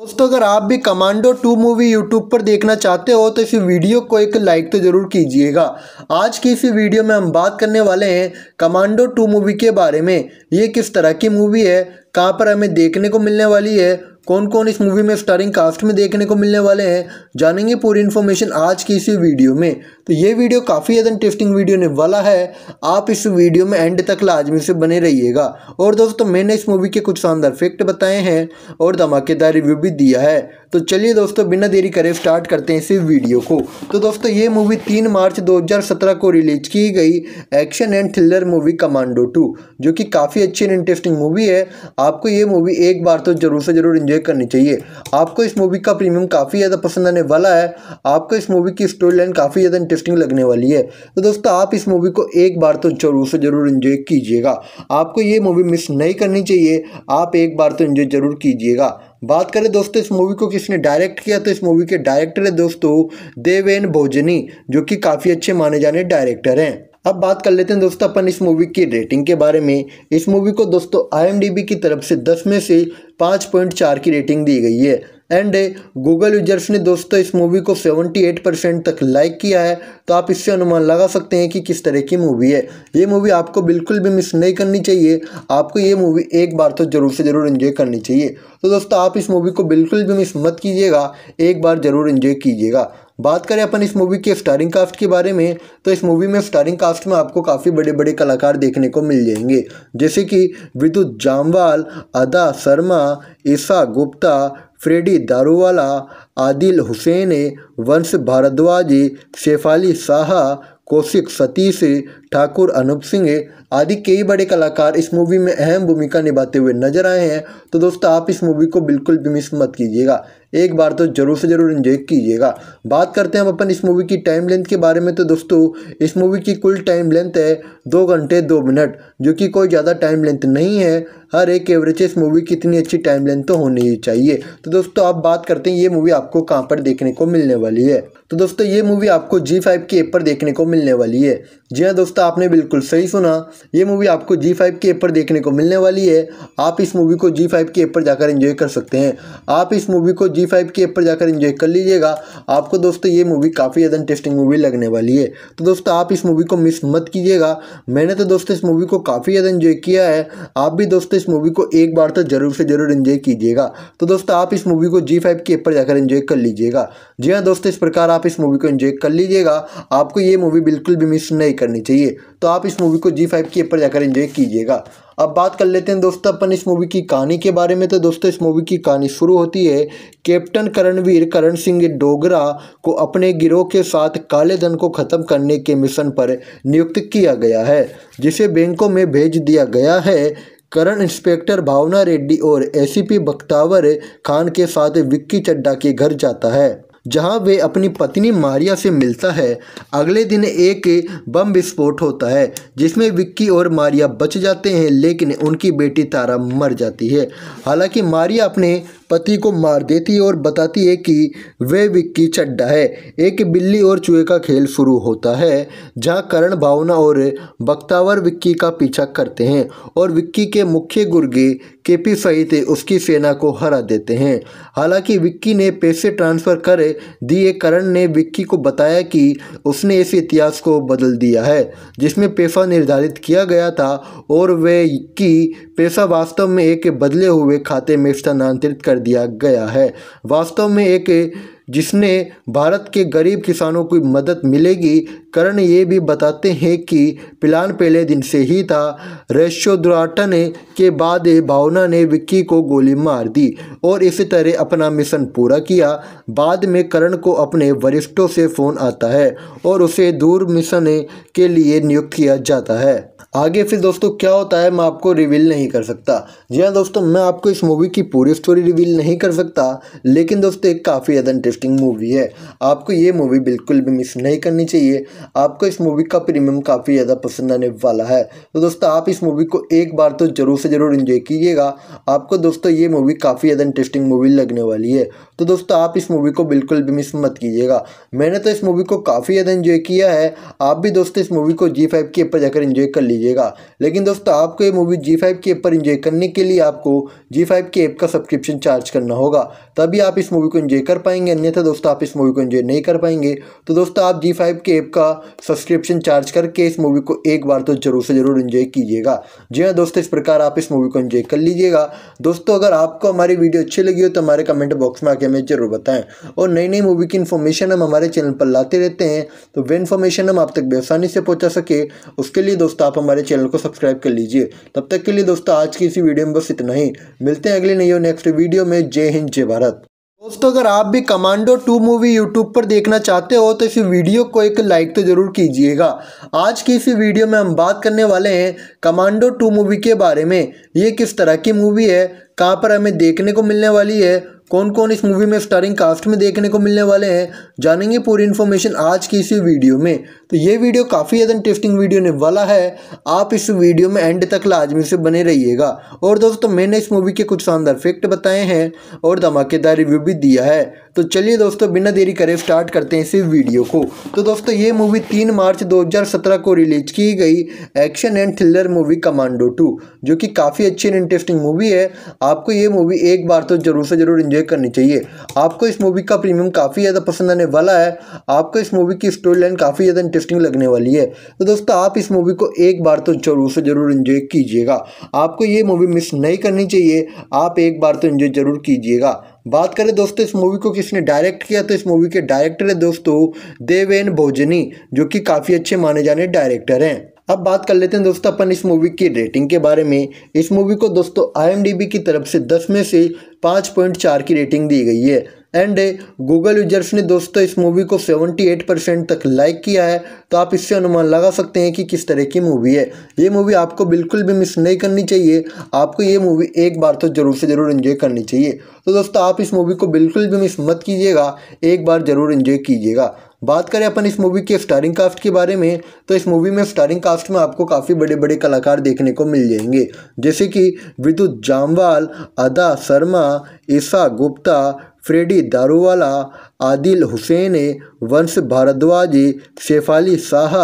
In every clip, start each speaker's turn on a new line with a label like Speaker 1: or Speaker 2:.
Speaker 1: दोस्तों अगर आप भी कमांडो टू मूवी यूट्यूब पर देखना चाहते हो तो इस वीडियो को एक लाइक तो ज़रूर कीजिएगा आज की इस वीडियो में हम बात करने वाले हैं कमांडो टू मूवी के बारे में ये किस तरह की मूवी है कहाँ पर हमें देखने को मिलने वाली है कौन कौन इस मूवी में स्टारिंग कास्ट में देखने को मिलने वाले हैं जानेंगे पूरी इन्फॉर्मेशन आज की इसी वीडियो में तो ये वीडियो काफ़ी ज़्यादा इंटरेस्टिंग वीडियो ने वाला है आप इस वीडियो में एंड तक लाजमी से बने रहिएगा और दोस्तों मैंने इस मूवी के कुछ शानदार फैक्ट बताए हैं और धमाकेदार रिव्यू भी दिया है तो चलिए दोस्तों बिना देरी करे स्टार्ट करते हैं इस वीडियो को तो दोस्तों ये मूवी तीन मार्च दो को रिलीज की गई action and thriller movie Commando two जो कि काफ़ी अच्छी एंड इंटरेस्टिंग मूवी है आपको ये मूवी एक बार तो ज़रूर से ज़रूर इन्जॉय करनी चाहिए आपको इस मूवी का प्रीमियम काफ़ी ज़्यादा पसंद आने वाला है आपको इस मूवी की स्टोरी लाइन काफ़ी ज़्यादा इंटरेस्टिंग लगने वाली है तो दोस्तों आप इस मूवी को एक बार तो ज़रूर से ज़रूर इन्जॉय कीजिएगा आपको ये मूवी मिस नहीं करनी चाहिए आप एक बार तो इन्जॉय ज़रूर कीजिएगा बात करें दोस्तों इस मूवी को किसने डायरेक्ट किया तो इस मूवी के डायरेक्टर है दोस्तों देवेन भोजनी जो कि काफ़ी अच्छे माने जाने डायरेक्टर हैं अब बात कर लेते हैं दोस्तों अपन इस मूवी की रेटिंग के बारे में इस मूवी को दोस्तों आईएमडीबी की तरफ से 10 में से 5.4 की रेटिंग दी गई है एंड गूगल यूजर्स ने दोस्तों इस मूवी को 78 परसेंट तक लाइक किया है तो आप इससे अनुमान लगा सकते हैं कि किस तरह की मूवी है ये मूवी आपको बिल्कुल भी मिस नहीं करनी चाहिए आपको ये मूवी एक बार तो ज़रूर से ज़रूर इन्जॉय करनी चाहिए तो दोस्तों आप इस मूवी को बिल्कुल भी मिस मत कीजिएगा एक बार ज़रूर इन्जॉय कीजिएगा बात करें अपन इस मूवी के स्टारिंग कास्ट के बारे में तो इस मूवी में स्टारिंग कास्ट में आपको काफ़ी बड़े बड़े कलाकार देखने को मिल जाएंगे जैसे कि विद्युत जामवाल अदा शर्मा ईशा गुप्ता फ्रेडी दारूवाला आदिल हुसैन वंश भारद्वाज शेफाली शाह कौशिक सतीश ठाकुर अनूप सिंह आदि कई बड़े कलाकार इस मूवी में अहम भूमिका निभाते हुए नजर आए हैं तो दोस्तों आप इस मूवी को बिल्कुल भी मिस मत कीजिएगा एक बार तो ज़रूर से ज़रूर इन्जॉय कीजिएगा बात करते हैं हम अपन इस मूवी की टाइम लेंथ के बारे में तो दोस्तों इस मूवी की कुल टाइम लेंथ है दो घंटे दो मिनट जो कि कोई ज़्यादा टाइम लेंथ नहीं है हर एक एवरेज इस मूवी की इतनी अच्छी टाइम लेंथ तो होनी ही चाहिए तो दोस्तों आप बात करते हैं ये मूवी आपको कहाँ पर देखने को मिलने वाली है तो दोस्तों ये मूवी आपको जी फाइव के ऐप पर देखने को मिलने वाली है जी हाँ दोस्तों आपने बिल्कुल सही सुना ये मूवी आपको जी फाइव के ऊपर देखने को मिलने वाली है आप इस मूवी को जी फाइव के ऊपर जाकर एंजॉय कर सकते हैं आप इस मूवी को जी फाइव के ऐप पर जाकर एंजॉय कर लीजिएगा आपको दोस्तों ये मूवी काफ़ी ज़्यादा इंटरेस्टिंग मूवी लगने वाली है तो दोस्तों आप इस मूवी को मिस मत कीजिएगा मैंने तो दोस्तों इस मूवी को काफ़ी ज़्यादा इन्जॉय किया है आप भी दोस्तों इस मूवी को एक बार तो ज़रूर से ज़रूर इन्जॉय कीजिएगा तो दोस्तों आप इस मूवी को जी फाइव के ऐप पर जाकर इन्जॉय कर लीजिएगा जी हाँ दोस्तों इस प्रकार आप इस मूवी को इन्जॉय कर लीजिएगा आपको ये मूवी बिल्कुल भी मिस नहीं नहीं करनी चाहिए तो आप इस मूवी को जी फाइव के ऊपर जाकर इन्जॉय कीजिएगा अब बात कर लेते हैं दोस्तों अपन इस मूवी की कहानी के बारे में तो दोस्तों इस मूवी की कहानी शुरू होती है कैप्टन करणवीर करण सिंह डोगरा को अपने गिरोह के साथ काले धन को ख़त्म करने के मिशन पर नियुक्त किया गया है जिसे बैंकों में भेज दिया गया है करण इंस्पेक्टर भावना रेड्डी और एसीपी सी बख्तावर खान के साथ विक्की चड्डा के घर जाता है जहां वे अपनी पत्नी मारिया से मिलता है अगले दिन एक बम विस्फोट होता है जिसमें विक्की और मारिया बच जाते हैं लेकिन उनकी बेटी तारा मर जाती है हालांकि मारिया अपने पति को मार देती है और बताती है कि वे विक्की चड्डा है एक बिल्ली और चूहे का खेल शुरू होता है जहां करण भावना और बख्तावर विक्की का पीछा करते हैं और विक्की के मुख्य गुर्गे केपी सहित उसकी सेना को हरा देते हैं हालांकि विक्की ने पैसे ट्रांसफ़र कर दिए करण ने विक्की को बताया कि उसने इस इतिहास को बदल दिया है जिसमें पैसा निर्धारित किया गया था और वे की पैसा वास्तव में एक बदले हुए खाते में स्थानांतरित कर कर दिया गया है वास्तव में एक जिसने भारत के गरीब किसानों की मदद मिलेगी करण ये भी बताते हैं कि प्लान पहले दिन से ही था रेशोद्राटन के बाद भावना ने विक्की को गोली मार दी और इसी तरह अपना मिशन पूरा किया बाद में करण को अपने वरिष्ठों से फ़ोन आता है और उसे दूर मिशन के लिए नियुक्त किया जाता है आगे फिर दोस्तों क्या होता है मैं आपको रिवील नहीं कर सकता जी हाँ दोस्तों मैं आपको इस मूवी की पूरी स्टोरी रिवील नहीं कर सकता लेकिन दोस्तों एक काफ़ी ज़्यादा इंटरेस्टिंग मूवी है आपको ये मूवी बिल्कुल भी मिस नहीं करनी चाहिए आपको इस मूवी का प्रीमियम काफ़ी ज़्यादा पसंद आने वाला है तो दोस्तों आप इस मूवी को एक बार तो ज़रूर से ज़रूर इन्जॉय कीजिएगा आपको दोस्तों ये मूवी काफ़ी ज़्यादा इंटरेस्टिंग मूवी लगने वाली है तो दोस्तों आप इस मूवी को बिल्कुल भी मिस मत कीजिएगा मैंने तो इस मूवी को काफ़ी ज़्यादा इन्जॉय किया है आप भी दोस्तों इस मूवी को जी फाइव के ऊपर जाकर इन्जॉय कर लीजिएगा लेकिन दोस्तों आपको ये मूवी जी फाइव के ऊपर इन्जॉय करने के लिए आपको जी फाइव के ऐप का सब्सक्रिप्शन चार्ज करना होगा तभी आप इस मूवी को इन्जॉय कर पाएंगे अन्यथा दोस्तों आप इस मूवी को एंजॉय नहीं कर पाएंगे तो दोस्तों आप जी फाइव के ऐप का सब्सक्रिप्शन चार्ज करके इस मूवी को एक बार तो जरूर से ज़रूर इन्जॉय कीजिएगा जी हाँ दोस्तों इस प्रकार आप इस मूवी को इन्जॉय कर लीजिएगा दोस्तों अगर आपको हमारी वीडियो अच्छी लगी हो तो हमारे कमेंट बॉक्स में आके हमें ज़रूर बताएं और नई नई मूवी की इन्फॉर्मेशन हम हमारे चैनल पर लाते रहते हैं तो वे इन्फॉर्मेशन हम आप तक बेसानी से पहुँचा सके उसके लिए दोस्तों आप हमारे चैनल को सब्सक्राइब कर लीजिए तब तक के लिए दोस्तों आज की इसी वीडियो में बस इतना ही मिलते हैं अगले नई और नेक्स्ट वीडियो में जय हिंद जय भारत दोस्तों अगर आप भी कमांडो टू मूवी यूट्यूब पर देखना चाहते हो तो इस वीडियो को एक लाइक तो ज़रूर कीजिएगा आज की इस वीडियो में हम बात करने वाले हैं कमांडो टू मूवी के बारे में ये किस तरह की मूवी है कहाँ पर हमें देखने को मिलने वाली है कौन कौन इस मूवी में स्टारिंग कास्ट में देखने को मिलने वाले हैं जानेंगे पूरी इन्फॉर्मेशन आज की इसी वीडियो में तो ये वीडियो काफ़ी ज़्यादा इंटरेस्टिंग वीडियो ने वाला है आप इस वीडियो में एंड तक लाजमी से बने रहिएगा और दोस्तों मैंने इस मूवी के कुछ शानदार फैक्ट बताए हैं और धमाकेदार रिव्यू भी दिया है तो चलिए दोस्तों बिना देरी करे स्टार्ट करते हैं इस वीडियो को तो दोस्तों ये मूवी तीन मार्च 2017 को रिलीज की गई action and thriller movie Commando two जो कि काफ़ी अच्छी एंड इंटरेस्टिंग मूवी है आपको ये मूवी एक बार तो ज़रूर से ज़रूर इन्जॉय करनी चाहिए आपको इस मूवी का प्रीमियम काफ़ी ज़्यादा पसंद आने वाला है आपको इस मूवी की स्टोरी लाइन काफ़ी ज़्यादा इंटरेस्टिंग लगने वाली है तो दोस्तों आप इस मूवी को एक बार तो ज़रूर से ज़रूर इन्जॉय कीजिएगा आपको ये मूवी मिस नहीं करनी चाहिए आप एक बार तो इन्जॉय ज़रूर कीजिएगा बात करें दोस्तों इस मूवी को किसने डायरेक्ट किया तो इस मूवी के डायरेक्टर है दोस्तों देवेन भोजनी जो कि काफ़ी अच्छे माने जाने डायरेक्टर हैं अब बात कर लेते हैं दोस्तों अपन इस मूवी की रेटिंग के बारे में इस मूवी को दोस्तों आईएमडीबी की तरफ से 10 में से 5.4 की रेटिंग दी गई है एंड गूगल यूजर्स ने दोस्तों इस मूवी को 78 परसेंट तक लाइक किया है तो आप इससे अनुमान लगा सकते हैं कि किस तरह की मूवी है ये मूवी आपको बिल्कुल भी मिस नहीं करनी चाहिए आपको ये मूवी एक बार तो ज़रूर से ज़रूर इन्जॉय करनी चाहिए तो दोस्तों आप इस मूवी को बिल्कुल भी मिस मत कीजिएगा एक बार ज़रूर इन्जॉय कीजिएगा बात करें अपन इस मूवी के स्टारिंग कास्ट के बारे में तो इस मूवी में स्टारिंग कास्ट में आपको काफ़ी बड़े बड़े कलाकार देखने को मिल जाएंगे जैसे कि विद्युत जामवाल अदा शर्मा ईशा गुप्ता फ्रेडी दारूवाला आदिल हुसैन वंश भारद्वाज शेफाली शाह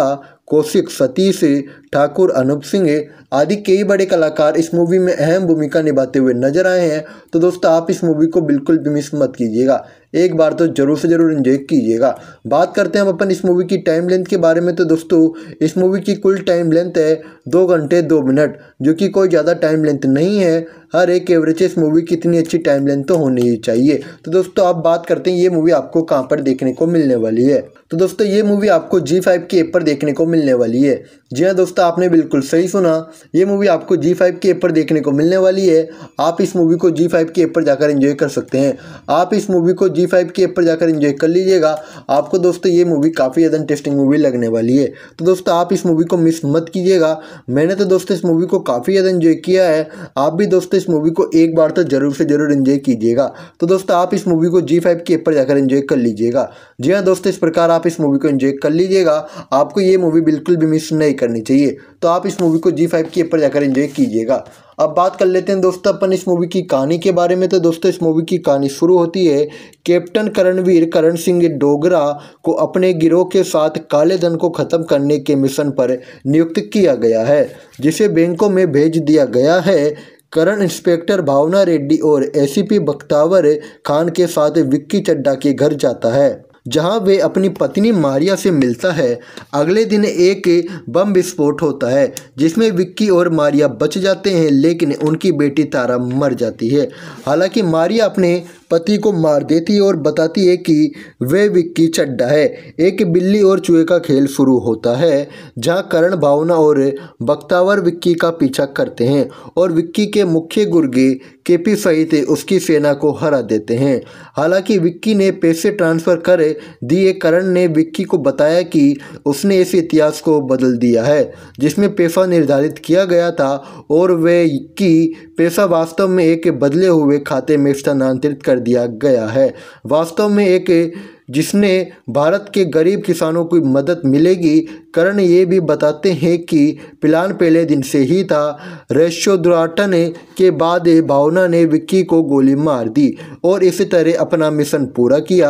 Speaker 1: कौशिक सतीश ठाकुर अनूप सिंह आदि कई बड़े कलाकार इस मूवी में अहम भूमिका निभाते हुए नजर आए हैं तो दोस्तों आप इस मूवी को बिल्कुल भी मिस मत कीजिएगा एक बार तो जरूर से ज़रूर इन्जॉय कीजिएगा बात करते हैं हम अपन इस मूवी की टाइम लेंथ के बारे में तो दोस्तों इस मूवी की कुल टाइम लेंथ है दो घंटे दो मिनट जो कि कोई ज़्यादा टाइम लेंथ नहीं है हर एक एवरेज इस मूवी की इतनी अच्छी टाइम लेंथ तो होनी ही चाहिए तो दोस्तों आप बात करते हैं ये मूवी आपको कहाँ पर देखने को मिलने वाली है तो दोस्तों ये मूवी आपको जी फाइव की एप पर देखने को मिलने वाली है जी हाँ दोस्तों आपने बिल्कुल सही सुना ये मूवी आपको जी फाइव की एप पर देखने को मिलने वाली है आप इस मूवी को जी फाइव की एप पर जाकर एंजॉय कर सकते हैं आप इस मूवी को जी फाइव की एप पर जाकर एंजॉय कर लीजिएगा आपको दोस्तों ये मूवी काफ़ी ज़्यादा इंटरेस्टिंग मूवी लगने वाली है तो दोस्तों आप इस मूवी को मिस मत कीजिएगा मैंने तो दोस्तों इस मूवी को काफ़ी ज़्यादा इन्जॉय किया है आप भी दोस्तों इस मूवी को एक बार तो ज़रूर से ज़रूर इन्जॉय कीजिएगा तो दोस्तों आप इस मूवी को जी फाइव के ऊपर जाकर इन्जॉय कर लीजिएगा जी हाँ दोस्तों इस प्रकार आप इस मूवी को इन्जॉय कर लीजिएगा आपको ये मूवी बिल्कुल भी मिस नहीं करनी चाहिए तो आप इस मूवी को जी फाइव के ऊपर जाकर इन्जॉय कीजिएगा अब बात कर लेते हैं दोस्तों अपन इस मूवी की कहानी के बारे में तो दोस्तों इस मूवी की कहानी शुरू होती है कैप्टन करणवीर करण सिंह डोगरा को अपने गिरोह के साथ काले धन को ख़त्म करने के मिशन पर नियुक्त किया गया है जिसे बैंकों में भेज दिया गया है करण इंस्पेक्टर भावना रेड्डी और एसीपी बख्तावर खान के साथ विक्की चड्डा के घर जाता है जहां वे अपनी पत्नी मारिया से मिलता है अगले दिन एक बम विस्फोट होता है जिसमें विक्की और मारिया बच जाते हैं लेकिन उनकी बेटी तारा मर जाती है हालांकि मारिया अपने पति को मार देती है और बताती है कि वे विक्की चड्डा है एक बिल्ली और चूहे का खेल शुरू होता है जहां करण भावना और बख्तावर विक्की का पीछा करते हैं और विक्की के मुख्य गुर्गे केपी सहित उसकी सेना को हरा देते हैं हालांकि विक्की ने पैसे ट्रांसफ़र कर दिए करण ने विक्की को बताया कि उसने इस इतिहास को बदल दिया है जिसमें पैसा निर्धारित किया गया था और वे की पैसा वास्तव में एक बदले हुए खाते में स्थानांतरित कर दिया गया है वास्तव में एक जिसने भारत के गरीब किसानों की मदद मिलेगी कर्ण ये भी बताते हैं कि प्लान पहले दिन से ही था रेशोद्राटन के बाद भावना ने विक्की को गोली मार दी और इसी तरह अपना मिशन पूरा किया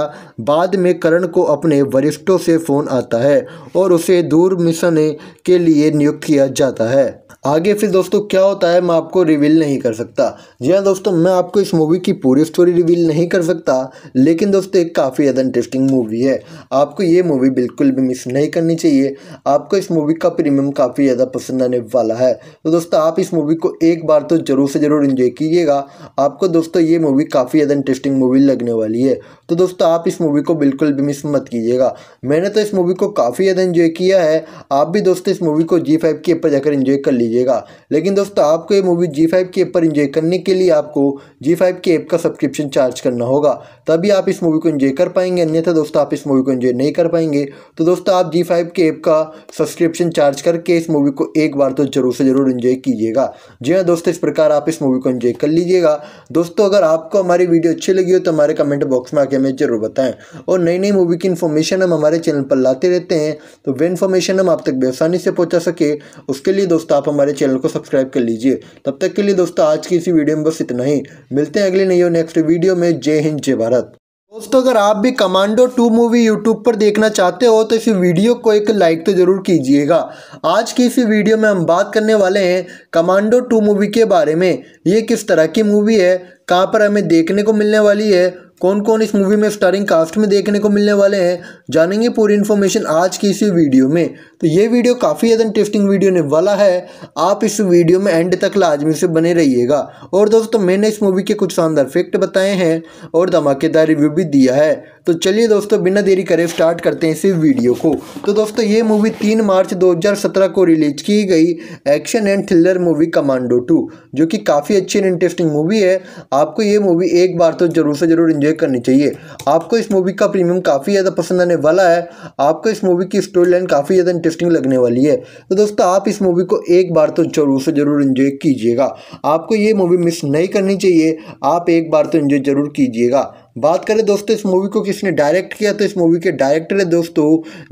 Speaker 1: बाद में करण को अपने वरिष्ठों से फ़ोन आता है और उसे दूर मिशन के लिए नियुक्त किया जाता है आगे फिर दोस्तों क्या होता है मैं आपको रिवील नहीं कर सकता जी हाँ दोस्तों मैं आपको इस मूवी की पूरी स्टोरी रिवील नहीं कर सकता लेकिन दोस्तों एक काफ़ी ज़्यादा इंटरेस्टिंग मूवी है आपको ये मूवी बिल्कुल भी मिस नहीं करनी चाहिए आपको इस मूवी का प्रीमियम काफ़ी ज़्यादा पसंद आने वाला है तो दोस्तों आप इस मूवी को एक बार तो ज़रूर से ज़रूर इन्जॉय कीजिएगा आपको दोस्तों ये मूवी काफ़ी ज़्यादा इंटरेस्टिंग मूवी लगने वाली है तो दोस्तों आप इस मूवी को बिल्कुल भी मिस मत कीजिएगा मैंने तो इस मूवी को काफ़ी ज़्यादा इन्जॉय किया है आप भी दोस्तों इस मूवी को जी फाइव के ऊपर पर जाकर इन्जॉय कर लीजिएगा लेकिन दोस्तों आपको ये मूवी जी फाइव के ऊपर पर इन्जॉय करने के लिए आपको जी फाइव के ऐप का सब्सक्रिप्शन चार्ज करना होगा तभी आप इस मूवी को इन्जॉय कर पाएंगे अन्यथा दोस्तों आप इस मूवी को इन्जॉय नहीं कर पाएंगे तो दोस्तों आप जी फाइव के ऐप का सब्सक्रिप्शन चार्ज करके इस मूवी को एक बार तो ज़रूर से ज़रूर इंजॉय कीजिएगा जी हाँ दोस्तों इस प्रकार आप इस मूवी को इंजॉय कर लीजिएगा दोस्तों अगर आपको हमारी वीडियो अच्छी लगी हो तो हमारे कमेंट बॉक्स में आके हमें ज़रूर बताएं और नई नई मूवी की इन्फॉर्मेशन हम हमारे चैनल पर लाते रहते हैं तो वे इन्फॉर्मेशन हम आप तक बेसानी से पहुँचा सके उसके लिए दोस्तों आप हमारे चैनल को सब्सक्राइब कर लीजिए तब तक के लिए दोस्तों आज की इसी वीडियो में बस इतना ही मिलते हैं अगले नई और नेक्स्ट वीडियो में जय हिंद जय भारत दोस्तों अगर आप भी कमांडो टू मूवी यूट्यूब पर देखना चाहते हो तो इस वीडियो को एक लाइक तो ज़रूर कीजिएगा आज की इस वीडियो में हम बात करने वाले हैं कमांडो टू मूवी के बारे में ये किस तरह की मूवी है कहाँ पर हमें देखने को मिलने वाली है कौन कौन इस मूवी में स्टारिंग कास्ट में देखने को मिलने वाले हैं जानेंगे पूरी इन्फॉर्मेशन आज की इस वीडियो में तो ये वीडियो काफ़ी ज़्यादा इंटरेस्टिंग वीडियो ने वाला है आप इस वीडियो में एंड तक लाजमी से बने रहिएगा और दोस्तों मैंने इस मूवी के कुछ शानदार फैक्ट बताए हैं और धमाकेदार रिव्यू भी दिया है तो चलिए दोस्तों बिना देरी करे स्टार्ट करते हैं इस वीडियो को तो दोस्तों ये मूवी तीन मार्च 2017 को रिलीज की गई action and thriller movie Commando two जो कि काफ़ी अच्छी एंड इंटरेस्टिंग मूवी है आपको ये मूवी एक बार तो ज़रूर से ज़रूर इन्जॉय करनी चाहिए आपको इस मूवी का प्रीमियम काफ़ी ज़्यादा पसंद आने वाला है आपको इस मूवी की स्टोरी लाइन काफ़ी ज़्यादा इंटरेस्टिंग लगने वाली है तो दोस्तों आप इस मूवी को एक बार तो ज़रूर से ज़रूर इन्जॉय कीजिएगा आपको ये मूवी मिस नहीं करनी चाहिए आप एक बार तो इन्जॉय ज़रूर कीजिएगा बात करें दोस्तों इस मूवी को किसने डायरेक्ट किया तो इस मूवी के डायरेक्टर है दोस्तों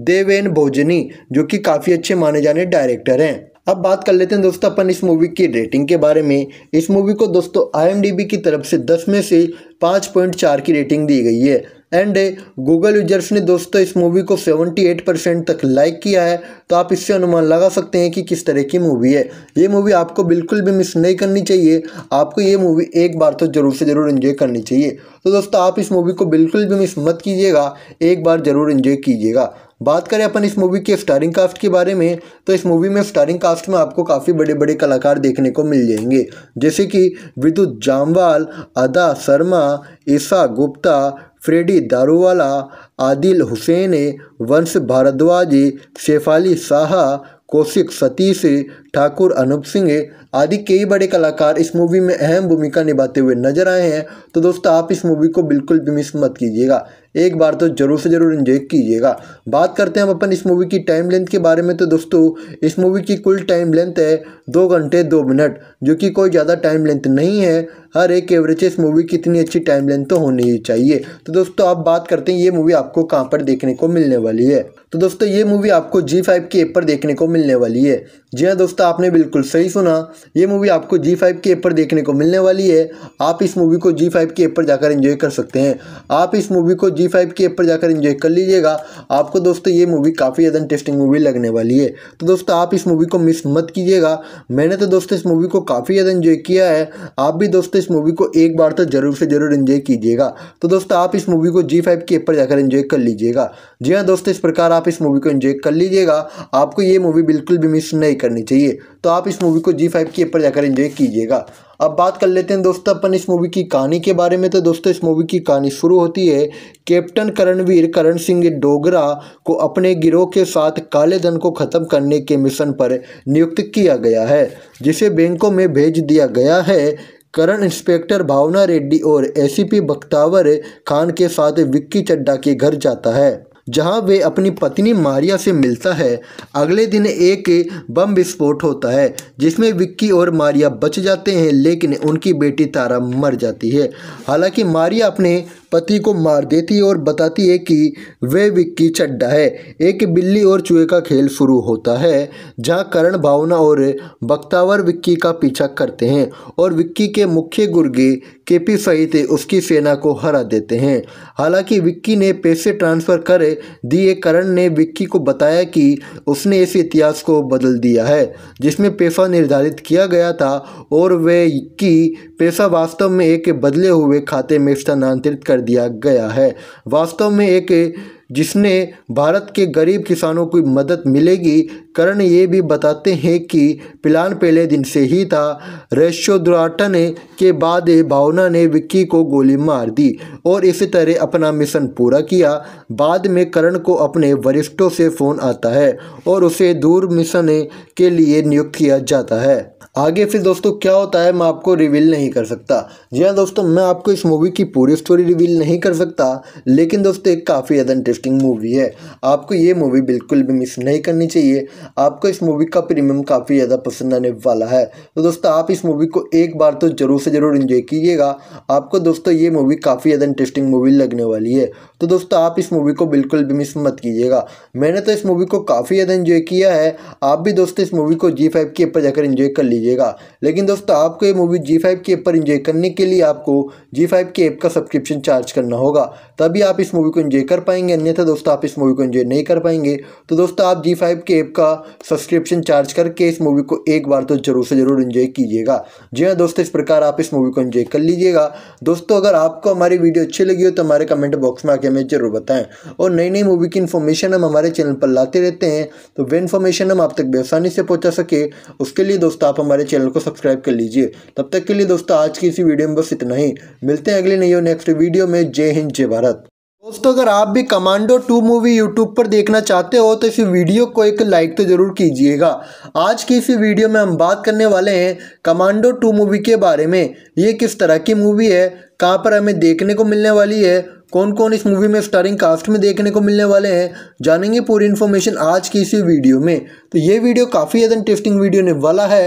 Speaker 1: देवेन भोजनी जो कि काफ़ी अच्छे माने जाने डायरेक्टर हैं अब बात कर लेते हैं दोस्तों अपन इस मूवी की रेटिंग के बारे में इस मूवी को दोस्तों आई की तरफ से दस में से पाँच पॉइंट चार की रेटिंग दी गई है एंड गूगल यूजर्स ने दोस्तों इस मूवी को 78 परसेंट तक लाइक किया है तो आप इससे अनुमान लगा सकते हैं कि किस तरह की मूवी है ये मूवी आपको बिल्कुल भी मिस नहीं करनी चाहिए आपको ये मूवी एक बार तो ज़रूर से ज़रूर इन्जॉय करनी चाहिए तो दोस्तों आप इस मूवी को बिल्कुल भी मिस मत कीजिएगा एक बार ज़रूर इन्जॉय कीजिएगा बात करें अपन इस मूवी के स्टारिंग कास्ट के बारे में तो इस मूवी में स्टारिंग कास्ट में आपको काफ़ी बड़े बड़े कलाकार देखने को मिल जाएंगे जैसे कि विद्युत जामवाल अदा शर्मा ईशा गुप्ता फ्रेडी दारूवाला आदिल हुसैन वंश भारद्वाज शेफाली शाह कौशिक सतीश ठाकुर अनूप सिंह आदि कई बड़े कलाकार इस मूवी में अहम भूमिका निभाते हुए नजर आए हैं तो दोस्तों आप इस मूवी को बिल्कुल भी मिस मत कीजिएगा एक बार तो ज़रूर से ज़रूर इन्जॉय कीजिएगा बात करते हैं हम अपन इस मूवी की टाइम लेंथ के बारे में तो दोस्तों इस मूवी की कुल टाइम लेंथ है दो घंटे दो मिनट जो कि कोई ज़्यादा टाइम लेंथ नहीं है हर एक एवरेज इस मूवी की इतनी अच्छी टाइम लेंथ तो होनी ही चाहिए तो दोस्तों आप बात करते हैं ये मूवी आपको कहाँ पर देखने को मिलने वाली है तो दोस्तों ये मूवी आपको जी फाइव के ऐप पर देखने को मिलने वाली है जी हाँ दोस्तों आपने बिल्कुल सही सुना ये मूवी आपको जी फाइव के ऐप पर देखने को मिलने वाली है आप इस मूवी को जी फाइव के ऐप पर जाकर इन्जॉय कर सकते हैं आप इस मूवी को जी फाइव की ऐप पर जाकर इन्जॉय कर लीजिएगा आपको दोस्तों ये मूवी काफ़ी ज़्यादा इंटरेस्टिंग मूवी लगने वाली है तो दोस्तों आप इस मूवी को मिस मत कीजिएगा मैंने तो दोस्तों इस मूवी को काफ़ी ज़्यादा इन्जॉय किया है आप भी दोस्तों इस मूवी को एक बार तो ज़रूर से ज़रूर इन्जॉय कीजिएगा तो दोस्तों आप इस मूवी को जी फाइव की ऐप पर जाकर इन्जॉय कर लीजिएगा जी हाँ दोस्तों इस प्रकार आप इस मूवी को इन्जॉय कर लीजिएगा आपको ये मूवी बिल्कुल भी मिस नहीं करनी चाहिए तो आप इस मूवी को जी फाइव की ऐप पर जाकर इन्जॉय कीजिएगा अब बात कर लेते हैं दोस्तों अपन इस मूवी की कहानी के बारे में तो दोस्तों इस मूवी की कहानी शुरू होती है कैप्टन करणवीर करण सिंह डोगरा को अपने गिरोह के साथ काले धन को ख़त्म करने के मिशन पर नियुक्त किया गया है जिसे बैंकों में भेज दिया गया है करण इंस्पेक्टर भावना रेड्डी और एसीपी बख्तावर खान के साथ विक्की चड्डा के घर जाता है जहां वे अपनी पत्नी मारिया से मिलता है अगले दिन एक बम विस्फोट होता है जिसमें विक्की और मारिया बच जाते हैं लेकिन उनकी बेटी तारा मर जाती है हालांकि मारिया अपने पति को मार देती है और बताती है कि वह विक्की चड्डा है एक बिल्ली और चूहे का खेल शुरू होता है जहां करण भावना और बख्तावर विक्की का पीछा करते हैं और विक्की के मुख्य गुर्गे केपी सहित उसकी सेना को हरा देते हैं हालांकि विक्की ने पैसे ट्रांसफ़र कर दिए करण ने विक्की को बताया कि उसने इस इतिहास को बदल दिया है जिसमें पैसा निर्धारित किया गया था और वे की पैसा वास्तव में एक बदले हुए खाते में स्थानांतरित कर दिया गया है वास्तव में एक जिसने भारत के गरीब किसानों को मदद मिलेगी करण ये भी बताते हैं कि प्लान पहले दिन से ही था रेशोद्राटन के बाद भावना ने विक्की को गोली मार दी और इसी तरह अपना मिशन पूरा किया बाद में करण को अपने वरिष्ठों से फ़ोन आता है और उसे दूर मिशन के लिए नियुक्त किया जाता है आगे फिर दोस्तों क्या होता है मैं आपको रिवील नहीं कर सकता जी हाँ दोस्तों मैं आपको इस मूवी की पूरी स्टोरी रिवील नहीं कर सकता लेकिन दोस्तों एक काफ़ी ज़्यादा इंटरेस्टिंग मूवी है आपको ये मूवी बिल्कुल भी मिस नहीं करनी चाहिए आपको इस मूवी का प्रीमियम काफ़ी ज़्यादा पसंद आने वाला है तो दोस्तों आप इस मूवी को एक बार तो ज़रूर से ज़रूर इन्जॉय कीजिएगा आपको दोस्तों ये मूवी काफ़ी ज़्यादा इंटरेस्टिंग मूवी लगने वाली है तो दोस्तों आप इस मूवी को बिल्कुल भी मिस मत कीजिएगा मैंने तो इस मूवी को काफ़ी ज़्यादा इन्जॉय किया है आप भी दोस्तों इस मूवी को जी फाइव के ऊपर जाकर इन्जॉय कर लीजिएगा लेकिन दोस्तों आपको ये मूवी जी फाइव के ऊपर इन्जॉय करने के लिए आपको जी फाइव के ऐप का सब्सक्रिप्शन चार्ज करना होगा तभी आप इस मूवी को इन्जॉय कर पाएंगे अन्यथा दोस्तों आप इस मूवी को इन्जॉय नहीं कर पाएंगे तो दोस्तों आप जी फाइव के ऐप का सब्सक्रिप्शन चार्ज करके इस मूवी को एक बार तो ज़रूर से ज़रूर इन्जॉय कीजिएगा जी हाँ दोस्तों इस प्रकार आप इस मूवी को इन्जॉय कर लीजिएगा दोस्तों अगर आपको हमारी वीडियो अच्छी लगी हो तो हमारे कमेंट बॉक्स में आके हमें ज़रूर बताएं और नई नई मूवी की इन्फॉर्मेशन हम हमारे चैनल पर लाते रहते हैं तो वे इन्फॉर्मेशन हम आप तक बेसानी से पहुँचा सके उसके लिए दोस्तों आप हमारे चैनल को सब्सक्राइब कर लीजिए तब तक के लिए दोस्तों आज की इसी वीडियो में बस इतना ही मिलते हैं अगले नई और नेक्स्ट वीडियो में जय हिंद जय भारत दोस्तों अगर आप भी कमांडो टू मूवी यूट्यूब पर देखना चाहते हो तो इस वीडियो को एक लाइक तो ज़रूर कीजिएगा आज की इस वीडियो में हम बात करने वाले हैं कमांडो टू मूवी के बारे में ये किस तरह की मूवी है कहाँ पर हमें देखने को मिलने वाली है कौन कौन इस मूवी में स्टारिंग कास्ट में देखने को मिलने वाले हैं जानेंगे पूरी इन्फॉर्मेशन आज की इसी वीडियो में तो ये वीडियो काफ़ी ज़्यादा इंटरेस्टिंग वीडियो ने वाला है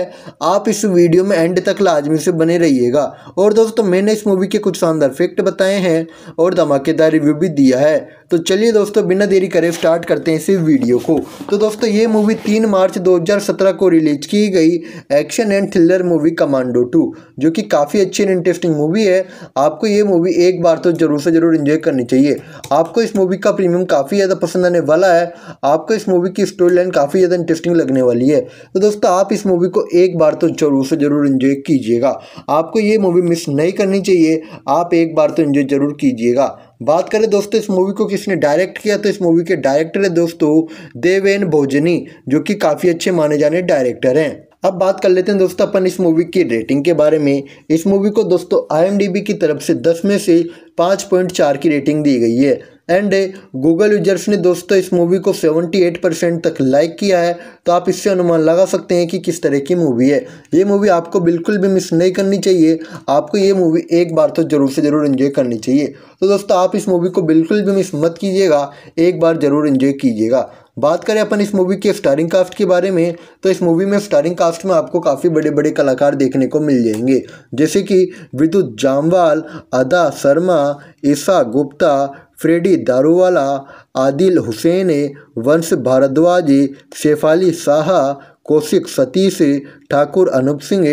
Speaker 1: आप इस वीडियो में एंड तक लाजमी से बने रहिएगा और दोस्तों मैंने इस मूवी के कुछ शानदार फैक्ट बताए हैं और धमाकेदार रिव्यू भी दिया है तो चलिए दोस्तों बिना देरी करे स्टार्ट करते हैं इस वीडियो को तो दोस्तों ये मूवी तीन मार्च 2017 को रिलीज की गई action and thriller movie Commando two जो कि काफ़ी अच्छी एंड इंटरेस्टिंग मूवी है आपको ये मूवी एक बार तो ज़रूर से ज़रूर इन्जॉय करनी चाहिए आपको इस मूवी का प्रीमियम काफ़ी ज़्यादा पसंद आने वाला है आपको इस मूवी की स्टोरी लाइन काफ़ी ज़्यादा इंटरेस्टिंग लगने वाली है तो दोस्तों आप इस मूवी को एक बार तो ज़रूर से ज़रूर इन्जॉय कीजिएगा आपको ये मूवी मिस नहीं करनी चाहिए आप एक बार तो इन्जॉय ज़रूर कीजिएगा बात करें दोस्तों इस मूवी को किसने डायरेक्ट किया तो इस मूवी के डायरेक्टर है दोस्तों देवेन भोजनी जो कि काफ़ी अच्छे माने जाने डायरेक्टर हैं अब बात कर लेते हैं दोस्तों अपन इस मूवी की रेटिंग के बारे में इस मूवी को दोस्तों आई की तरफ से दस में से चार की रेटिंग दी गई है एंड गूगल यूजर्स ने दोस्तों इस मूवी को 78 परसेंट तक लाइक किया है तो आप इससे अनुमान लगा सकते हैं कि किस तरह की मूवी है ये मूवी आपको बिल्कुल भी मिस नहीं करनी चाहिए आपको ये मूवी एक बार तो ज़रूर से ज़रूर इन्जॉय करनी चाहिए तो दोस्तों आप इस मूवी को बिल्कुल भी मिस मत कीजिएगा एक बार ज़रूर इन्जॉय कीजिएगा बात करें अपन इस मूवी के स्टारिंग कास्ट के बारे में तो इस मूवी में स्टारिंग कास्ट में आपको काफ़ी बड़े बड़े कलाकार देखने को मिल जाएंगे जैसे कि विद्युत जामवाल अदा शर्मा ईशा गुप्ता फ्रेडी दारूवाला आदिल हुसैन वंश भारद्वाज शेफाली शाह कौशिक सतीश ठाकुर अनूप सिंह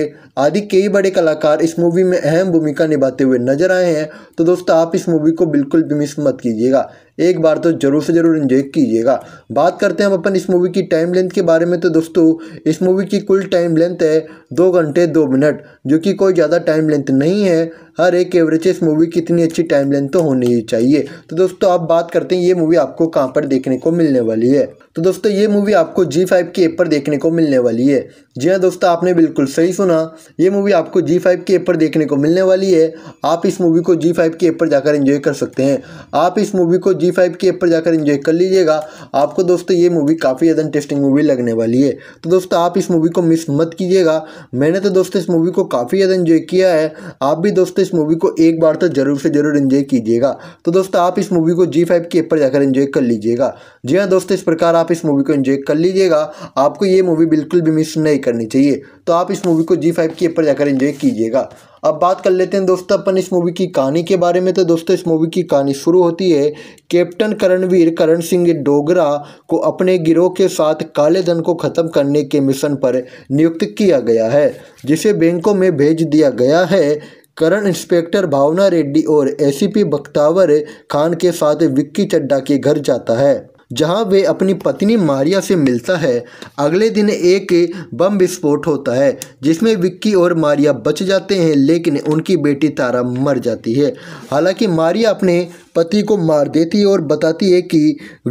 Speaker 1: आदि कई बड़े कलाकार इस मूवी में अहम भूमिका निभाते हुए नजर आए हैं तो दोस्तों आप इस मूवी को बिल्कुल भी मिस मत कीजिएगा एक बार तो ज़रूर से ज़रूर इन्जॉय कीजिएगा बात करते हैं हम अपन इस मूवी की टाइम लेंथ के बारे में तो दोस्तों इस मूवी की कुल टाइम लेंथ है दो घंटे दो मिनट जो कि कोई ज़्यादा टाइम लेंथ नहीं है हर एक एवरेज इस मूवी की इतनी अच्छी टाइम लेंथ तो होनी ही चाहिए तो दोस्तों आप बात करते हैं ये मूवी आपको कहाँ पर देखने को मिलने वाली है तो दोस्तों ये मूवी आपको जी फाइव के एप पर देखने को मिलने वाली है जी हाँ दोस्तों आपने बिल्कुल सही सुना ये मूवी आपको जी फाइव के एप पर देखने को मिलने वाली है आप इस मूवी को जी फाइव के एप पर जाकर इन्जॉय कर सकते हैं आप इस मूवी को जी फाइव की ऐप पर जाकर इन्जॉय कर लीजिएगा आपको दोस्तों ये मूवी काफ़ी ज़्यादा इंटरेस्टिंग मूवी लगने वाली है तो दोस्तों आप इस मूवी को मिस मत कीजिएगा मैंने तो दोस्तों इस मूवी को काफ़ी ज़्यादा इन्जॉय किया है आप भी दोस्तों इस मूवी को एक बार तो ज़रूर से ज़रूर इन्जॉय कीजिएगा तो दोस्तों आप इस मूवी को जी फाइव की ऐप पर जाकर इन्जॉय कर लीजिएगा जी हाँ दोस्तों इस प्रकार आप इस मूवी को एंजॉय कर लीजिएगा आपको ये मूवी बिल्कुल भी मिस नहीं करनी चाहिए तो आप इस मूवी को जी फाइव के ऊपर जाकर एंजॉय कीजिएगा अब बात कर लेते हैं दोस्तों अपन इस मूवी की कहानी के बारे में तो दोस्तों इस मूवी की कहानी शुरू होती है कैप्टन करणवीर करण सिंह डोगरा को अपने गिरोह के साथ काले धन को ख़त्म करने के मिशन पर नियुक्त किया गया है जिसे बैंकों में भेज दिया गया है करण इंस्पेक्टर भावना रेड्डी और एसीपी बख्तावर खान के साथ विक्की चड्डा के घर जाता है जहां वे अपनी पत्नी मारिया से मिलता है अगले दिन एक बम विस्फोट होता है जिसमें विक्की और मारिया बच जाते हैं लेकिन उनकी बेटी तारा मर जाती है हालांकि मारिया अपने पति को मार देती है और बताती है कि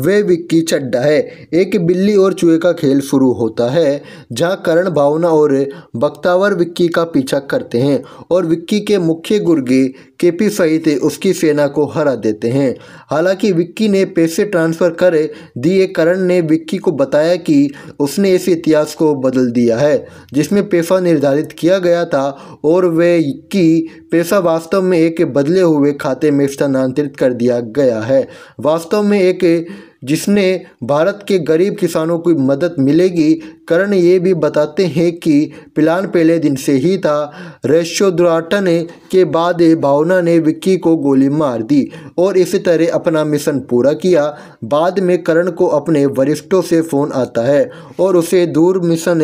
Speaker 1: वे विक्की चड्डा है एक बिल्ली और चूहे का खेल शुरू होता है जहां करण भावना और बख्तावर विक्की का पीछा करते हैं और विक्की के मुख्य गुर्गे केपी सहित उसकी सेना को हरा देते हैं हालांकि विक्की ने पैसे ट्रांसफ़र कर दिए करण ने विक्की को बताया कि उसने इस इतिहास को बदल दिया है जिसमें पैसा निर्धारित किया गया था और वे की पैसा वास्तव में एक बदले हुए खाते में स्थानांतरित कर दिया गया है वास्तव में एक जिसने भारत के गरीब किसानों की मदद मिलेगी करण ये भी बताते हैं कि प्लान पहले दिन से ही था रेशोद्राटन के बाद भावना ने विक्की को गोली मार दी और इसी तरह अपना मिशन पूरा किया बाद में करण को अपने वरिष्ठों से फ़ोन आता है और उसे दूर मिशन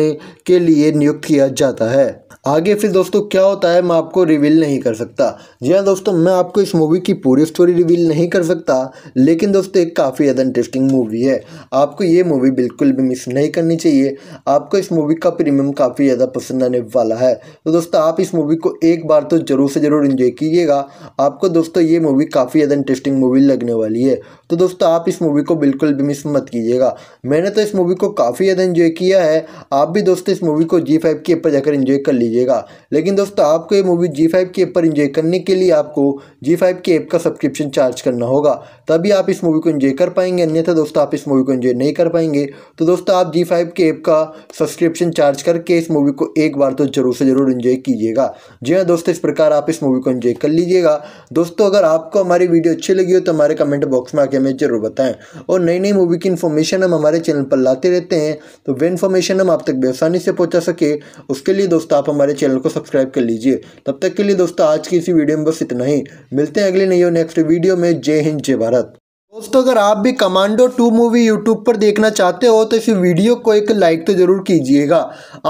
Speaker 1: के लिए नियुक्त किया जाता है आगे फिर दोस्तों क्या होता है मैं आपको रिवील नहीं कर सकता जी हाँ दोस्तों मैं आपको इस मूवी की पूरी स्टोरी रिवील नहीं कर सकता लेकिन दोस्तों एक काफ़ी ज़्यादा इंटरेस्टिंग मूवी है आपको ये मूवी बिल्कुल भी मिस नहीं करनी चाहिए आपको इस मूवी का प्रीमियम काफ़ी ज़्यादा पसंद आने वाला है तो दोस्तों आप इस मूवी को एक बार तो ज़रूर से ज़रूर इन्जॉय कीजिएगा आपको दोस्तों ये मूवी काफ़ी ज़्यादा इंटरेस्टिंग मूवी लगने वाली है तो दोस्तों आप इस मूवी को बिल्कुल भी मिस मत कीजिएगा मैंने तो इस मूवी को काफ़ी ज़्यादा इन्जॉय किया है आप भी दोस्तों इस मूवी को जी फाइव के ऊपर जाकर इन्जॉय कर लीजिए लीजिएगा लेकिन दोस्तों आपको ये मूवी जी फाइव के ऐप पर इंजॉय करने के लिए आपको जी फाइव के ऐप का सब्सक्रिप्शन चार्ज करना होगा तभी आप इस मूवी को इंजॉय कर पाएंगे अन्यथा दोस्तों आप इस मूवी को इंजॉय नहीं कर पाएंगे तो दोस्तों आप जी फाइव के ऐप का सब्सक्रिप्शन चार्ज करके इस मूवी को एक बार तो जरूर से ज़रूर इंजॉय कीजिएगा जी हाँ दोस्तों इस प्रकार आप इस मूवी को इंजॉय कर लीजिएगा दोस्तों अगर आपको हमारी वीडियो अच्छी लगी हो तो हमारे कमेंट बॉक्स में आके हमें ज़रूर बताएं और नई नई मूवी की इन्फॉर्मेशन हम हमारे चैनल पर लाते रहते हैं तो वे इन्फॉर्मेशन हम आप तक बेसानी से पहुँचा सके उसके लिए दोस्तों आप हमारे चैनल को सब्सक्राइब कर लीजिए तब तक के लिए दोस्तों आज की इसी वीडियो में बस इतना ही मिलते हैं अगले नई और नेक्स्ट वीडियो में जय हिंद जय भारत दोस्तों अगर आप भी कमांडो टू मूवी यूट्यूब पर देखना चाहते हो तो इस वीडियो को एक लाइक तो ज़रूर कीजिएगा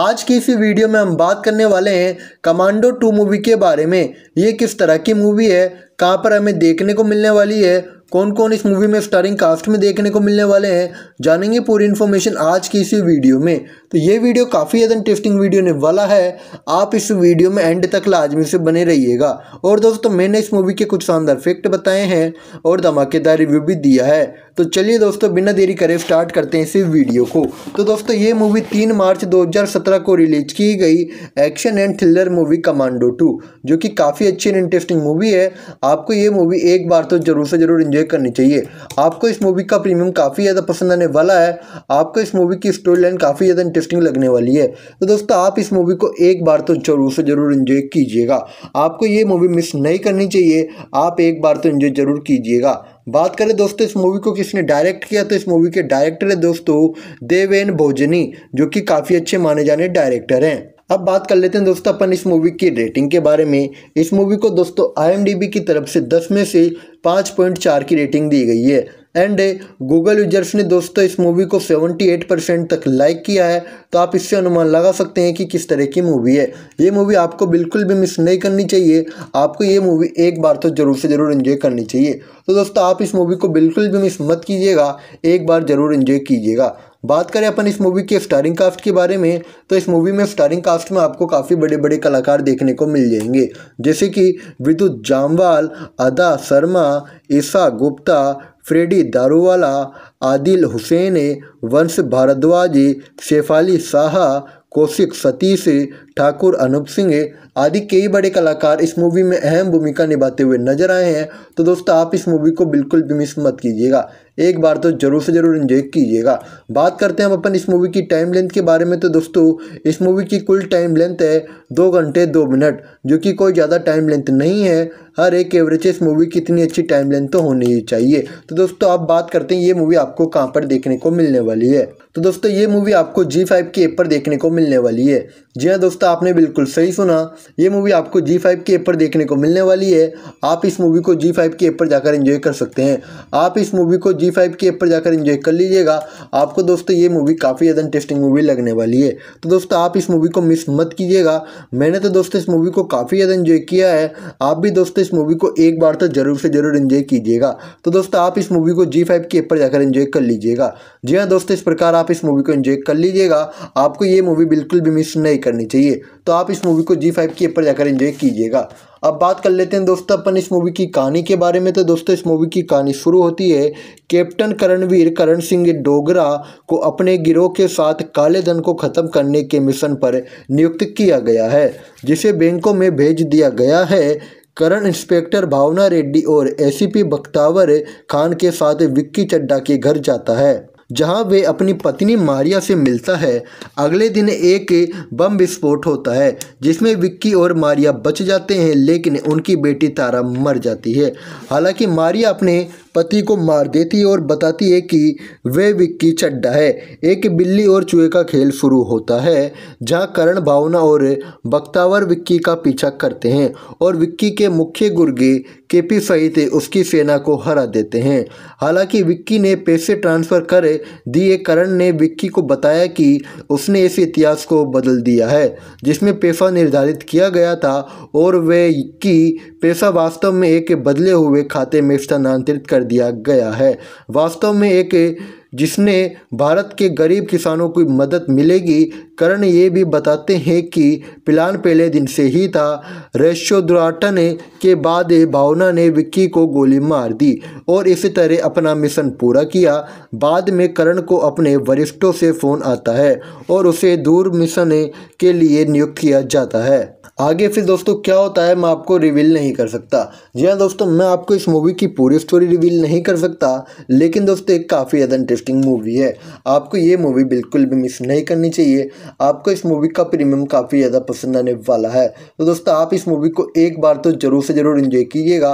Speaker 1: आज की इस वीडियो में हम बात करने वाले हैं कमांडो टू मूवी के बारे में ये किस तरह की मूवी है कहाँ पर हमें देखने को मिलने वाली है कौन कौन इस मूवी में स्टारिंग कास्ट में देखने को मिलने वाले हैं जानेंगे पूरी इन्फॉर्मेशन आज की इसी वीडियो में तो ये वीडियो काफ़ी ज़्यादा इंटरेस्टिंग वीडियो ने वाला है आप इस वीडियो में एंड तक लाजमी से बने रहिएगा और दोस्तों मैंने इस मूवी के कुछ शानदार फैक्ट बताए हैं और धमाकेदार रिव्यू भी दिया है तो चलिए दोस्तों बिना देरी करे स्टार्ट करते हैं इस वीडियो को तो दोस्तों ये मूवी तीन मार्च 2017 को रिलीज की गई action and thriller movie Commando two जो कि काफ़ी अच्छी एंड इंटरेस्टिंग मूवी है आपको ये मूवी एक बार तो ज़रूर से ज़रूर इन्जॉय करनी चाहिए आपको इस मूवी का प्रीमियम काफ़ी ज़्यादा पसंद आने वाला है आपको इस मूवी की स्टोरी लाइन काफ़ी ज़्यादा इंटरेस्टिंग लगने वाली है तो दोस्तों आप इस मूवी को एक बार तो ज़रूर से ज़रूर इन्जॉय कीजिएगा आपको ये मूवी मिस नहीं करनी चाहिए आप एक बार तो इन्जॉय ज़रूर कीजिएगा बात करें दोस्तों इस मूवी को किसने डायरेक्ट किया तो इस मूवी के डायरेक्टर है दोस्तों देवेन भोजनी जो कि काफ़ी अच्छे माने जाने डायरेक्टर हैं अब बात कर लेते हैं दोस्तों अपन इस मूवी की रेटिंग के बारे में इस मूवी को दोस्तों आईएमडीबी की तरफ से 10 में से 5.4 की रेटिंग दी गई है एंड गूगल यूजर्स ने दोस्तों इस मूवी को 78 परसेंट तक लाइक किया है तो आप इससे अनुमान लगा सकते हैं कि किस तरह की मूवी है ये मूवी आपको बिल्कुल भी मिस नहीं करनी चाहिए आपको ये मूवी एक बार तो ज़रूर से ज़रूर इन्जॉय करनी चाहिए तो दोस्तों आप इस मूवी को बिल्कुल भी मिस मत कीजिएगा एक बार ज़रूर इन्जॉय कीजिएगा बात करें अपन इस मूवी के स्टारिंग कास्ट के बारे में तो इस मूवी में स्टारिंग कास्ट में आपको काफ़ी बड़े बड़े कलाकार देखने को मिल जाएंगे जैसे कि विद्युत जामवाल अदा शर्मा ईशा गुप्ता फ्रेडी दारूवाला आदिल हुसैन वंश भारद्वाज शेफाली शाह कौशिक सतीश ठाकुर अनूप सिंह आदि कई बड़े कलाकार इस मूवी में अहम भूमिका निभाते हुए नजर आए हैं तो दोस्तों आप इस मूवी को बिल्कुल भी मिस मत कीजिएगा एक बार तो ज़रूर से ज़रूर इंजॉय कीजिएगा बात करते हैं हम अपन इस मूवी की टाइम लेंथ के बारे में तो दोस्तों इस मूवी की कुल टाइम लेंथ है दो घंटे दो मिनट जो कि कोई ज़्यादा टाइम लेंथ नहीं है हर एक एवरेज इस मूवी की इतनी अच्छी टाइम लेंथ तो होनी ही चाहिए तो दोस्तों आप बात करते हैं ये मूवी आपको कहाँ पर देखने को मिलने वाली है तो दोस्तों ये मूवी आपको जी फाइव के एप पर देखने को मिलने वाली है जी हाँ दोस्तों आपने बिल्कुल सही सुना ये मूवी आपको जी फाइव के एप पर देखने को मिलने वाली है आप इस मूवी को जी फाइव के एप पर जाकर एंजॉय कर सकते हैं आप इस मूवी को जी फाइव के एप पर जाकर एंजॉय कर लीजिएगा आपको दोस्तों ये मूवी काफ़ी ज़्यादा इंटरेस्टिंग मूवी लगने वाली है तो दोस्तों आप इस मूवी को मिस मत कीजिएगा मैंने तो दोस्तों इस मूवी को काफ़ी ज़्यादा इन्जॉय किया है आप भी दोस्तों इस मूवी को एक बार तो ज़रूर से ज़रूर इन्जॉय कीजिएगा तो दोस्तों आप इस मूवी को जी फाइव के एप पर जाकर इन्जॉय कर लीजिएगा जी हाँ दोस्तों इस प्रकार आप आप इस मूवी को इन्जॉय कर लीजिएगा आपको ये मूवी बिल्कुल भी मिस नहीं करनी चाहिए तो आप इस मूवी को जी फाइव की ऊपर जाकर इन्जॉय कीजिएगा अब बात कर लेते हैं दोस्तों अपन इस मूवी की कहानी के बारे में तो दोस्तों इस मूवी की कहानी शुरू होती है कैप्टन करणवीर करण सिंह डोगरा को अपने गिरोह के साथ काले धन को ख़त्म करने के मिशन पर नियुक्त किया गया है जिसे बैंकों में भेज दिया गया है करण इंस्पेक्टर भावना रेड्डी और एसीपी बख्तावर खान के साथ विक्की चड्डा के घर जाता है जहां वे अपनी पत्नी मारिया से मिलता है अगले दिन एक बम विस्फोट होता है जिसमें विक्की और मारिया बच जाते हैं लेकिन उनकी बेटी तारा मर जाती है हालांकि मारिया अपने पति को मार देती है और बताती है कि वे विक्की चड्डा है एक बिल्ली और चूहे का खेल शुरू होता है जहाँ करण भावना और बख्तावर विक्की का पीछा करते हैं और विक्की के मुख्य गुर्गे केपी सहित उसकी सेना को हरा देते हैं हालांकि विक्की ने पैसे ट्रांसफ़र कर दिए करण ने विक्की को बताया कि उसने इस इतिहास को बदल दिया है जिसमें पैसा निर्धारित किया गया था और वे विक्की पैसा वास्तव में एक बदले हुए खाते में स्थानांतरित कर दिया गया है वास्तव में एक जिसने भारत के गरीब किसानों की मदद मिलेगी करण ये भी बताते हैं कि प्लान पहले दिन से ही था रेशोद्राटन के बाद भावना ने विक्की को गोली मार दी और इसी तरह अपना मिशन पूरा किया बाद में करण को अपने वरिष्ठों से फ़ोन आता है और उसे दूर मिशन के लिए नियुक्त किया जाता है आगे फिर दोस्तों क्या होता है मैं आपको रिवील नहीं कर सकता जी हाँ दोस्तों मैं आपको इस मूवी की पूरी स्टोरी रिवील नहीं कर सकता लेकिन दोस्तों एक काफ़ी ज़्यादा इंटरेस्टिंग मूवी है आपको ये मूवी बिल्कुल भी मिस नहीं करनी चाहिए आपको इस मूवी का प्रीमियम काफ़ी ज़्यादा पसंद आने वाला है तो दोस्तों आप इस मूवी को एक बार तो ज़रूर से ज़रूर इन्जॉय कीजिएगा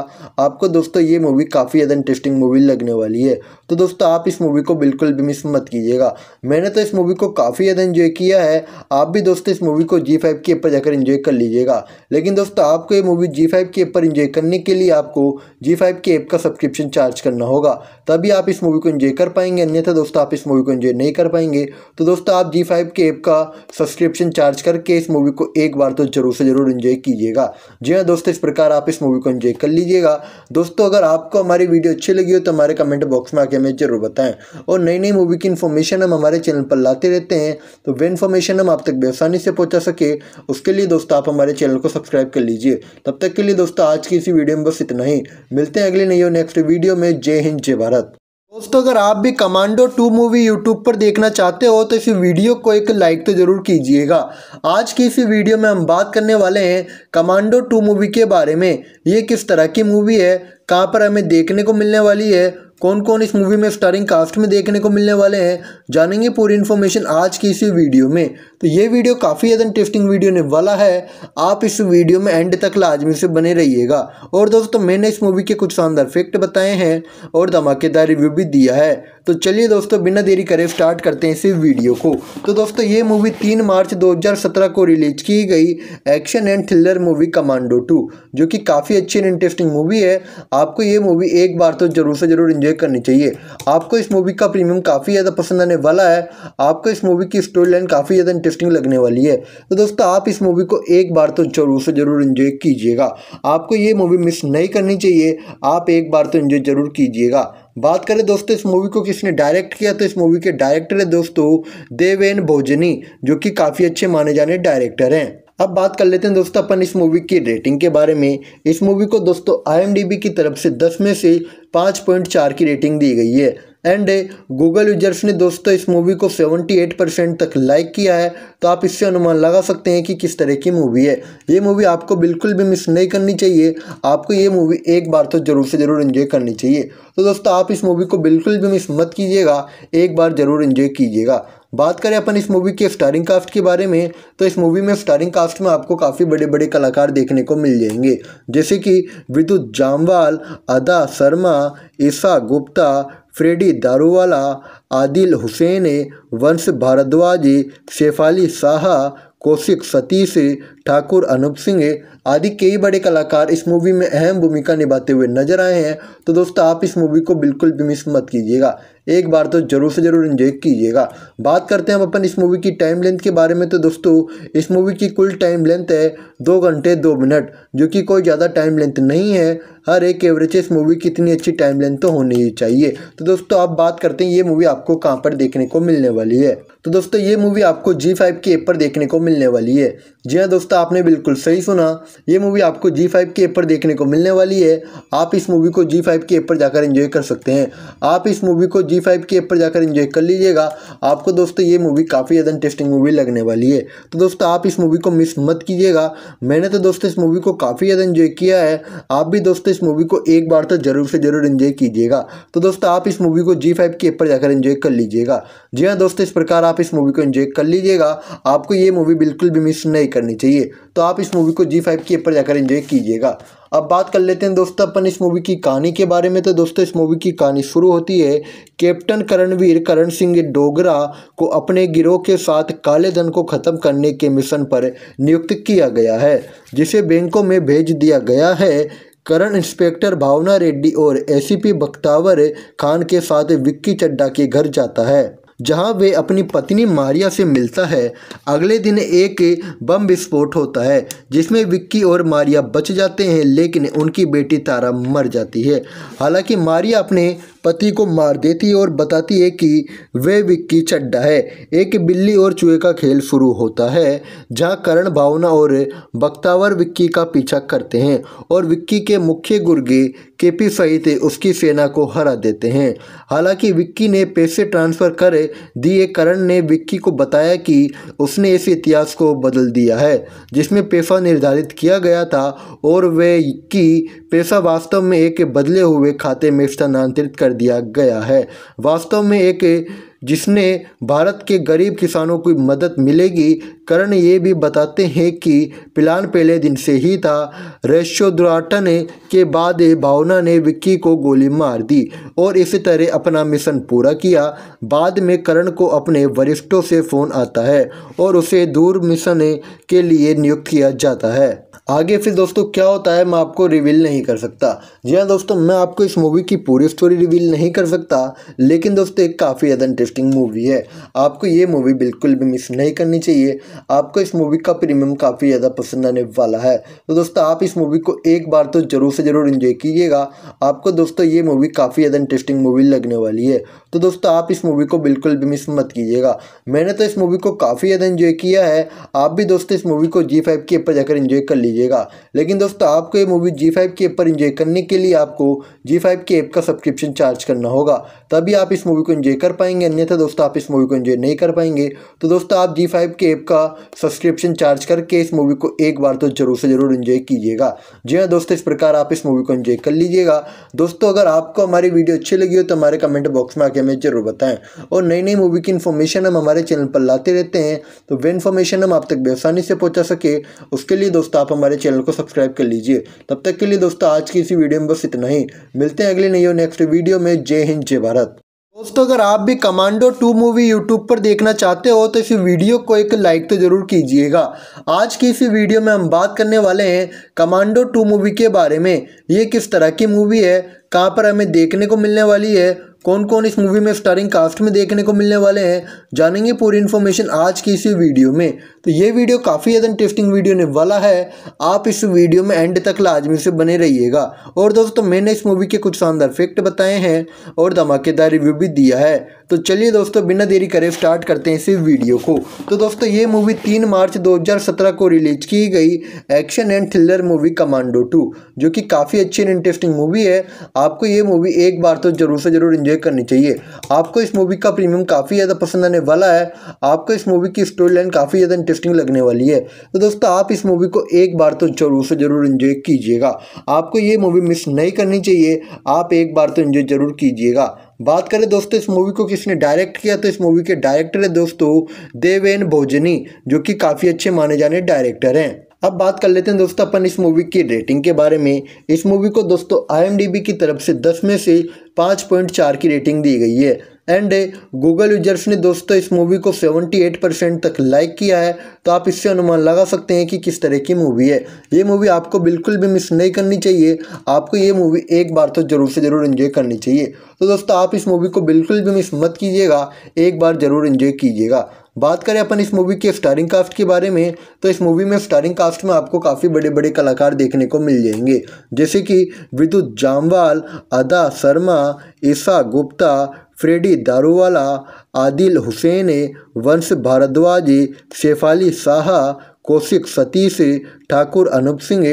Speaker 1: आपको दोस्तों ये मूवी काफ़ी ज़्यादा इंटरेस्टिंग मूवी लगने वाली है तो दोस्तों आप इस मूवी को बिल्कुल भी मिस मत कीजिएगा मैंने तो इस मूवी को काफ़ी ज़्यादा इन्जॉय किया है आप भी दोस्तों इस मूवी को जी फाइव के ऊपर जाकर इन्जॉय कर लीजिए लीजिएगा लेकिन दोस्तों आपको ये मूवी जी फाइव के ऊपर इंजॉय करने के लिए आपको जी फाइव के ऐप का सब्सक्रिप्शन चार्ज करना होगा तभी आप इस मूवी को इन्जॉय कर पाएंगे अन्यथा दोस्तों आप इस मूवी को इन्जॉय नहीं कर पाएंगे तो दोस्तों आप जी फाइव के ऐप का सब्सक्रिप्शन चार्ज करके इस मूवी को एक बार तो ज़रूर से ज़रूर इन्जॉय कीजिएगा जी हाँ दोस्तों इस प्रकार आप इस मूवी को इन्जॉय कर लीजिएगा दोस्तों अगर आपको हमारी वीडियो अच्छी लगी हो तो हमारे कमेंट बॉक्स में आके हमें ज़रूर बताएं और नई नई मूवी की इन्फॉर्मेशन हम हमारे चैनल पर लाते रहते हैं तो वे इन्फॉर्मेशन हम आप तक बेसानी से पहुँचा सके उसके लिए दोस्तों आप हमारे चैनल को सब्सक्राइब कर लीजिए तब तक के लिए दोस्तों आज की इसी वीडियो में बस इतना ही मिलते हैं नई नहीं नेक्स्ट वीडियो में जय हिंद जय भारत दोस्तों अगर आप भी कमांडो टू मूवी यूट्यूब पर देखना चाहते हो तो इस वीडियो को एक लाइक तो ज़रूर कीजिएगा आज की इस वीडियो में हम बात करने वाले हैं कमांडो टू मूवी के बारे में ये किस तरह की मूवी है कहाँ पर हमें देखने को मिलने वाली है कौन कौन इस मूवी में स्टारिंग कास्ट में देखने को मिलने वाले हैं जानेंगे पूरी इन्फॉर्मेशन आज की इसी वीडियो में तो ये वीडियो काफ़ी ज़्यादा इंटरेस्टिंग वीडियो ने वाला है आप इस वीडियो में एंड तक लाजमी से बने रहिएगा और दोस्तों मैंने इस मूवी के कुछ शानदार फैक्ट बताए हैं और धमाकेदार रिव्यू भी दिया है तो चलिए दोस्तों बिना देरी करे स्टार्ट करते हैं इस वीडियो को तो दोस्तों ये मूवी तीन मार्च दो को रिलीज की गई action and thriller movie Commando two जो कि काफ़ी अच्छी एंड इंटरेस्टिंग मूवी है आपको ये मूवी एक बार तो ज़रूर से ज़रूर इन्जॉय करनी चाहिए आपको इस मूवी का प्रीमियम काफ़ी ज़्यादा पसंद आने वाला है आपको इस मूवी की स्टोरी लाइन काफ़ी ज़्यादा इंटरेस्ट इंटरेस्टिंग लगने वाली है तो दोस्तों आप इस मूवी को एक बार तो जरूर से ज़रूर इन्जॉय कीजिएगा आपको ये मूवी मिस नहीं करनी चाहिए आप एक बार तो इन्जॉय ज़रूर कीजिएगा बात करें दोस्तों इस मूवी को किसने डायरेक्ट किया तो इस मूवी के डायरेक्टर है दोस्तों देवेन भोजनी जो कि काफ़ी अच्छे माने जाने डायरेक्टर हैं अब बात कर लेते हैं दोस्तों अपन इस मूवी की रेटिंग के बारे में इस मूवी को दोस्तों आईएमडीबी की तरफ से 10 में से 5.4 की रेटिंग दी गई है एंड गूगल यूजर्स ने दोस्तों इस मूवी को 78 परसेंट तक लाइक किया है तो आप इससे अनुमान लगा सकते हैं कि किस तरह की मूवी है ये मूवी आपको बिल्कुल भी मिस नहीं करनी चाहिए आपको ये मूवी एक बार तो ज़रूर से ज़रूर इन्जॉय करनी चाहिए तो दोस्तों आप इस मूवी को बिल्कुल भी मिस मत कीजिएगा एक बार ज़रूर इन्जॉय कीजिएगा बात करें अपन इस मूवी के स्टारिंग कास्ट के बारे में तो इस मूवी में स्टारिंग कास्ट में आपको काफ़ी बड़े बड़े कलाकार देखने को मिल जाएंगे जैसे कि विद्युत जामवाल अदा शर्मा ईशा गुप्ता फ्रेडी दारूवाला आदिल हुसैन वंश भारद्वाज शेफाली शाह कौशिक सतीश ठाकुर अनूप सिंह आदि कई बड़े कलाकार इस मूवी में अहम भूमिका निभाते हुए नजर आए हैं तो दोस्तों आप इस मूवी को बिल्कुल भी मिस मत कीजिएगा एक बार तो जरूर से ज़रूर इन्जॉय कीजिएगा बात करते हैं हम अपन इस मूवी की टाइम लेंथ के बारे में तो दोस्तों इस मूवी की कुल टाइम लेंथ है दो घंटे दो मिनट जो कि कोई ज़्यादा टाइम लेंथ नहीं है हर एक एवरेज इस मूवी की इतनी अच्छी टाइम लेंथ तो होनी ही चाहिए तो दोस्तों आप बात करते हैं ये मूवी आपको कहाँ पर देखने को मिलने वाली है तो दोस्तों ये मूवी आपको जी फाइव के एप पर देखने को मिलने वाली है जी हाँ दोस्तों आपने बिल्कुल सही सुना ये मूवी आपको जी फाइव के एप पर देखने को मिलने वाली है आप इस मूवी को जी फाइव के एप पर जाकर एंजॉय कर सकते हैं आप इस मूवी को जी फाइव के एप पर जाकर एंजॉय कर लीजिएगा आपको दोस्तों ये मूवी काफ़ी ज़्यादा इंटरेस्टिंग मूवी लगने वाली है तो दोस्तों आप इस मूवी को मिस मत कीजिएगा मैंने तो दोस्तों इस मूवी को काफ़ी ज़्यादा इन्जॉय किया है आप भी दोस्तों इस मूवी को एक बार तो जरूर से जरूर इन्जॉय कीजिएगा तो दोस्तों आप इस मूवी को जी फाइव के ऊपर जाकर इन्जॉय कर लीजिएगा जी हाँ दोस्तों इस प्रकार आप इस मूवी को इन्जॉय कर लीजिएगा आपको ये मूवी बिल्कुल भी मिस नहीं करनी चाहिए तो आप इस मूवी को जी फाइव के ऊपर जाकर इन्जॉय कीजिएगा अब बात कर लेते हैं दोस्तों अपन इस मूवी की कहानी के बारे में तो दोस्तों इस मूवी की कहानी शुरू होती है कैप्टन करणवीर करण सिंह डोगरा को अपने गिरोह के साथ काले धन को ख़त्म करने के मिशन पर नियुक्त किया गया है जिसे बैंकों में भेज दिया गया है करण इंस्पेक्टर भावना रेड्डी और एसीपी बख्तावर खान के साथ विक्की चड्डा के घर जाता है जहां वे अपनी पत्नी मारिया से मिलता है अगले दिन एक बम विस्फोट होता है जिसमें विक्की और मारिया बच जाते हैं लेकिन उनकी बेटी तारा मर जाती है हालांकि मारिया अपने पति को मार देती है और बताती है कि वह विक्की चड्डा है एक बिल्ली और चूहे का खेल शुरू होता है जहां करण भावना और बख्तावर विक्की का पीछा करते हैं और विक्की के मुख्य गुर्गे केपी सहित उसकी सेना को हरा देते हैं हालांकि विक्की ने पैसे ट्रांसफ़र कर दिए करण ने विक्की को बताया कि उसने इस इतिहास को बदल दिया है जिसमें पैसा निर्धारित किया गया था और वे की पैसा वास्तव में एक बदले हुए खाते में स्थानांतरित कर कर दिया गया है वास्तव में एक जिसने भारत के गरीब किसानों की मदद मिलेगी करण ये भी बताते हैं कि प्लान पहले दिन से ही था रेशोद्राटन के बाद भावना ने विक्की को गोली मार दी और इसी तरह अपना मिशन पूरा किया बाद में करण को अपने वरिष्ठों से फ़ोन आता है और उसे दूर मिशन के लिए नियुक्त किया जाता है आगे फिर दोस्तों क्या होता है मैं आपको रिवील नहीं कर सकता जी हाँ दोस्तों मैं आपको इस मूवी की पूरी स्टोरी रिवील नहीं कर सकता लेकिन दोस्तों एक काफ़ी ज़्यादा इंटरेस्टिंग मूवी है आपको ये मूवी बिल्कुल भी मिस नहीं करनी चाहिए आपको इस मूवी का प्रीमियम काफ़ी ज़्यादा पसंद आने वाला है तो दोस्तों आप इस मूवी को एक बार तो ज़रूर से ज़रूर इन्जॉय कीजिएगा आपको दोस्तों ये मूवी काफ़ी ज़्यादा इंटरेस्टिंग मूवी लगने वाली है तो दोस्तों आप इस मूवी को बिल्कुल भी मिस मत कीजिएगा मैंने तो इस मूवी को काफ़ी ज़्यादा इन्जॉय किया है आप भी दोस्तों इस मूवी को जी फाइव के ऊपर जाकर इन्जॉय कर लीजिए लीजिएगा लेकिन दोस्तों आपको ये मूवी जी फाइव के ऐप पर इंजॉय करने के लिए आपको जी फाइव के ऐप का सब्सक्रिप्शन चार्ज करना होगा तभी आप इस मूवी को इंजॉय कर पाएंगे अन्यथा दोस्तों आप इस मूवी को इंजॉय नहीं कर पाएंगे तो दोस्तों आप जी फाइव के ऐप का सब्सक्रिप्शन चार्ज करके इस मूवी को एक बार तो जरूर से ज़रूर इंजॉय कीजिएगा जी हाँ दोस्तों इस प्रकार आप इस मूवी को इंजॉय कर लीजिएगा दोस्तों अगर आपको हमारी वीडियो अच्छी लगी हो तो हमारे कमेंट बॉक्स में आके हमें जरूर बताएं और नई नई मूवी की इन्फॉर्मेशन हम हमारे चैनल पर लाते रहते हैं तो वे इन्फॉर्मेशन हम आप तक बेसानी से पहुँचा सके उसके लिए दोस्तों आप हम हमारे चैनल को सब्सक्राइब कर लीजिए तब तक के लिए दोस्तों आज की इसी वीडियो में बस इतना ही मिलते हैं अगले नई और नेक्स्ट वीडियो में जय हिंद जय भारत दोस्तों अगर आप भी कमांडो टू मूवी यूट्यूब पर देखना चाहते हो तो इस वीडियो को एक लाइक तो ज़रूर कीजिएगा आज की इस वीडियो में हम बात करने वाले हैं कमांडो टू मूवी के बारे में ये किस तरह की मूवी है कहाँ पर हमें देखने को मिलने वाली है कौन कौन इस मूवी में स्टारिंग कास्ट में देखने को मिलने वाले हैं जानेंगे पूरी इन्फॉर्मेशन आज की इसी वीडियो में तो ये वीडियो काफ़ी ज़्यादा इंटरेस्टिंग वीडियो ने वाला है आप इस वीडियो में एंड तक लाजमी से बने रहिएगा और दोस्तों मैंने इस मूवी के कुछ शानदार फैक्ट बताए हैं और धमाकेदार रिव्यू भी दिया है तो चलिए दोस्तों बिना देरी करे स्टार्ट करते हैं इस वीडियो को तो दोस्तों ये मूवी तीन मार्च 2017 को रिलीज की गई action and thriller movie Commando two जो कि काफ़ी अच्छी एंड इंटरेस्टिंग मूवी है आपको ये मूवी एक बार तो ज़रूर से ज़रूर इन्जॉय करनी चाहिए आपको इस मूवी का प्रीमियम काफ़ी ज़्यादा पसंद आने वाला है आपको इस मूवी की स्टोरी लाइन काफ़ी ज़्यादा इंटरेस्टिंग लगने वाली है तो दोस्तों आप इस मूवी को एक बार तो ज़रूर से ज़रूर इन्जॉय कीजिएगा आपको ये मूवी मिस नहीं करनी चाहिए आप एक बार तो इन्जॉय ज़रूर कीजिएगा बात करें दोस्तों इस मूवी को किसने डायरेक्ट किया तो इस मूवी के डायरेक्टर है दोस्तों देवेन भोजनी जो कि काफ़ी अच्छे माने जाने डायरेक्टर हैं अब बात कर लेते हैं दोस्तों अपन इस मूवी की रेटिंग के बारे में इस मूवी को दोस्तों आई की तरफ से दस में से चार की रेटिंग दी गई है एंड गूगल यूजर्स ने दोस्तों इस मूवी को 78 परसेंट तक लाइक किया है तो आप इससे अनुमान लगा सकते हैं कि किस तरह की मूवी है ये मूवी आपको बिल्कुल भी मिस नहीं करनी चाहिए आपको ये मूवी एक बार तो ज़रूर से ज़रूर इन्जॉय करनी चाहिए तो दोस्तों आप इस मूवी को बिल्कुल भी मिस मत कीजिएगा एक बार ज़रूर इन्जॉय कीजिएगा बात करें अपन इस मूवी के स्टारिंग कास्ट के बारे में तो इस मूवी में स्टारिंग कास्ट में आपको काफ़ी बड़े बड़े कलाकार देखने को मिल जाएंगे जैसे कि विद्युत जामवाल अदा शर्मा ईशा गुप्ता फ्रेडी दारूवाला आदिल हुसैन वंश भारद्वाज शेफाली शाह कौशिक सतीश ठाकुर अनूप सिंह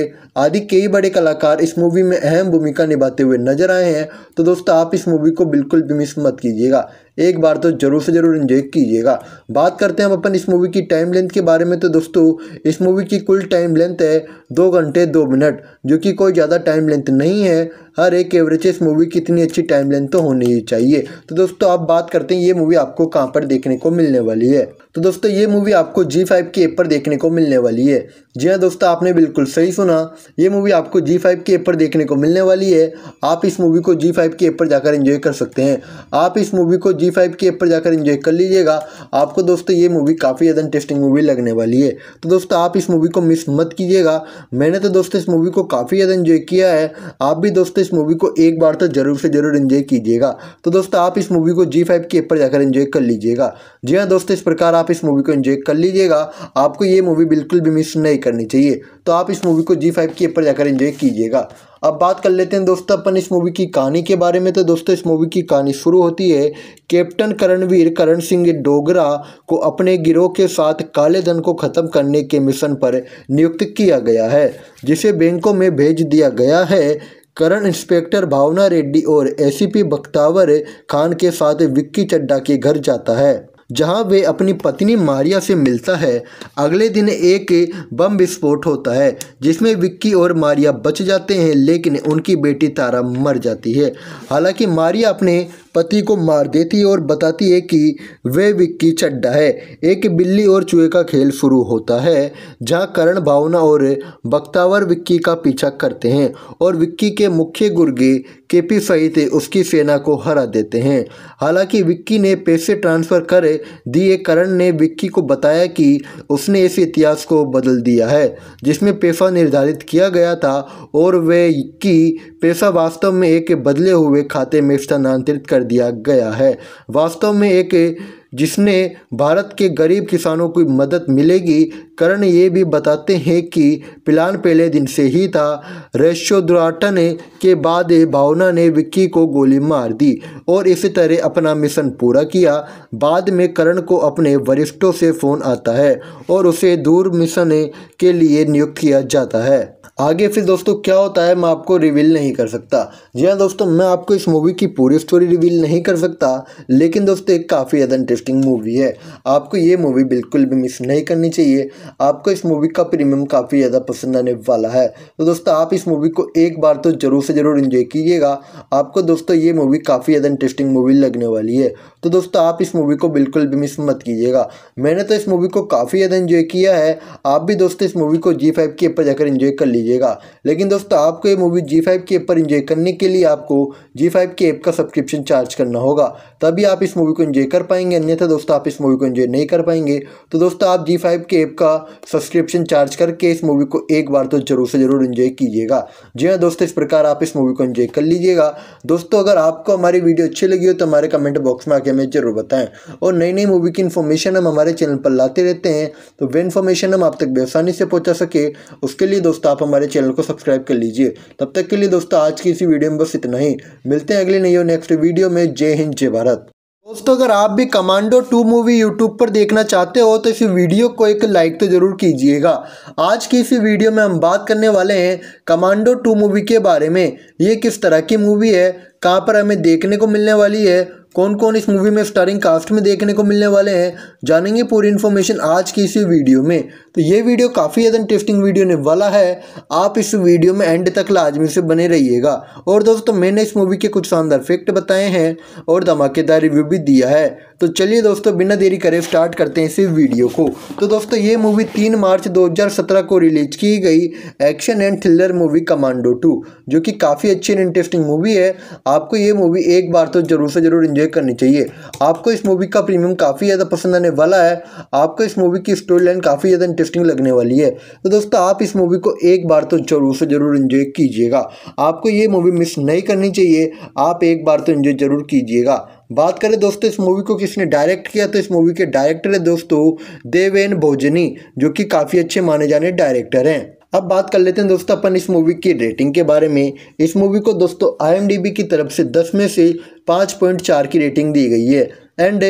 Speaker 1: आदि कई बड़े कलाकार इस मूवी में अहम भूमिका निभाते हुए नजर आए हैं तो दोस्तों आप इस मूवी को बिल्कुल भी मिस मत कीजिएगा एक बार तो ज़रूर से ज़रूर इन्जॉय कीजिएगा बात करते हैं हम अपन इस मूवी की टाइम लेंथ के बारे में तो दोस्तों इस मूवी की कुल टाइम लेंथ है दो घंटे दो मिनट जो कि कोई ज़्यादा टाइम लेंथ नहीं है हर एक एवरेज इस मूवी की इतनी अच्छी टाइम लेंथ तो होनी ही चाहिए तो दोस्तों आप बात करते हैं ये मूवी आपको कहाँ पर देखने को मिलने वाली है तो दोस्तों ये मूवी आपको जी फाइव के ऊपर पर देखने को मिलने वाली है जी हाँ दोस्तों आपने बिल्कुल सही सुना ये मूवी आपको जी फाइव के ऐप पर देखने को मिलने वाली है आप इस मूवी को जी फाइव के ऐप पर जाकर एंजॉय कर सकते हैं आप इस मूवी को जी फाइव के ऐप पर जाकर एंजॉय कर लीजिएगा आपको दोस्तों ये मूवी काफ़ी ज़्यादा इंटरेस्टिंग मूवी लगने वाली है तो दोस्तों आप इस मूवी को मिस मत कीजिएगा मैंने तो दोस्तों इस मूवी को काफ़ी ज़्यादा इन्जॉय किया है आप भी दोस्तों इस मूवी को एक बार तो ज़रूर से ज़रूर इन्जॉय कीजिएगा तो दोस्तों आप इस मूवी को जी फाइव के ऊपर पर जाकर इन्जॉय कर लीजिएगा जी हाँ दोस्तों इस प्रकार आप इस मूवी को इन्जॉय कर लीजिएगा आपको ये मूवी बिल्कुल भी मिस नहीं नहीं करनी चाहिए तो आप इस मूवी को जी फाइव के ऊपर जाकर इन्जॉय कीजिएगा अब बात कर लेते हैं दोस्तों अपन इस मूवी की कहानी के बारे में तो दोस्तों इस मूवी की कहानी शुरू होती है कैप्टन करणवीर करण सिंह डोगरा को अपने गिरोह के साथ काले धन को ख़त्म करने के मिशन पर नियुक्त किया गया है जिसे बैंकों में भेज दिया गया है करण इंस्पेक्टर भावना रेड्डी और एसीपी सी बख्तावर खान के साथ विक्की चड्डा के घर जाता है जहां वे अपनी पत्नी मारिया से मिलता है अगले दिन एक बम विस्फोट होता है जिसमें विक्की और मारिया बच जाते हैं लेकिन उनकी बेटी तारा मर जाती है हालांकि मारिया अपने पति को मार देती है और बताती है कि वे विक्की चड्डा है एक बिल्ली और चूहे का खेल शुरू होता है जहां करण भावना और बख्तावर विक्की का पीछा करते हैं और विक्की के मुख्य गुर्गे केपी सहित उसकी सेना को हरा देते हैं हालांकि विक्की ने पैसे ट्रांसफ़र कर दिए करण ने विक्की को बताया कि उसने इस इतिहास को बदल दिया है जिसमें पैसा निर्धारित किया गया था और वे की पैसा वास्तव में एक बदले हुए खाते में स्थानांतरित कर कर दिया गया है वास्तव में एक जिसने भारत के गरीब किसानों की मदद मिलेगी कर्ण ये भी बताते हैं कि प्लान पहले दिन से ही था रेशोद्राटन के बाद भावना ने विक्की को गोली मार दी और इसी तरह अपना मिशन पूरा किया बाद में करण को अपने वरिष्ठों से फ़ोन आता है और उसे दूर मिशन के लिए नियुक्त किया जाता है आगे फिर दोस्तों क्या होता है मैं आपको रिवील नहीं कर सकता जी हाँ दोस्तों मैं आपको इस मूवी की पूरी स्टोरी रिवील नहीं कर सकता लेकिन दोस्तों एक काफ़ी ज़्यादा इंटरेस्टिंग मूवी है आपको ये मूवी बिल्कुल भी मिस नहीं करनी चाहिए आपको इस मूवी का प्रीमियम काफ़ी ज़्यादा पसंद आने वाला है तो दोस्तों आप इस मूवी को एक बार तो ज़रूर से ज़रूर इन्जॉय कीजिएगा आपको दोस्तों ये मूवी काफ़ी ज़्यादा इंटरेस्टिंग मूवी लगने वाली है तो दोस्तों आप इस मूवी को बिल्कुल भी मिस मत कीजिएगा मैंने तो इस मूवी को काफ़ी ज़्यादा इन्जॉय किया है आप भी दोस्तों इस मूवी को जी फाइव के ऊपर जाकर इन्जॉय कर लीजिएगा लेकिन दोस्तों आपको ये मूवी जी फाइव के ऊपर इन्जॉय करने के लिए आपको जी फाइव के ऐप का सब्सक्रिप्शन चार्ज करना होगा तभी आप इस मूवी को इन्जॉय कर पाएंगे अन्यथा दोस्तों आप इस मूवी को इन्जॉय नहीं कर पाएंगे तो दोस्तों आप जी फाइव के ऐप का का सब्सक्रिप्शन चार्ज करके इस मूवी को एक बार तो ज़रूर से ज़रूर इन्जॉय कीजिएगा जी हाँ दोस्तों इस प्रकार आप इस मूवी को इन्जॉय कर लीजिएगा दोस्तों अगर आपको हमारी वीडियो अच्छी लगी हो तो हमारे कमेंट बॉक्स में आके हमें ज़रूर बताएं और नई नई मूवी की इन्फॉर्मेशन हम हमारे चैनल पर लाते रहते हैं तो वे इन्फॉर्मेशन हम आप तक बेसानी से पहुँचा सके उसके लिए दोस्तों आप हमारे चैनल को सब्सक्राइब कर लीजिए तब तक के लिए दोस्तों आज की इसी वीडियो में बस इतना ही मिलते हैं अगले नई और नेक्स्ट वीडियो में जय हिंद जय भारत दोस्तों अगर आप भी कमांडो टू मूवी यूट्यूब पर देखना चाहते हो तो इस वीडियो को एक लाइक तो ज़रूर कीजिएगा आज की इस वीडियो में हम बात करने वाले हैं कमांडो टू मूवी के बारे में ये किस तरह की मूवी है कहाँ पर हमें देखने को मिलने वाली है कौन कौन इस मूवी में स्टारिंग कास्ट में देखने को मिलने वाले हैं जानेंगे पूरी इन्फॉर्मेशन आज की इसी वीडियो में तो ये वीडियो काफ़ी ज़्यादा इंटरेस्टिंग वीडियो ने वाला है आप इस वीडियो में एंड तक लाजमी से बने रहिएगा और दोस्तों मैंने इस मूवी के कुछ शानदार फैक्ट बताए हैं और धमाकेदार रिव्यू भी दिया है तो चलिए दोस्तों बिना देरी करे स्टार्ट करते हैं इस वीडियो को तो दोस्तों ये मूवी तीन मार्च 2017 को रिलीज की गई action and thriller movie Commando two जो कि काफ़ी अच्छी एंड इंटरेस्टिंग मूवी है आपको ये मूवी एक बार तो ज़रूर से ज़रूर इन्जॉय करनी चाहिए आपको इस मूवी का प्रीमियम काफ़ी ज़्यादा पसंद आने वाला है आपको इस मूवी की स्टोरी लाइन काफ़ी ज़्यादा इंटरेस्टिंग लगने वाली है तो दोस्तों आप इस मूवी को एक बार तो ज़रूर से ज़रूर इन्जॉय कीजिएगा आपको ये मूवी मिस नहीं करनी चाहिए आप एक बार तो इन्जॉय ज़रूर कीजिएगा बात करें दोस्तों इस मूवी को किसने डायरेक्ट किया तो इस मूवी के डायरेक्टर है दोस्तों देवेन भोजनी जो कि काफ़ी अच्छे माने जाने डायरेक्टर हैं अब बात कर लेते हैं दोस्तों अपन इस मूवी की रेटिंग के बारे में इस मूवी को दोस्तों आईएमडीबी की तरफ से 10 में से 5.4 की रेटिंग दी गई है एंड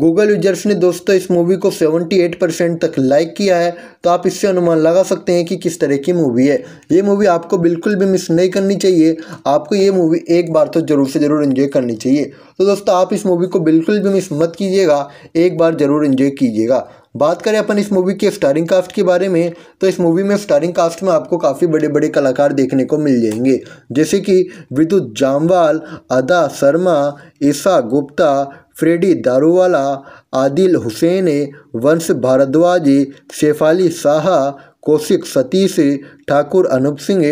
Speaker 1: गूगल यूजर्स ने दोस्तों इस मूवी को 78 परसेंट तक लाइक किया है तो आप इससे अनुमान लगा सकते हैं कि किस तरह की मूवी है ये मूवी आपको बिल्कुल भी मिस नहीं करनी चाहिए आपको ये मूवी एक बार तो ज़रूर से ज़रूर इन्जॉय करनी चाहिए तो दोस्तों आप इस मूवी को बिल्कुल भी मिस मत कीजिएगा एक बार ज़रूर इन्जॉय कीजिएगा बात करें अपन इस मूवी के स्टारिंग कास्ट के बारे में तो इस मूवी में स्टारिंग कास्ट में आपको काफ़ी बड़े बड़े कलाकार देखने को मिल जाएंगे जैसे कि विद्युत जामवाल अदा शर्मा ईशा गुप्ता फ्रेडी दारूवाला आदिल हुसैन वंश भारद्वाज शेफाली शाह कौशिक सतीश ठाकुर अनूप सिंह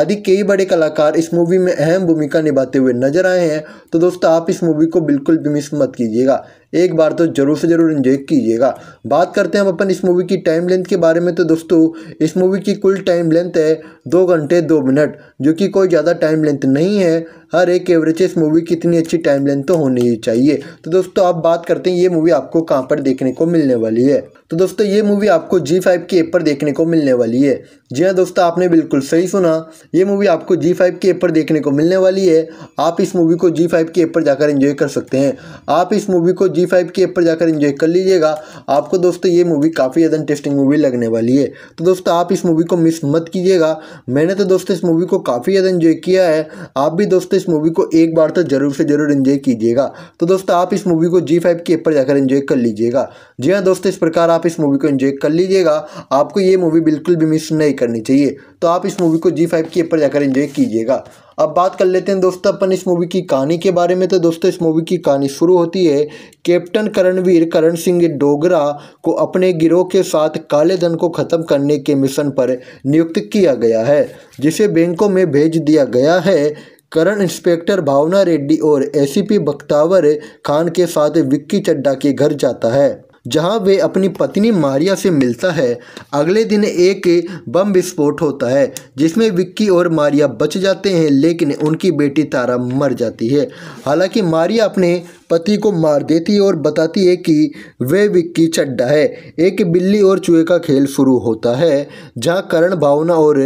Speaker 1: आदि कई बड़े कलाकार इस मूवी में अहम भूमिका निभाते हुए नजर आए हैं तो दोस्तों आप इस मूवी को बिल्कुल भी मिस मत कीजिएगा एक बार तो ज़रूर से ज़रूर इंजॉय कीजिएगा बात करते हैं हम अपन इस मूवी की टाइम लेंथ के बारे में तो दोस्तों इस मूवी की कुल टाइम लेंथ है दो घंटे दो मिनट जो कि कोई ज़्यादा टाइम लेंथ नहीं है हर एक एवरेज इस मूवी की इतनी अच्छी टाइम लेंथ तो होनी ही चाहिए तो दोस्तों आप बात करते हैं ये मूवी आपको कहाँ पर देखने को मिलने वाली है तो दोस्तों ये मूवी आपको जी फाइव के ऊपर देखने को मिलने वाली है जी हाँ दोस्तों आपने बिल्कुल सही सुना ये मूवी आपको जी फाइव के ऊपर देखने को मिलने वाली है आप इस मूवी को जी फाइव के ऊपर जाकर इन्जॉय कर सकते हैं आप इस मूवी को जी जी फाइव की ऐप पर जाकर इन्जॉय कर लीजिएगा आपको दोस्तों ये मूवी काफ़ी ज़्यादा इंटरेस्टिंग मूवी लगने वाली है तो दोस्तों आप इस मूवी को मिस मत कीजिएगा मैंने तो दोस्तों इस मूवी को काफ़ी ज़्यादा इन्जॉय किया है आप भी दोस्तों इस मूवी को एक बार तो ज़रूर से ज़रूर इन्जॉय कीजिएगा तो दोस्तों आप इस मूवी को जी फाइव की ऐप पर जाकर इन्जॉय कर लीजिएगा जी हाँ दोस्तों इस प्रकार आप इस मूवी को इन्जॉय कर लीजिएगा आपको ये मूवी बिल्कुल भी मिस नहीं करनी चाहिए तो आप इस मूवी को जी फाइव की ऐप पर जाकर इन्जॉय कीजिएगा अब बात कर लेते हैं दोस्तों अपन इस मूवी की कहानी के बारे में तो दोस्तों इस मूवी की कहानी शुरू होती है कैप्टन करणवीर करण सिंह डोगरा को अपने गिरोह के साथ काले धन को ख़त्म करने के मिशन पर नियुक्त किया गया है जिसे बैंकों में भेज दिया गया है करण इंस्पेक्टर भावना रेड्डी और एसीपी बख्तावर खान के साथ विक्की चड्डा के घर जाता है जहां वे अपनी पत्नी मारिया से मिलता है अगले दिन एक बम विस्फोट होता है जिसमें विक्की और मारिया बच जाते हैं लेकिन उनकी बेटी तारा मर जाती है हालांकि मारिया अपने पति को मार देती है और बताती है कि वे विक्की चड्डा है एक बिल्ली और चूहे का खेल शुरू होता है जहाँ करण भावना और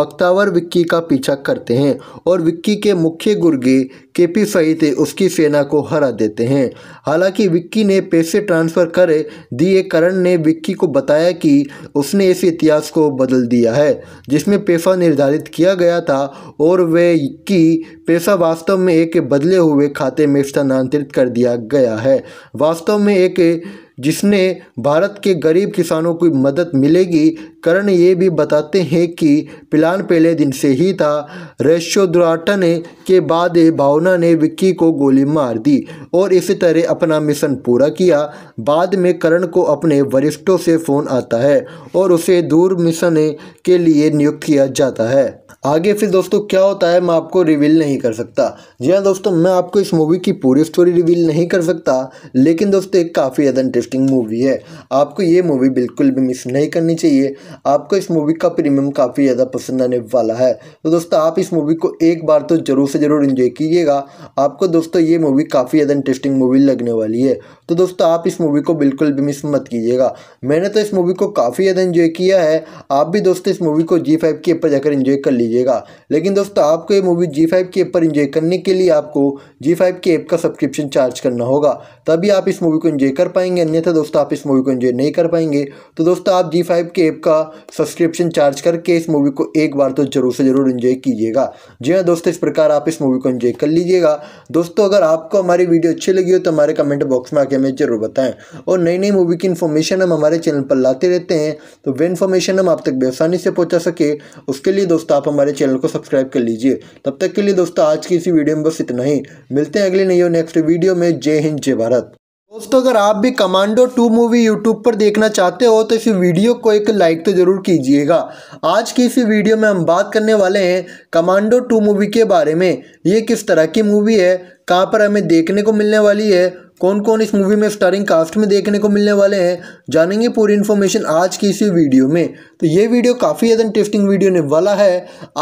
Speaker 1: बख्तावर विक्की का पीछा करते हैं और विक्की के मुख्य गुर्गे केपी सहित उसकी सेना को हरा देते हैं हालांकि विक्की ने पैसे ट्रांसफ़र कर दिए करण ने विक्की को बताया कि उसने इस इतिहास को बदल दिया है जिसमें पैसा निर्धारित किया गया था और वे की पैसा वास्तव में एक बदले हुए खाते में स्थानांतरित कर दिया गया है वास्तव में एक जिसने भारत के गरीब किसानों की मदद मिलेगी करण ये भी बताते हैं कि प्लान पहले दिन से ही था रेशोद्राटन के बाद भावना ने विक्की को गोली मार दी और इसी तरह अपना मिशन पूरा किया बाद में करण को अपने वरिष्ठों से फ़ोन आता है और उसे दूर मिशन के लिए नियुक्त किया जाता है आगे फिर दोस्तों क्या होता है मैं आपको रिवील नहीं कर सकता जी हाँ दोस्तों मैं आपको इस मूवी की पूरी स्टोरी रिवील नहीं कर सकता लेकिन दोस्तों एक काफ़ी ज़्यादा इंटरेस्टिंग मूवी है आपको ये मूवी बिल्कुल भी मिस नहीं करनी चाहिए आपको इस मूवी का प्रीमियम काफ़ी ज़्यादा पसंद आने वाला है तो दोस्तों आप इस मूवी को एक बार तो ज़रूर से ज़रूर इन्जॉय कीजिएगा आपको दोस्तों ये मूवी काफ़ी ज़्यादा इंटरेस्टिंग मूवी लगने वाली है तो दोस्तों आप इस मूवी को बिल्कुल भी मिस मत कीजिएगा मैंने तो इस मूवी को काफ़ी ज़्यादा इन्जॉय किया है आप भी दोस्तों इस मूवी को जी फाइव की ऊपर पर जाकर इन्जॉय कर लीजिएगा लेकिन दोस्तों आपको ये मूवी जी फाइव की ऐप पर इन्जॉय करने के लिए आपको जी फाइव की ऐप का सब्सक्रिप्शन चार्ज करना होगा तभी आप इस मूवी को इन्जॉय कर पाएंगे अन्यथा दोस्तों आप इस मूवी को इन्जॉय नहीं कर पाएंगे तो दोस्तों आप जी फाइव के ऐप का सब्सक्रिप्शन चार्ज करके इस मूवी को एक बार तो ज़रूर से ज़रूर इन्जॉय कीजिएगा जी हाँ दोस्तों इस प्रकार आप इस मूवी को इन्जॉय कर लीजिएगा दोस्तों अगर आपको हमारी वीडियो अच्छी लगी हो तो हमारे कमेंट बॉक्स में आके हमें ज़रूर बताएं और नई नई मूवी की इन्फॉर्मेशन हम हमारे चैनल पर लाते रहते हैं तो वे इन्फॉर्मेशन हम आप तक बेसानी से पहुँचा सके उसके लिए दोस्तों आप हमारे चैनल को सब्सक्राइब कर लीजिए तब तक के लिए दोस्तों आज की इसी वीडियो में बस इतना ही मिलते हैं अगले नई और नेक्स्ट वीडियो में जय हिंद जय भारत दोस्तों अगर आप भी कमांडो टू मूवी यूट्यूब पर देखना चाहते हो तो इस वीडियो को एक लाइक तो ज़रूर कीजिएगा आज की इस वीडियो में हम बात करने वाले हैं कमांडो टू मूवी के बारे में ये किस तरह की मूवी है कहाँ पर हमें देखने को मिलने वाली है कौन कौन इस मूवी में स्टारिंग कास्ट में देखने को मिलने वाले हैं जानेंगे पूरी इन्फॉर्मेशन आज की इसी वीडियो में तो ये वीडियो काफ़ी ज़्यादा इंटरेस्टिंग वीडियो ने वाला है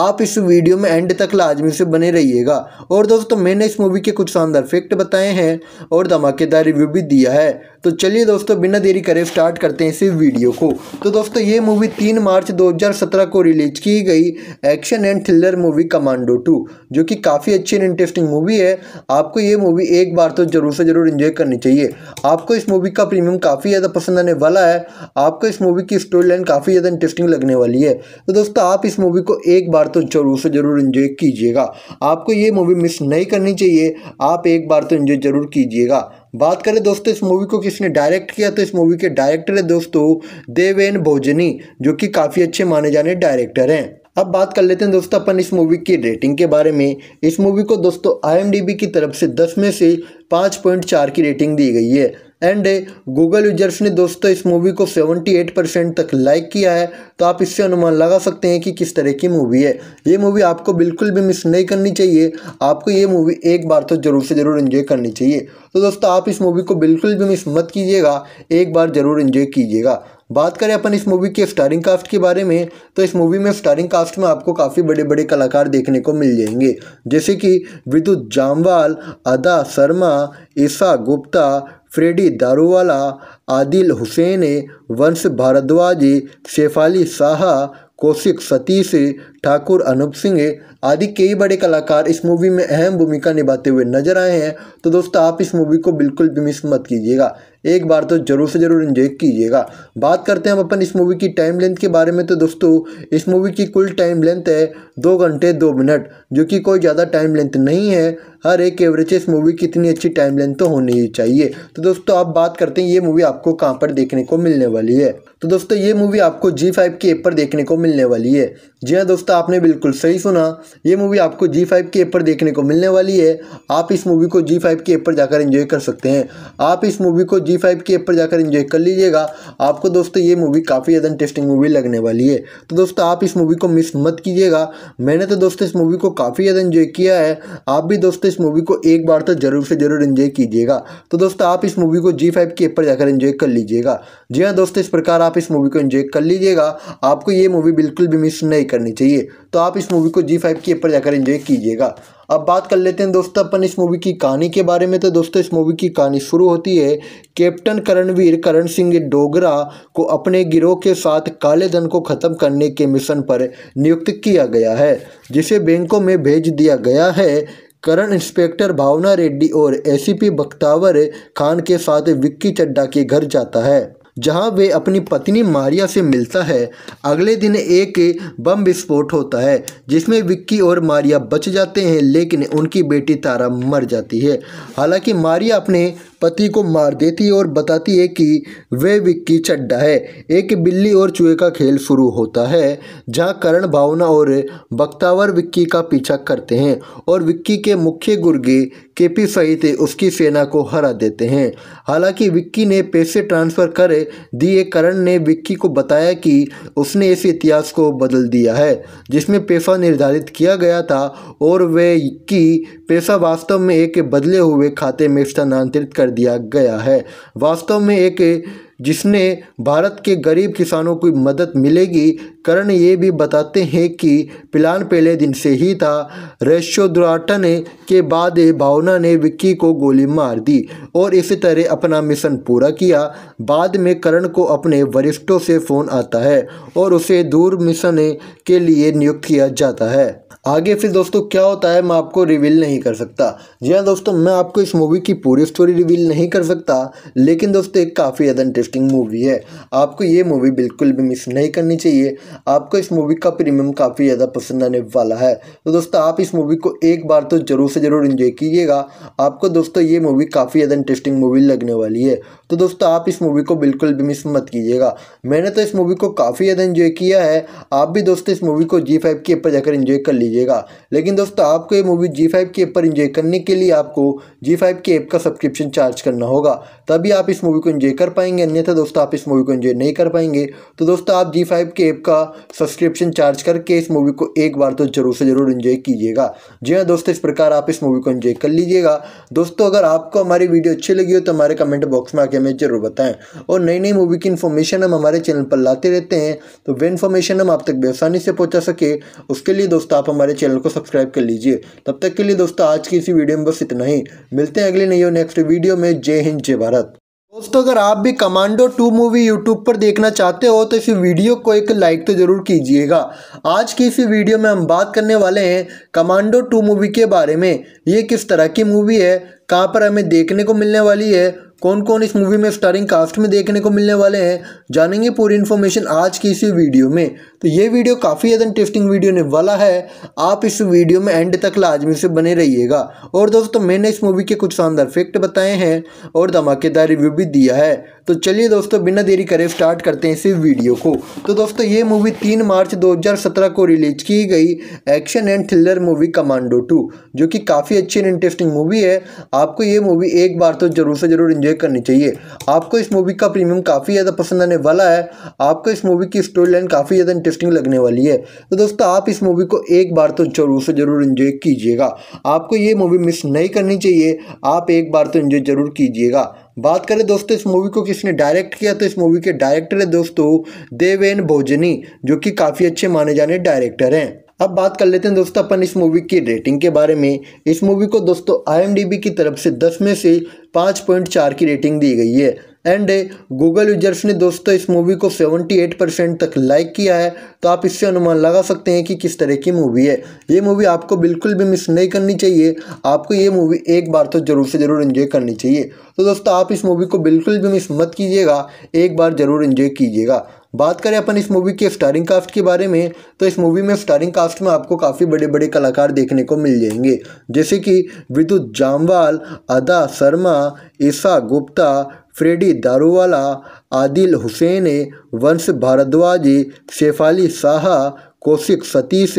Speaker 1: आप इस वीडियो में एंड तक लाजमी से बने रहिएगा और दोस्तों मैंने इस मूवी के कुछ शानदार फैक्ट बताए हैं और धमाकेदार रिव्यू भी दिया है तो चलिए दोस्तों बिना देरी करे स्टार्ट करते हैं इस वीडियो को तो दोस्तों ये मूवी तीन मार्च 2017 को रिलीज की गई action and thriller movie Commando two जो कि काफ़ी अच्छी एंड इंटरेस्टिंग मूवी है आपको ये मूवी एक बार तो ज़रूर से ज़रूर इन्जॉय करनी चाहिए आपको इस मूवी का प्रीमियम काफ़ी ज़्यादा पसंद आने वाला है आपको इस मूवी की स्टोरी लाइन काफ़ी ज़्यादा इंटरेस्टिंग लगने वाली है तो दोस्तों आप इस मूवी को एक बार तो ज़रूर से ज़रूर इन्जॉय कीजिएगा आपको ये मूवी मिस नहीं करनी चाहिए आप एक बार तो इन्जॉय ज़रूर कीजिएगा बात करें दोस्तों इस मूवी को किसने डायरेक्ट किया तो इस मूवी के डायरेक्टर है दोस्तों देवेन भोजनी जो कि काफ़ी अच्छे माने जाने डायरेक्टर हैं अब बात कर लेते हैं दोस्तों अपन इस मूवी की रेटिंग के बारे में इस मूवी को दोस्तों आई की तरफ से दस में से पाँच की रेटिंग दी गई है एंड गूगल यूजर्स ने दोस्तों इस मूवी को 78 परसेंट तक लाइक किया है तो आप इससे अनुमान लगा सकते हैं कि किस तरह की मूवी है ये मूवी आपको बिल्कुल भी मिस नहीं करनी चाहिए आपको ये मूवी एक बार तो ज़रूर से ज़रूर इन्जॉय करनी चाहिए तो दोस्तों आप इस मूवी को बिल्कुल भी मिस मत कीजिएगा एक बार ज़रूर इन्जॉय कीजिएगा बात करें अपन इस मूवी के स्टारिंग कास्ट के बारे में तो इस मूवी में स्टारिंग कास्ट में आपको काफ़ी बड़े बड़े कलाकार देखने को मिल जाएंगे जैसे कि विद्युत जामवाल अदा शर्मा ईशा गुप्ता फ्रेडी दारूवाला आदिल हुसैन वंश भारद्वाज शेफाली शाह कौशिक सतीश ठाकुर अनूप सिंह आदि कई बड़े कलाकार इस मूवी में अहम भूमिका निभाते हुए नजर आए हैं तो दोस्तों आप इस मूवी को बिल्कुल भी मिस मत कीजिएगा एक बार तो जरूर से ज़रूर इन्जॉय कीजिएगा बात करते हैं हम अपन इस मूवी की टाइम लेंथ के बारे में तो दोस्तों इस मूवी की कुल टाइम लेंथ है दो घंटे दो मिनट जो कि कोई ज़्यादा टाइम लेंथ नहीं है हर एक एवरेज इस मूवी की इतनी अच्छी टाइम लेंथ तो होनी ही चाहिए तो दोस्तों आप बात करते हैं ये मूवी आपको कहाँ पर देखने को मिलने वाली है तो दोस्तों ये मूवी आपको जी फाइव की एप पर देखने को मिलने वाली है जी हाँ दोस्तों आपने बिल्कुल सही सुना ये मूवी आपको जी फाइव की एप पर देखने को मिलने वाली है आप इस मूवी को जी फाइव की एप पर जाकर एंजॉय कर सकते हैं आप इस मूवी को जी फाइव की एप पर जाकर एंजॉय कर लीजिएगा आपको दोस्तों ये मूवी काफ़ी ज़्यादा इंटरेस्टिंग मूवी लगने वाली है तो दोस्तों आप इस मूवी को मिस मत कीजिएगा मैंने तो दोस्तों इस मूवी को काफ़ी ज़्यादा इन्जॉय किया है आप भी दोस्तों इस मूवी को एक बार तो जरूर से जरूर इंजॉय कीजिएगा तो दोस्तों आप इस मूवी को जी फाइव की एप जाकर इंजॉय कर लीजिएगा जी हाँ दोस्तों इस प्रकार आप इस मूवी को इंजॉय कर लीजिएगा आपको ये मूवी बिल्कुल भी मिस नहीं करनी चाहिए तो आप इस मूवी को जी फाइव के ऊपर जाकर इंजॉय कीजिएगा अब बात कर लेते हैं दोस्तों अपन इस मूवी की कहानी के बारे में तो दोस्तों इस मूवी की कहानी शुरू होती है कैप्टन करणवीर करण सिंह डोगरा को अपने गिरोह के साथ काले धन को ख़त्म करने के मिशन पर नियुक्त किया गया है जिसे बैंकों में भेज दिया गया है करण इंस्पेक्टर भावना रेड्डी और एसीपी बख्तावर खान के साथ विक्की चड्डा के घर जाता है जहां वे अपनी पत्नी मारिया से मिलता है अगले दिन एक बम विस्फोट होता है जिसमें विक्की और मारिया बच जाते हैं लेकिन उनकी बेटी तारा मर जाती है हालांकि मारिया अपने पति को मार देती है और बताती है कि वह विक्की चड्डा है एक बिल्ली और चूहे का खेल शुरू होता है जहां करण भावना और बख्तावर विक्की का पीछा करते हैं और विक्की के मुख्य गुर्गे केपी सहित उसकी सेना को हरा देते हैं हालांकि विक्की ने पैसे ट्रांसफ़र कर दिए करण ने विक्की को बताया कि उसने इस इतिहास को बदल दिया है जिसमें पैसा निर्धारित किया गया था और वे की पैसा वास्तव में एक बदले हुए खाते में स्थानांतरित कर कर दिया गया है वास्तव में एक जिसने भारत के गरीब किसानों को मदद मिलेगी करण ये भी बताते हैं कि प्लान पहले दिन से ही था रेशोद्राटन के बाद भावना ने विक्की को गोली मार दी और इसी तरह अपना मिशन पूरा किया बाद में करण को अपने वरिष्ठों से फ़ोन आता है और उसे दूर मिशन के लिए नियुक्त किया जाता है आगे फिर दोस्तों क्या होता है मैं आपको रिवील नहीं कर सकता जी हाँ दोस्तों मैं आपको इस मूवी की पूरी स्टोरी रिवील नहीं कर सकता लेकिन दोस्तों एक काफ़ी ज़्यादा इंटरेस्टिंग मूवी है आपको ये मूवी बिल्कुल भी मिस नहीं करनी चाहिए आपको इस मूवी का प्रीमियम काफ़ी ज़्यादा पसंद आने वाला है तो दोस्तों आप इस मूवी को एक बार तो ज़रूर से ज़रूर इन्जॉय कीजिएगा आपको दोस्तों ये मूवी काफ़ी ज़्यादा इंटरेस्टिंग मूवी लगने वाली है तो दोस्तों आप इस मूवी को बिल्कुल भी मिस मत कीजिएगा मैंने तो इस मूवी को काफ़ी ज़्यादा इन्जॉय किया है आप भी दोस्तों इस मूवी को जी फाइव के ऊपर जाकर इन्जॉय कर लीजिए लीजिएगा लेकिन दोस्तों आपको ये मूवी जी फाइव के ऐप पर इंजॉय करने के लिए आपको जी फाइव के ऐप का सब्सक्रिप्शन चार्ज करना होगा तभी आप इस मूवी को इन्जॉय कर पाएंगे अन्यथा दोस्तों आप इस मूवी को इन्जॉय नहीं कर पाएंगे तो दोस्तों आप जी फाइव के ऐप का सब्सक्रिप्शन चार्ज करके इस मूवी को एक बार तो जरूर से ज़रूर इन्जॉय कीजिएगा जी हाँ दोस्तों इस प्रकार आप इस मूवी को इन्जॉय कर लीजिएगा दोस्तों अगर आपको हमारी वीडियो अच्छी लगी हो तो हमारे कमेंट बॉक्स में आके हमें जरूर बताएं और नई नई मूवी की इन्फॉर्मेशन हम हमारे चैनल पर लाते रहते हैं तो वे इन्फॉर्मेशन हम आप तक बेसानी से पहुँचा सके उसके लिए दोस्तों आप हमारे चैनल को सब्सक्राइब कर लीजिए तब तक के लिए दोस्तों आज की इसी वीडियो में बस इतना ही मिलते हैं अगले नई और नेक्स्ट वीडियो में जय हिंद जय भारत दोस्तों अगर आप भी कमांडो टू मूवी यूट्यूब पर देखना चाहते हो तो इस वीडियो को एक लाइक तो ज़रूर कीजिएगा आज की इस वीडियो में हम बात करने वाले हैं कमांडो टू मूवी के बारे में ये किस तरह की मूवी है कहाँ पर हमें देखने को मिलने वाली है कौन कौन इस मूवी में स्टारिंग कास्ट में देखने को मिलने वाले हैं जानेंगे पूरी इन्फॉर्मेशन आज की इसी वीडियो में तो ये वीडियो काफ़ी ज़्यादा इंटरेस्टिंग वीडियो ने वाला है आप इस वीडियो में एंड तक लाजमी से बने रहिएगा और दोस्तों मैंने इस मूवी के कुछ शानदार फैक्ट बताए हैं और धमाकेदार रिव्यू भी दिया है तो चलिए दोस्तों बिना देरी करे स्टार्ट करते हैं इस वीडियो को तो दोस्तों ये मूवी तीन मार्च दो को रिलीज की गई action and thriller movie Commando two जो कि काफ़ी अच्छी एंड इंटरेस्टिंग मूवी है आपको ये मूवी एक बार तो ज़रूर से ज़रूर इंजॉय प्ले करनी चाहिए आपको इस मूवी का प्रीमियम काफ़ी ज़्यादा पसंद आने वाला है आपको इस मूवी की स्टोरी लाइन काफ़ी ज़्यादा इंटरेस्टिंग लगने वाली है तो दोस्तों आप इस मूवी को एक बार तो जरूर से ज़रूर इन्जॉय कीजिएगा आपको ये मूवी मिस नहीं करनी चाहिए आप एक बार तो इन्जॉय ज़रूर कीजिएगा बात करें दोस्तों इस मूवी को किसने डायरेक्ट किया तो इस मूवी के डायरेक्टर है दोस्तों देवेन भोजनी जो कि काफ़ी अच्छे माने जाने डायरेक्टर हैं अब बात कर लेते हैं दोस्तों अपन इस मूवी की रेटिंग के बारे में इस मूवी को दोस्तों आई की तरफ से दस में से पाँच पॉइंट चार की रेटिंग दी गई है एंड गूगल यूजर्स ने दोस्तों इस मूवी को 78 परसेंट तक लाइक किया है तो आप इससे अनुमान लगा सकते हैं कि किस तरह की मूवी है ये मूवी आपको बिल्कुल भी मिस नहीं करनी चाहिए आपको ये मूवी एक बार तो ज़रूर से ज़रूर इन्जॉय करनी चाहिए तो दोस्तों आप इस मूवी को बिल्कुल भी मिस मत कीजिएगा एक बार ज़रूर इन्जॉय कीजिएगा बात करें अपन इस मूवी के स्टारिंग कास्ट के बारे में तो इस मूवी में स्टारिंग कास्ट में आपको काफ़ी बड़े बड़े कलाकार देखने को मिल जाएंगे जैसे कि विद्युत जामवाल अदा शर्मा ईशा गुप्ता फ्रेडी दारूवाला आदिल हुसैन वंश भारद्वाज शेफाली साहा कौशिक सतीश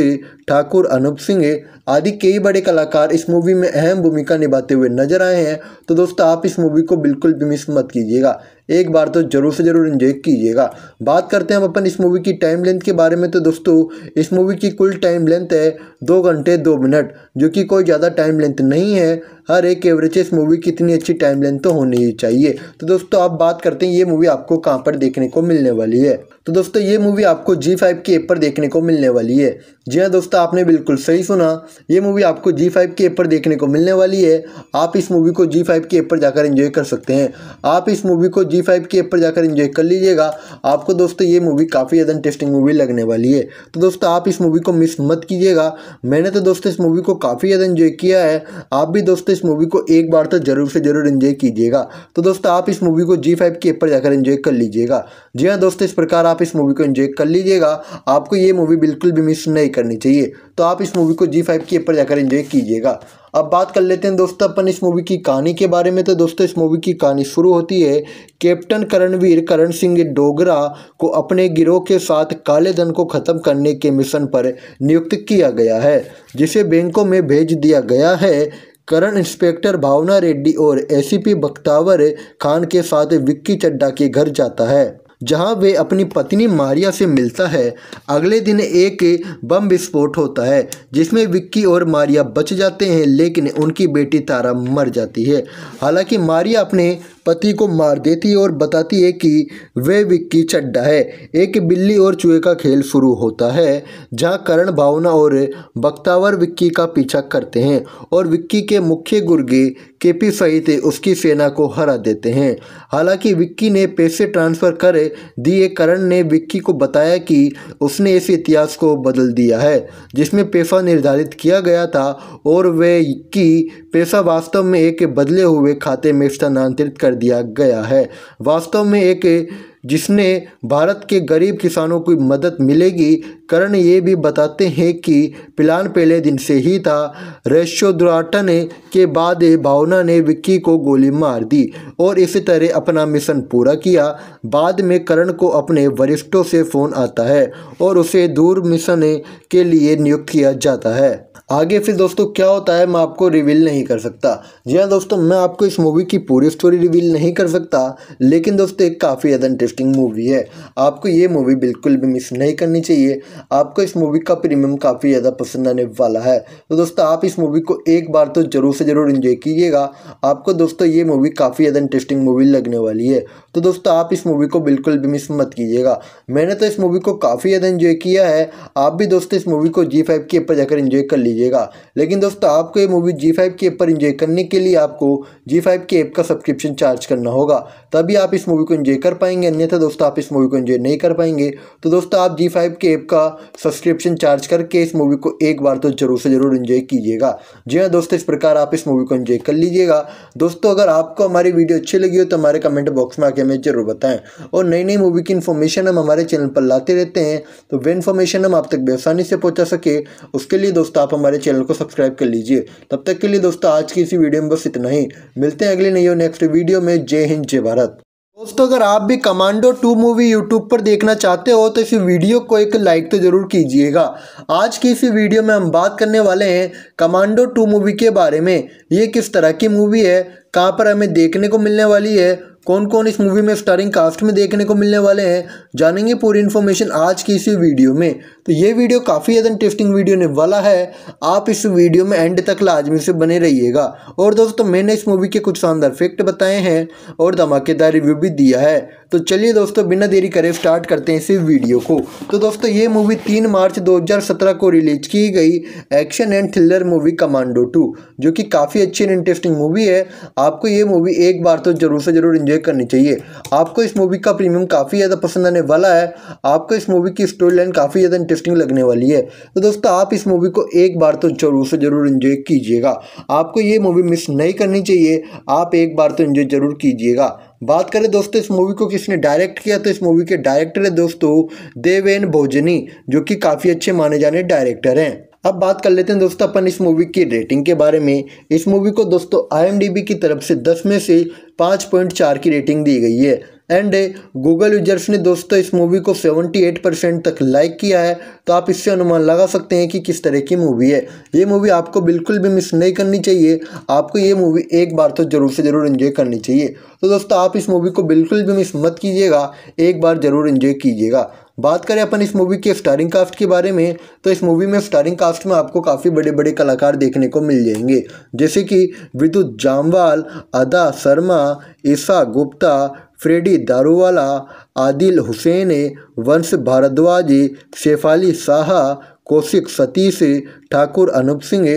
Speaker 1: ठाकुर अनूप सिंह आदि कई बड़े कलाकार इस मूवी में अहम भूमिका निभाते हुए नजर आए हैं तो दोस्तों आप इस मूवी को बिल्कुल भी मिस मत कीजिएगा एक बार तो जरूर से ज़रूर इंजॉय कीजिएगा बात करते हैं हम अपन इस मूवी की टाइम लेंथ के बारे में तो दोस्तों इस मूवी की कुल टाइम लेंथ है दो घंटे दो मिनट जो कि कोई ज़्यादा टाइम लेंथ नहीं है हर एक एवरेज इस मूवी की इतनी अच्छी टाइम लेंथ तो होनी ही चाहिए तो दोस्तों आप बात करते हैं ये मूवी आपको कहाँ पर देखने को मिलने वाली है तो दोस्तों ये मूवी आपको जी फाइव के ऐप पर देखने को मिलने वाली है जी हाँ दोस्तों आपने बिल्कुल सही सुना ये मूवी आपको जी फाइव के ऊपर पर देखने को मिलने वाली है आप इस मूवी को जी फाइव के ऊपर जाकर इन्जॉय कर सकते हैं आप इस मूवी को जी फाइव के ऊपर पर जाकर इन्जॉय कर लीजिएगा आपको दोस्तों ये मूवी काफ़ी ज़्यादा इंटरेस्टिंग मूवी लगने वाली है तो दोस्तों आप इस मूवी को मिस मत कीजिएगा मैंने तो दोस्तों इस मूवी को काफ़ी ज़्यादा इन्जॉय किया है आप भी दोस्तों इस मूवी को एक बार तो ज़रूर से ज़रूर इन्जॉय कीजिएगा तो दोस्तों आप इस मूवी को जी फाइव के ऊपर जाकर इन्जॉय कर लीजिएगा जी हाँ दोस्तों इस प्रकार आप इस मूवी को इन्जॉय कर लीजिएगा आपको ये मूवी बिल्कुल भी मिस नहीं करनी चाहिए चाहिए तो आप इस मूवी को जी फाइव के ऊपर जाकर इन्जॉय कीजिएगा अब बात कर लेते हैं दोस्तों अपन इस मूवी की कहानी के बारे में तो दोस्तों इस मूवी की कहानी शुरू होती है कैप्टन करणवीर करण सिंह डोगरा को अपने गिरोह के साथ काले धन को ख़त्म करने के मिशन पर नियुक्त किया गया है जिसे बैंकों में भेज दिया गया है करण इंस्पेक्टर भावना रेड्डी और एसीपी सी बख्तावर खान के साथ विक्की चड्डा के घर जाता है जहां वे अपनी पत्नी मारिया से मिलता है अगले दिन एक बम विस्फोट होता है जिसमें विक्की और मारिया बच जाते हैं लेकिन उनकी बेटी तारा मर जाती है हालांकि मारिया अपने पति को मार देती है और बताती है कि वे विक्की चड्डा है एक बिल्ली और चूहे का खेल शुरू होता है जहां करण भावना और बक्तावर विक्की का पीछा करते हैं और विक्की के मुख्य गुर्गे केपी सहित उसकी सेना को हरा देते हैं हालांकि विक्की ने पैसे ट्रांसफ़र कर दिए करण ने विक्की को बताया कि उसने इस इतिहास को बदल दिया है जिसमें पैसा निर्धारित किया गया था और वे की पैसा वास्तव में एक बदले हुए खाते में स्थानांतरित कर दिया गया है वास्तव में एक जिसने भारत के गरीब किसानों की मदद मिलेगी करण ये भी बताते हैं कि प्लान पहले दिन से ही था रेशोद्राटन के बाद भावना ने विक्की को गोली मार दी और इसी तरह अपना मिशन पूरा किया बाद में करण को अपने वरिष्ठों से फ़ोन आता है और उसे दूर मिशन के लिए नियुक्त किया जाता है आगे फिर दोस्तों क्या होता है मैं आपको रिवील नहीं कर सकता जी हाँ दोस्तों मैं आपको इस मूवी की पूरी स्टोरी रिवील नहीं कर सकता लेकिन दोस्तों एक काफ़ी ज़्यादा इंटरेस्टिंग मूवी है आपको ये मूवी बिल्कुल भी मिस नहीं करनी चाहिए आपको इस मूवी का प्रीमियम काफ़ी ज़्यादा पसंद आने वाला है तो दोस्तों आप इस मूवी को एक बार तो ज़रूर से ज़रूर इन्जॉय कीजिएगा आपको दोस्तों ये मूवी काफ़ी ज़्यादा इंटरेस्टिंग मूवी लगने वाली है तो दोस्तों आप इस मूवी को बिल्कुल भी मिस मत कीजिएगा मैंने तो इस मूवी को काफ़ी ज़्यादा इन्जॉय किया है आप भी दोस्तों इस मूवी को जी फाइव के ऊपर जाकर इन्जॉय कर लीजिएगा लेकिन दोस्तों आपको ये मूवी जी फाइव के ऊपर इन्जॉय करने के लिए आपको जी फाइव के ऐप का सब्सक्रिप्शन चार्ज करना होगा तभी आप इस मूवी को इन्जॉय कर पाएंगे अन्यथा दोस्तों आप इस मूवी को इन्जॉय नहीं कर पाएंगे तो दोस्तों आप जी फाइव के ऐप का सब्सक्रिप्शन चार्ज करके इस मूवी को एक बार तो जरूर से ज़रूर इन्जॉय कीजिएगा जी हाँ दोस्तों इस प्रकार आप इस मूवी को इन्जॉय कर लीजिएगा दोस्तों अगर आपको हमारी वीडियो अच्छी लगी हो तो हमारे कमेंट बॉक्स में आके हमें ज़रूर बताएं और नई नई मूवी की इन्फॉर्मेशन हम हमारे चैनल पर लाते रहते हैं तो वे इन्फॉर्मेशन हम आप तक बेसानी से पहुँचा सके उसके लिए दोस्तों आप हमारे चैनल को सब्सक्राइब कर लीजिए तब तक के लिए दोस्तों आज की इसी वीडियो में बस इतना ही मिलते हैं अगले नई और नेक्स्ट वीडियो में जय हिंद जय भारत दोस्तों अगर आप भी कमांडो टू मूवी यूट्यूब पर देखना चाहते हो तो इस वीडियो को एक लाइक तो ज़रूर कीजिएगा आज की इस वीडियो में हम बात करने वाले हैं कमांडो टू मूवी के बारे में ये किस तरह की मूवी है कहाँ पर हमें देखने को मिलने वाली है कौन कौन इस मूवी में स्टारिंग कास्ट में देखने को मिलने वाले हैं जानेंगे पूरी इन्फॉर्मेशन आज की इसी वीडियो में तो ये वीडियो काफ़ी ज़्यादा इंटरेस्टिंग वीडियो ने वाला है आप इस वीडियो में एंड तक लाजमी से बने रहिएगा और दोस्तों मैंने इस मूवी के कुछ शानदार फैक्ट बताए हैं और धमाकेदार रिव्यू भी दिया है तो चलिए दोस्तों बिना देरी करे स्टार्ट करते हैं इस वीडियो को तो दोस्तों ये मूवी तीन मार्च 2017 को रिलीज की गई action and thriller movie Commando two जो कि काफ़ी अच्छी एंड इंटरेस्टिंग मूवी है आपको ये मूवी एक बार तो ज़रूर से ज़रूर इन्जॉय करनी चाहिए आपको इस मूवी का प्रीमियम काफ़ी ज़्यादा पसंद आने वाला है आपको इस मूवी की स्टोरी लाइन काफ़ी ज़्यादा इंटरेस्टिंग लगने वाली है तो दोस्तों आप इस मूवी को एक बार तो ज़रूर से ज़रूर इन्जॉय कीजिएगा आपको ये मूवी मिस नहीं करनी चाहिए आप एक बार तो इन्जॉय ज़रूर कीजिएगा बात करें दोस्तों इस मूवी को किसने डायरेक्ट किया तो इस मूवी के डायरेक्टर है दोस्तों देवेन भोजनी जो कि काफ़ी अच्छे माने जाने डायरेक्टर हैं अब बात कर लेते हैं दोस्तों अपन इस मूवी की रेटिंग के बारे में इस मूवी को दोस्तों आईएमडीबी की तरफ से 10 में से 5.4 की रेटिंग दी गई है एंड गूगल यूजर्स ने दोस्तों इस मूवी को 78 परसेंट तक लाइक किया है तो आप इससे अनुमान लगा सकते हैं कि किस तरह की मूवी है ये मूवी आपको बिल्कुल भी मिस नहीं करनी चाहिए आपको ये मूवी एक बार तो ज़रूर से ज़रूर इन्जॉय करनी चाहिए तो दोस्तों आप इस मूवी को बिल्कुल भी मिस मत कीजिएगा एक बार ज़रूर इन्जॉय कीजिएगा बात करें अपन इस मूवी के स्टारिंग कास्ट के बारे में तो इस मूवी में स्टारिंग कास्ट में आपको काफ़ी बड़े बड़े कलाकार देखने को मिल जाएंगे जैसे कि विद्युत जामवाल अदा शर्मा ईशा गुप्ता फ्रेडी दारूवाला आदिल हुसैन वंश भारद्वाज शेफाली शाह कौशिक सतीश ठाकुर अनूप सिंह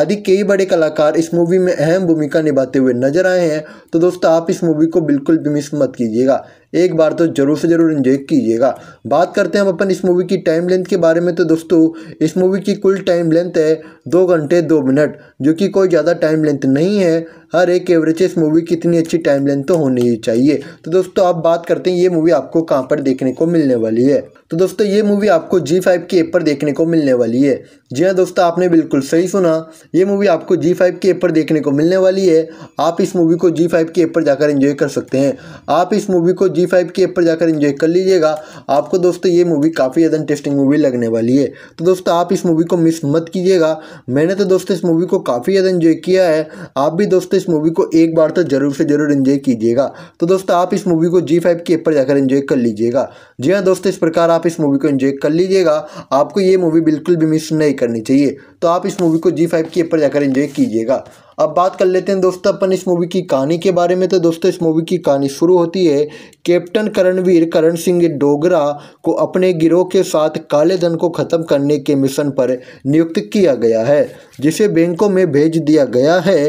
Speaker 1: आदि कई बड़े कलाकार इस मूवी में अहम भूमिका निभाते हुए नजर आए हैं तो दोस्तों आप इस मूवी को बिल्कुल भी मिस मत कीजिएगा एक बार तो ज़रूर से ज़रूर इन्जॉय कीजिएगा बात करते हैं हम अपन इस मूवी की टाइम लेंथ के बारे में तो दोस्तों इस मूवी की कुल टाइम लेंथ है दो घंटे दो मिनट जो कि कोई ज़्यादा टाइम लेंथ नहीं है हर एक एवरेज इस मूवी की इतनी अच्छी टाइम लेंथ तो होनी ही चाहिए तो दोस्तों आप बात करते हैं ये मूवी आपको कहाँ पर देखने को मिलने वाली है तो दोस्तों ये मूवी आपको जी फाइव के एप पर देखने को मिलने वाली है जी हाँ दोस्तों आपने बिल्कुल सही सुना ये मूवी आपको जी फाइव के एप पर देखने को मिलने वाली है आप इस मूवी को जी फाइव के एप पर जाकर एंजॉय कर सकते हैं आप इस मूवी को जी फाइव के एप पर जाकर एंजॉय कर लीजिएगा आपको दोस्तों ये मूवी काफ़ी ज़्यादा इंटरेस्टिंग मूवी लगने वाली है तो दोस्तों आप इस मूवी को मिस मत कीजिएगा मैंने तो दोस्तों इस मूवी को काफ़ी ज़्यादा इन्जॉय किया है आप भी दोस्तों इस मूवी को एक बार तो ज़रूर से ज़रूर इन्जॉय कीजिएगा तो दोस्तों आप इस मूवी को जी फाइव के एप पर जाकर इन्जॉय कर लीजिएगा जी हाँ दोस्तों इस प्रकार आप आप इस मूवी को एंजॉय कर लीजिएगा आपको ये मूवी बिल्कुल भी मिस नहीं करनी चाहिए तो आप इस मूवी को जी फाइव की ऊपर जाकर एंजॉय कीजिएगा अब बात कर लेते हैं दोस्तों अपन इस मूवी की कहानी के बारे में तो दोस्तों इस मूवी की कहानी शुरू होती है कैप्टन करणवीर करण सिंह डोगरा को अपने गिरोह के साथ काले धन को ख़त्म करने के मिशन पर नियुक्त किया गया है जिसे बैंकों में भेज दिया गया है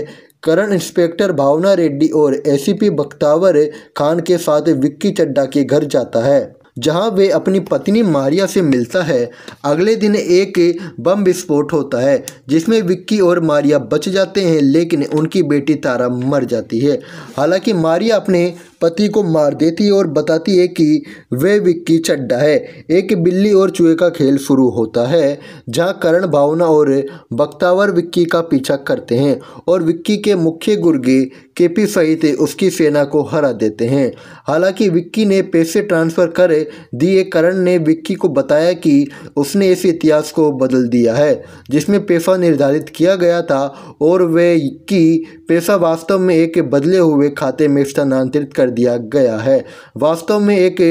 Speaker 1: करण इंस्पेक्टर भावना रेड्डी और एसीपी बख्तावर खान के साथ विक्की चड्डा के घर जाता है जहां वे अपनी पत्नी मारिया से मिलता है अगले दिन एक बम विस्फोट होता है जिसमें विक्की और मारिया बच जाते हैं लेकिन उनकी बेटी तारा मर जाती है हालांकि मारिया अपने पति को मार देती है और बताती है कि वे विक्की चड्डा है एक बिल्ली और चूहे का खेल शुरू होता है जहाँ करण भावना और बख्तावर विक्की का पीछा करते हैं और विक्की के मुख्य गुर्गे केपी सहित उसकी सेना को हरा देते हैं हालांकि विक्की ने पैसे ट्रांसफ़र कर दिए करण ने विक्की को बताया कि उसने इस इतिहास को बदल दिया है जिसमें पैसा निर्धारित किया गया था और वे की पैसा वास्तव में एक बदले हुए खाते में स्थानांतरित कर दिया गया है वास्तव में एक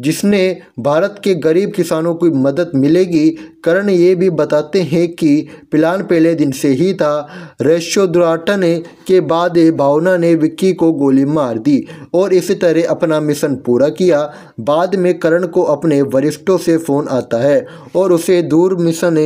Speaker 1: जिसने भारत के गरीब किसानों की मदद मिलेगी करण ये भी बताते हैं कि प्लान पहले दिन से ही था रेशोद्राटन के बाद भावना ने विक्की को गोली मार दी और इसी तरह अपना मिशन पूरा किया बाद में करण को अपने वरिष्ठों से फ़ोन आता है और उसे दूर मिशन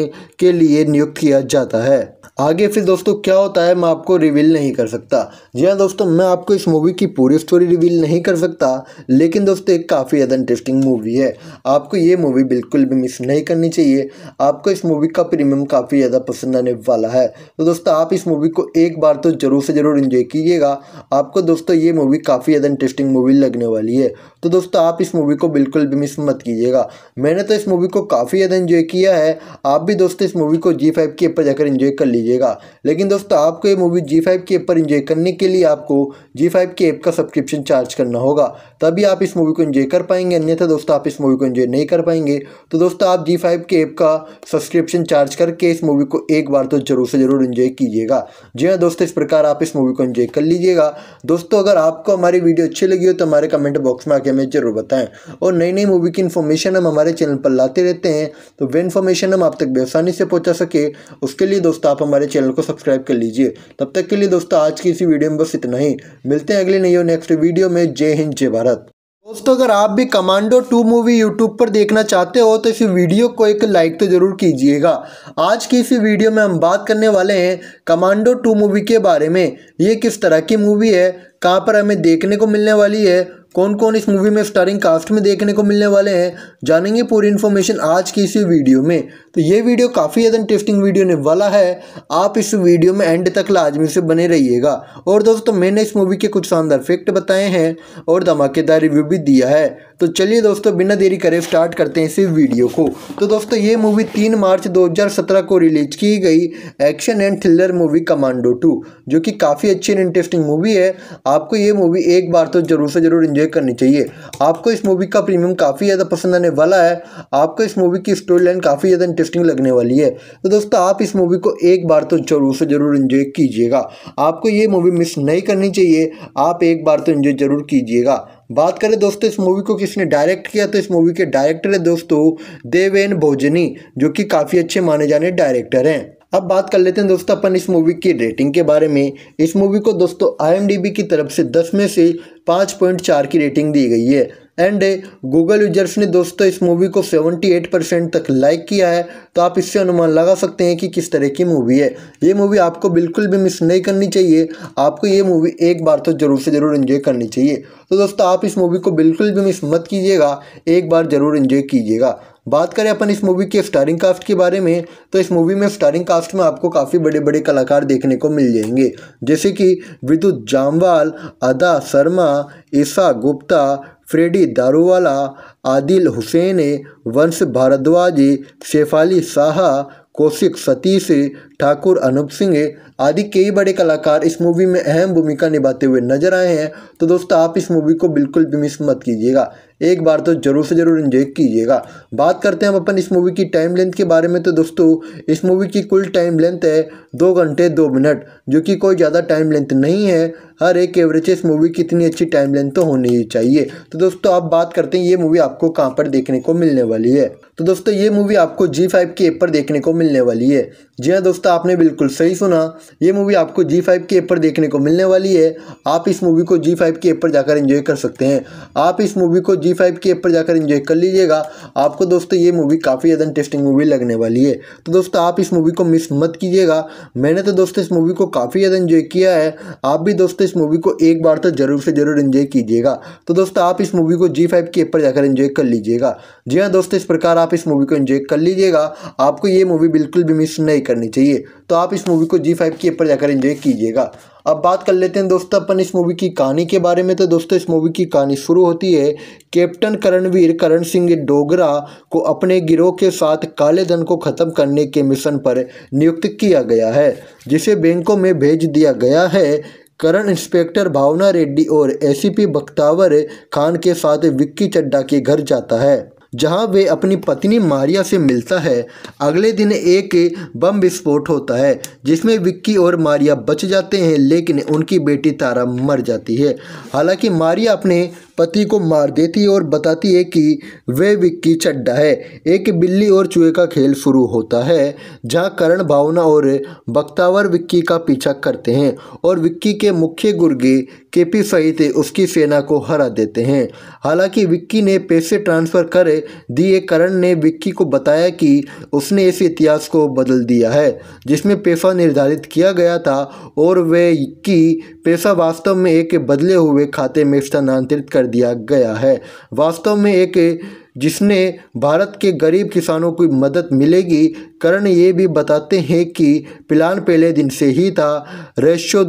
Speaker 1: के लिए नियुक्त किया जाता है आगे फिर दोस्तों क्या होता है मैं आपको रिवील नहीं कर सकता जी हाँ दोस्तों मैं आपको इस मूवी की पूरी स्टोरी रिवील नहीं कर सकता लेकिन दोस्तों एक काफ़ी ज़्यादा इंटरेस्टिंग मूवी है आपको ये मूवी बिल्कुल भी मिस नहीं करनी चाहिए आपको इस मूवी का प्रीमियम काफ़ी ज़्यादा पसंद आने वाला है तो दोस्तों आप इस मूवी को एक बार तो ज़रूर से ज़रूर इन्जॉय कीजिएगा आपको दोस्तों ये मूवी काफ़ी ज़्यादा इंटरेस्टिंग मूवी लगने वाली है तो दोस्तों आप इस मूवी को बिल्कुल भी मिस मत कीजिएगा मैंने तो इस मूवी को काफ़ी ज़्यादा इन्जॉय किया है आप भी दोस्तों इस मूवी को जी फाइव के ऊपर जाकर इन्जॉय कर लीजिए लीजिएगा लेकिन दोस्तों आपको ये मूवी जी फाइव के ऐप पर इंजॉय करने के लिए आपको जी फाइव के ऐप का सब्सक्रिप्शन चार्ज करना होगा तभी आप इस मूवी को इंजॉय कर पाएंगे अन्यथा दोस्तों आप इस मूवी को इंजॉय नहीं कर पाएंगे तो दोस्तों आप जी फाइव के ऐप का सब्सक्रिप्शन चार्ज करके इस मूवी को एक बार तो ज़रूर से ज़रूर इंजॉय कीजिएगा जी हाँ दोस्तों इस प्रकार आप इस मूवी को इंजॉय कर लीजिएगा दोस्तों अगर आपको हमारी वीडियो अच्छी लगी हो तो हमारे कमेंट बॉक्स में आके हमें ज़रूर बताएं और नई नई मूवी की इन्फॉर्मेशन हम हमारे चैनल पर लाते रहते हैं तो वे इन्फॉर्मेशन हम आप तक बेसानी से पहुँचा सके उसके लिए दोस्तों आप हमारे हमारे चैनल को सब्सक्राइब कर लीजिए तब तक के लिए दोस्तों आज की इसी वीडियो में बस इतना ही मिलते हैं अगले नहीं और नेक्स्ट वीडियो में जय हिंद जय भारत दोस्तों अगर आप भी कमांडो टू मूवी यूट्यूब पर देखना चाहते हो तो इस वीडियो को एक लाइक तो ज़रूर कीजिएगा आज की इस वीडियो में हम बात करने वाले हैं कमांडो टू मूवी के बारे में ये किस तरह की मूवी है कहाँ पर हमें देखने को मिलने वाली है कौन कौन इस मूवी में स्टारिंग कास्ट में देखने को मिलने वाले हैं जानेंगे पूरी इन्फॉर्मेशन आज की इसी वीडियो में तो ये वीडियो काफ़ी ज़्यादा इंटरेस्टिंग वीडियो ने वाला है आप इस वीडियो में एंड तक लाजमी से बने रहिएगा और दोस्तों तो मैंने इस मूवी के कुछ शानदार फैक्ट बताए हैं और धमाकेदार रिव्यू भी दिया है तो चलिए दोस्तों बिना देरी करे स्टार्ट करते हैं इस वीडियो को तो दोस्तों ये मूवी तीन मार्च दो को रिलीज की गई action and thriller movie Commando two जो कि काफ़ी अच्छी एंड इंटरेस्टिंग मूवी है आपको ये मूवी एक बार तो ज़रूर से ज़रूर इन्जॉय करनी चाहिए आपको इस मूवी का प्रीमियम काफ़ी ज़्यादा पसंद आने वाला है आपको इस मूवी की स्टोरी लाइन काफ़ी ज़्यादा इंटरेस्टिंग लगने वाली है तो दोस्तों आप इस मूवी को एक बार तो जरूर से ज़रूर इन्जॉय कीजिएगा आपको ये मूवी मिस नहीं करनी चाहिए आप एक बार तो इन्जॉय ज़रूर कीजिएगा बात करें दोस्तों इस मूवी को किसने डायरेक्ट किया तो इस मूवी के डायरेक्टर है दोस्तों देवेन भोजनी जो कि काफ़ी अच्छे माने जाने डायरेक्टर हैं अब बात कर लेते हैं दोस्तों अपन इस मूवी की रेटिंग के बारे में इस मूवी को दोस्तों आईएमडीबी की तरफ से 10 में से 5.4 की रेटिंग दी गई है एंड गूगल यूजर्स ने दोस्तों इस मूवी को 78 परसेंट तक लाइक किया है तो आप इससे अनुमान लगा सकते हैं कि किस तरह की मूवी है ये मूवी आपको बिल्कुल भी मिस नहीं करनी चाहिए आपको ये मूवी एक बार तो ज़रूर से ज़रूर इन्जॉय करनी चाहिए तो दोस्तों आप इस मूवी को बिल्कुल भी मिस मत कीजिएगा एक बार ज़रूर इन्जॉय कीजिएगा बात करें अपन इस मूवी के स्टारिंग कास्ट के बारे में तो इस मूवी में स्टारिंग कास्ट में आपको काफ़ी बड़े बड़े कलाकार देखने को मिल जाएंगे जैसे कि विद्युत जामवाल अदा शर्मा ईशा गुप्ता फ्रेडी दारूवाला आदिल हुसैन वंश भारद्वाज शेफाली शाह कौशिक सतीश ठाकुर अनूप सिंह आदि कई बड़े कलाकार इस मूवी में अहम भूमिका निभाते हुए नजर आए हैं तो दोस्तों आप इस मूवी को बिल्कुल भी मिस मत कीजिएगा एक बार तो ज़रूर से ज़रूर इन्जॉय कीजिएगा बात करते हैं हम अपन इस मूवी की टाइम लेंथ के बारे में तो दोस्तों इस मूवी की कुल टाइम लेंथ है दो घंटे दो मिनट जो कि कोई ज़्यादा टाइम लेंथ नहीं है हर एक एवरेज इस मूवी की इतनी अच्छी टाइम लेंथ तो होनी ही चाहिए तो दोस्तों आप बात करते हैं ये मूवी आपको कहाँ पर देखने को मिलने वाली है तो दोस्तों ये मूवी आपको जी फाइव के ऐप पर देखने को मिलने वाली है जी हाँ दोस्तों आपने बिल्कुल सही सुना ये मूवी आपको जी फाइव के ऊपर पर देखने को मिलने वाली है आप इस मूवी को जी फाइव के ऊपर पर जाकर एंजॉय कर सकते हैं आप इस मूवी को जी फाइव के ऐप पर जाकर एंजॉय कर लीजिएगा आपको दोस्तों ये मूवी काफ़ी ज़्यादा इंटरेस्टिंग मूवी लगने वाली है तो दोस्तों आप इस मूवी को मिस मत कीजिएगा मैंने तो दोस्तों इस मूवी को काफ़ी ज़्यादा इन्जॉय किया है आप भी दोस्तों इस मूवी को एक बार तो ज़रूर से ज़रूर इन्जॉय कीजिएगा तो दोस्तों आप इस मूवी को जी फाइव के ऊपर पर जाकर इन्जॉय कर लीजिएगा जी हाँ दोस्तों इस प्रकार आप इस मूवी को इन्जॉय कर लीजिएगा आपको ये मूवी बिल्कुल भी मिस नहीं करनी चाहिए तो आप इस मूवी को जी फाइव के ऊपर जाकर इन्जॉय कीजिएगा अब बात कर लेते हैं दोस्तों अपन इस मूवी की कहानी के बारे में तो दोस्तों इस मूवी की कहानी शुरू होती है कैप्टन करणवीर करण सिंह डोगरा को अपने गिरोह के साथ काले धन को ख़त्म करने के मिशन पर नियुक्त किया गया है जिसे बैंकों में भेज दिया गया है करण इंस्पेक्टर भावना रेड्डी और एसीपी सी बख्तावर खान के साथ विक्की चड्डा के घर जाता है जहां वे अपनी पत्नी मारिया से मिलता है अगले दिन एक बम विस्फोट होता है जिसमें विक्की और मारिया बच जाते हैं लेकिन उनकी बेटी तारा मर जाती है हालांकि मारिया अपने पति को मार देती है और बताती है कि वह विक्की चड्डा है एक बिल्ली और चूहे का खेल शुरू होता है जहां करण भावना और बख्तावर विक्की का पीछा करते हैं और विक्की के मुख्य गुर्गे केपी सहित उसकी सेना को हरा देते हैं हालांकि विक्की ने पैसे ट्रांसफ़र कर दिए करण ने विक्की को बताया कि उसने इस इतिहास को बदल दिया है जिसमें पैसा निर्धारित किया गया था और वे की पैसा वास्तव में एक बदले हुए खाते में स्थानांतरित कर कर दिया गया है वास्तव में एक जिसने भारत के गरीब किसानों की मदद मिलेगी करण ये भी बताते हैं कि प्लान पहले दिन से ही था रेशो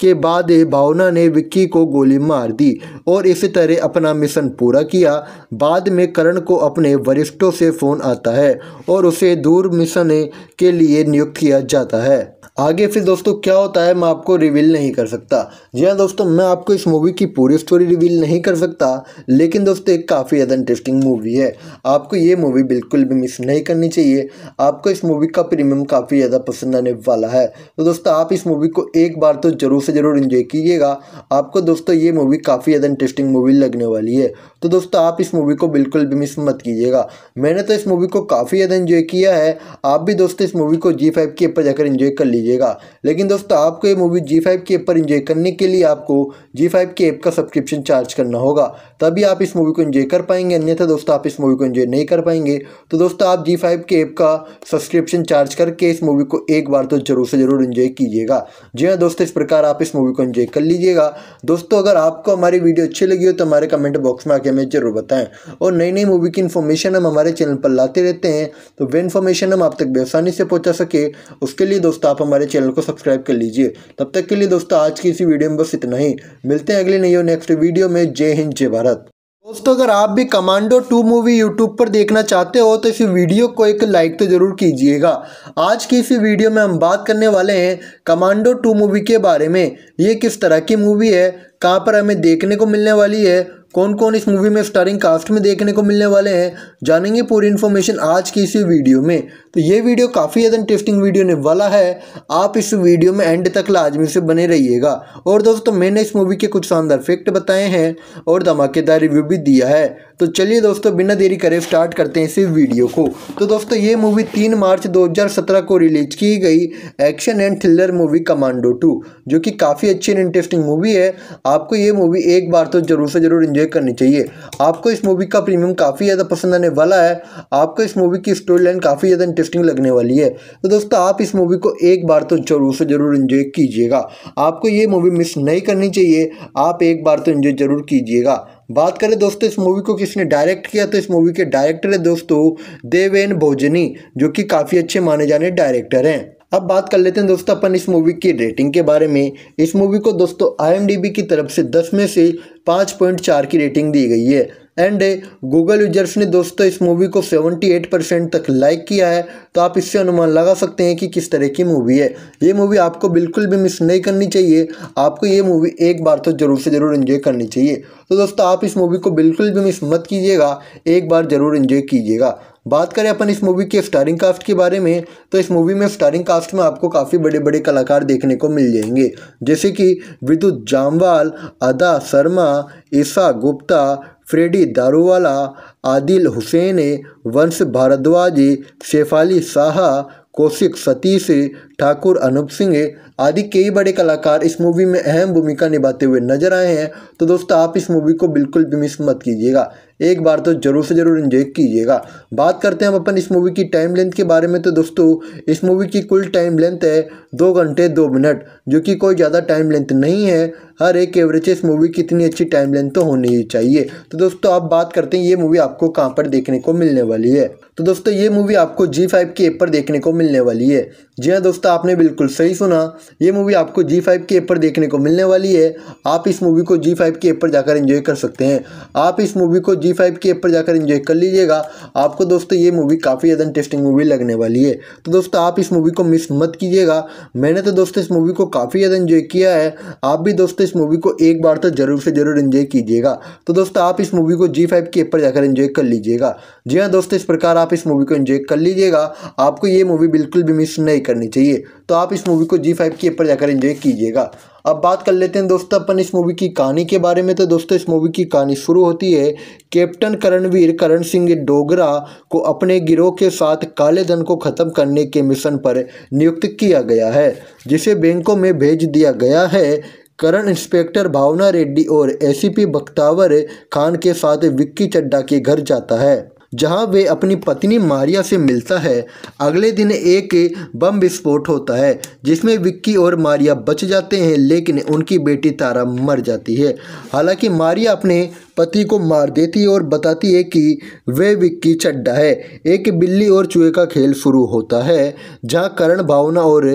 Speaker 1: के बाद भावना ने विक्की को गोली मार दी और इसी तरह अपना मिशन पूरा किया बाद में करण को अपने वरिष्ठों से फ़ोन आता है और उसे दूर मिशन के लिए नियुक्त किया जाता है आगे फिर दोस्तों क्या होता है मैं आपको रिवील नहीं कर सकता जी हाँ दोस्तों मैं आपको इस मूवी की पूरी स्टोरी रिवील नहीं कर सकता लेकिन दोस्तों एक काफ़ी ज़्यादा इंटरेस्टिंग मूवी है आपको ये मूवी बिल्कुल भी मिस नहीं करनी चाहिए आपको इस मूवी का प्रीमियम काफ़ी ज़्यादा पसंद आने वाला है तो दोस्तों आप इस मूवी को एक बार तो ज़रूर से ज़रूर इन्जॉय कीजिएगा आपको दोस्तों ये मूवी काफ़ी ज़्यादा इंटरेस्टिंग मूवी लगने वाली है तो दोस्तों आप इस मूवी को बिल्कुल भी मिस मत कीजिएगा मैंने तो इस मूवी को काफ़ी ज़्यादा इन्जॉय किया है आप भी दोस्तों इस मूवी को जी फाइव के ऊपर जाकर इन्जॉय कर लीजिएगा लेकिन दोस्तों आपको ये मूवी जी फाइव के ऊपर इन्जॉय करने के लिए आपको जी फाइव के ऐप का सब्सक्रिप्शन चार्ज करना होगा तभी आप इस मूवी को इन्जॉय कर पाएंगे अन्य अन्यथा दोस्तों आप इस मूवी को एंजॉय नहीं कर पाएंगे तो दोस्तों आप जी फाइव के ऐप का सब्सक्रिप्शन चार्ज करके इस मूवी को एक बार तो जरूर से ज़रूर इन्जॉय कीजिएगा जी हाँ दोस्तों इस प्रकार आप इस मूवी को इन्जॉय कर लीजिएगा दोस्तों अगर आपको हमारी वीडियो अच्छी लगी हो तो हमारे कमेंट बॉक्स में आके हमें जरूर बताएं और नई नई मूवी की इन्फॉर्मेशन हम हमारे चैनल पर लाते रहते हैं तो वे इन्फॉर्मेशन हम आप तक बेसानी से पहुँचा सके उसके लिए दोस्तों आप हमारे चैनल को सब्सक्राइब कर लीजिए तब तक के लिए दोस्तों आज की इसी वीडियो में बस इतना ही मिलते हैं अगले नई और नेक्स्ट वीडियो में जय हिंद जय भारत दोस्तों अगर आप भी कमांडो टू मूवी यूट्यूब पर देखना चाहते हो तो इस वीडियो को एक लाइक तो ज़रूर कीजिएगा आज की इस वीडियो में हम बात करने वाले हैं कमांडो टू मूवी के बारे में ये किस तरह की मूवी है कहाँ पर हमें देखने को मिलने वाली है कौन कौन इस मूवी में स्टारिंग कास्ट में देखने को मिलने वाले हैं जानेंगे पूरी इन्फॉर्मेशन आज की इसी वीडियो में तो ये वीडियो काफ़ी ज़्यादा इंटरेस्टिंग वीडियो ने वाला है आप इस वीडियो में एंड तक लाजमी से बने रहिएगा और दोस्तों मैंने इस मूवी के कुछ शानदार फैक्ट बताए हैं और धमाकेदार रिव्यू भी दिया है तो चलिए दोस्तों बिना देरी करे स्टार्ट करते हैं इस वीडियो को तो दोस्तों ये मूवी तीन मार्च 2017 को रिलीज की गई action and thriller movie Commando two जो कि काफ़ी अच्छी एंड इंटरेस्टिंग मूवी है आपको ये मूवी एक बार तो ज़रूर से ज़रूर इन्जॉय करनी चाहिए आपको इस मूवी का प्रीमियम काफ़ी ज़्यादा पसंद आने वाला है आपको इस मूवी की स्टोरी लाइन काफ़ी ज़्यादा इंटरेस्टिंग लगने वाली है तो दोस्तों आप इस मूवी को एक बार तो ज़रूर से ज़रूर इन्जॉय कीजिएगा आपको ये मूवी मिस नहीं करनी चाहिए आप एक बार तो इन्जॉय ज़रूर कीजिएगा बात करें दोस्तों इस मूवी को किसने डायरेक्ट किया तो इस मूवी के डायरेक्टर है दोस्तों देवेन भोजनी जो कि काफ़ी अच्छे माने जाने डायरेक्टर हैं अब बात कर लेते हैं दोस्तों अपन इस मूवी की रेटिंग के बारे में इस मूवी को दोस्तों आई की तरफ से दस में से पाँच पॉइंट चार की रेटिंग दी गई है एंड गूगल यूजर्स ने दोस्तों इस मूवी को 78 परसेंट तक लाइक किया है तो आप इससे अनुमान लगा सकते हैं कि किस तरह की मूवी है ये मूवी आपको बिल्कुल भी मिस नहीं करनी चाहिए आपको ये मूवी एक बार तो ज़रूर से ज़रूर इन्जॉय करनी चाहिए तो दोस्तों आप इस मूवी को बिल्कुल भी मिस मत कीजिएगा एक बार ज़रूर इन्जॉय कीजिएगा बात करें अपन इस मूवी के स्टारिंग कास्ट के बारे में तो इस मूवी में स्टारिंग कास्ट में आपको काफ़ी बड़े बड़े कलाकार देखने को मिल जाएंगे जैसे कि विद्युत जामवाल अदा शर्मा ईशा गुप्ता फ्रेडी दारूवाला आदिल हुसैन वंश भारद्वाज शेफाली शाह कौशिक सतीश ठाकुर अनूप सिंह आदि कई बड़े कलाकार इस मूवी में अहम भूमिका निभाते हुए नजर आए हैं तो दोस्तों आप इस मूवी को बिल्कुल भी मिस मत कीजिएगा एक बार तो ज़रूर से ज़रूर इंजॉय कीजिएगा बात करते हैं हम अपन इस मूवी की टाइम लेंथ के बारे में तो दोस्तों इस मूवी की कुल टाइम लेंथ है दो घंटे दो मिनट जो कि कोई ज़्यादा टाइम लेंथ नहीं है हर एक एवरेज इस मूवी की इतनी अच्छी टाइम लेंथ तो होनी ही चाहिए तो दोस्तों आप बात करते हैं ये मूवी आपको कहाँ पर देखने को मिलने वाली है तो दोस्तों ये मूवी आपको जी फाइव के ऐप पर देखने को मिलने वाली है जी हाँ दोस्तों आपने बिल्कुल सही सुना ये मूवी आपको जी फाइव के ऐप पर देखने को मिलने वाली है आप इस मूवी को जी फाइव के ऐप पर जाकर इन्जॉय कर सकते हैं आप इस मूवी को जी फाइव के ऐप पर जाकर इन्जॉय कर लीजिएगा आपको दोस्तों ये मूवी काफ़ी ज़्यादा इंटरेस्टिंग मूवी लगने वाली है तो दोस्तों आप इस मूवी को मिस मत कीजिएगा मैंने तो दोस्तों इस मूवी को काफ़ी ज़्यादा इन्जॉय किया है आप भी दोस्तों इस मूवी को एक बार तो जरूर से जरूर इन्जॉय कीजिएगा तो दोस्तों आप इस मूवी को जी फाइव के ऊपर जाकर इन्जॉय कर लीजिएगा जी हाँ दोस्तों इस प्रकार आप इस मूवी को इन्जॉय कर लीजिएगा आपको ये मूवी बिल्कुल भी मिस नहीं करनी चाहिए तो आप इस मूवी को जी फाइव के ऊपर जाकर इन्जॉय कीजिएगा अब बात कर लेते हैं दोस्तों अपन इस मूवी की कहानी के बारे में तो दोस्तों इस मूवी की कहानी शुरू होती है कैप्टन करणवीर करण सिंह डोगरा को अपने गिरोह के साथ काले धन को ख़त्म करने के मिशन पर नियुक्त किया गया है जिसे बैंकों में भेज दिया गया है करण इंस्पेक्टर भावना रेड्डी और एसीपी बख्तावर खान के साथ विक्की चड्डा के घर जाता है जहां वे अपनी पत्नी मारिया से मिलता है अगले दिन एक बम विस्फोट होता है जिसमें विक्की और मारिया बच जाते हैं लेकिन उनकी बेटी तारा मर जाती है हालांकि मारिया अपने पति को मार देती है और बताती है कि वे विक्की चड्डा है एक बिल्ली और चूहे का खेल शुरू होता है जहां करण भावना और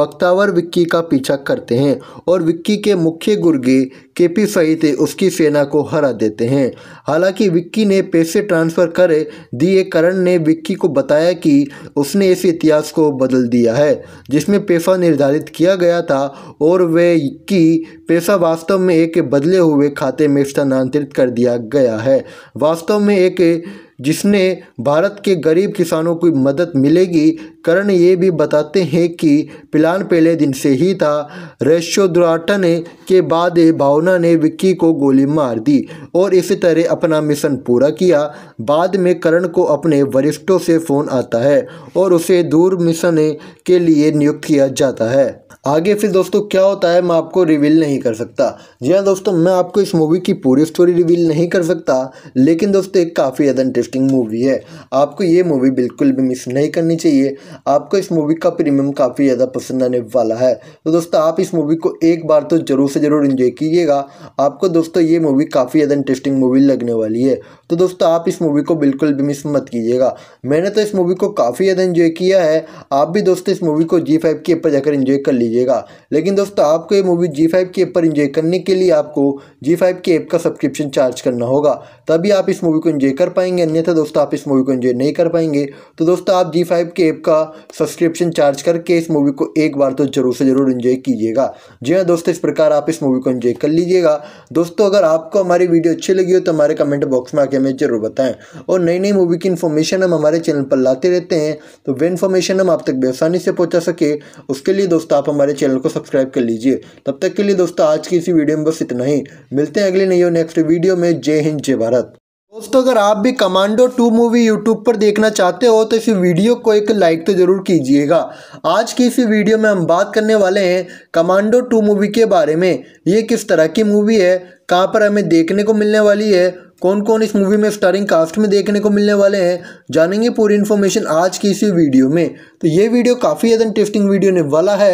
Speaker 1: बख्तावर विक्की का पीछा करते हैं और विक्की के मुख्य गुर्गे केपी सहित उसकी सेना को हरा देते हैं हालांकि विक्की ने पैसे ट्रांसफ़र कर दिए करण ने विक्की को बताया कि उसने इस इतिहास को बदल दिया है जिसमें पैसा निर्धारित किया गया था और वे की पैसा वास्तव में एक बदले हुए खाते में स्थानांतरित कर कर दिया गया है वास्तव में एक जिसने भारत के गरीब किसानों की मदद मिलेगी कर्ण ये भी बताते हैं कि प्लान पहले दिन से ही था रेशोद्राटन के बाद भावना ने विक्की को गोली मार दी और इसी तरह अपना मिशन पूरा किया बाद में करण को अपने वरिष्ठों से फ़ोन आता है और उसे दूर मिशन के लिए नियुक्त किया जाता है आगे फिर दोस्तों क्या होता है मैं आपको रिवील नहीं कर सकता जी हाँ दोस्तों मैं आपको इस मूवी की पूरी स्टोरी रिवील नहीं कर सकता लेकिन दोस्तों एक काफ़ी ज़्यादा इंटरेस्टिंग मूवी है आपको ये मूवी बिल्कुल भी मिस नहीं करनी चाहिए आपको इस मूवी का प्रीमियम काफ़ी ज़्यादा पसंद आने वाला है तो दोस्तों आप इस मूवी को एक बार तो ज़रूर से ज़रूर इन्जॉय कीजिएगा आपको दोस्तों ये मूवी काफ़ी ज़्यादा इंटरेस्टिंग मूवी लगने वाली है तो दोस्तों आप इस मूवी को बिल्कुल भी मिस मत कीजिएगा मैंने तो इस मूवी को काफ़ी ज़्यादा इन्जॉय किया है आप भी दोस्तों इस मूवी को जी फाइव के ऊपर जाकर इन्जॉय कर लीजिएगा लेकिन दोस्तों आपको ये मूवी जी फाइव के ऊपर इन्जॉय करने के लिए आपको जी फाइव के ऐप का सब्सक्रिप्शन चार्ज करना होगा तभी आप इस मूवी को इन्जॉय कर पाएंगे अन्यथा दोस्तों आप इस मूवी को इन्जॉय नहीं कर पाएंगे तो दोस्तों आप जी फाइव के ऐप का सब्सक्रिप्शन चार्ज करके इस मूवी को एक बार तो ज़रूर से ज़रूर इन्जॉय कीजिएगा जी हाँ दोस्तों इस प्रकार आप इस मूवी को इन्जॉय कर लीजिएगा दोस्तों अगर आपको हमारी वीडियो अच्छी लगी हो तो हमारे कमेंट बॉक्स में आके हमें ज़रूर बताएं और नई नई मूवी की इन्फॉर्मेशन हम हमारे चैनल पर लाते रहते हैं तो वे इन्फॉर्मेशन हम आप तक बेसानी से पहुँचा सके उसके लिए दोस्तों आप हमारे चैनल को सब्सक्राइब कर लीजिए तब तक के लिए दोस्तों आज की इसी वीडियो में बस इतना ही मिलते हैं अगले नई और नेक्स्ट वीडियो में जय हिंद जय भारत दोस्तों अगर आप भी कमांडो टू मूवी यूट्यूब पर देखना चाहते हो तो इस वीडियो को एक लाइक तो ज़रूर कीजिएगा आज की इस वीडियो में हम बात करने वाले हैं कमांडो टू मूवी के बारे में ये किस तरह की मूवी है कहाँ पर हमें देखने को मिलने वाली है कौन कौन इस मूवी में स्टारिंग कास्ट में देखने को मिलने वाले हैं जानेंगे पूरी इन्फॉर्मेशन आज की इसी वीडियो में तो ये वीडियो काफ़ी ज़्यादा इंटरेस्टिंग वीडियो ने वाला है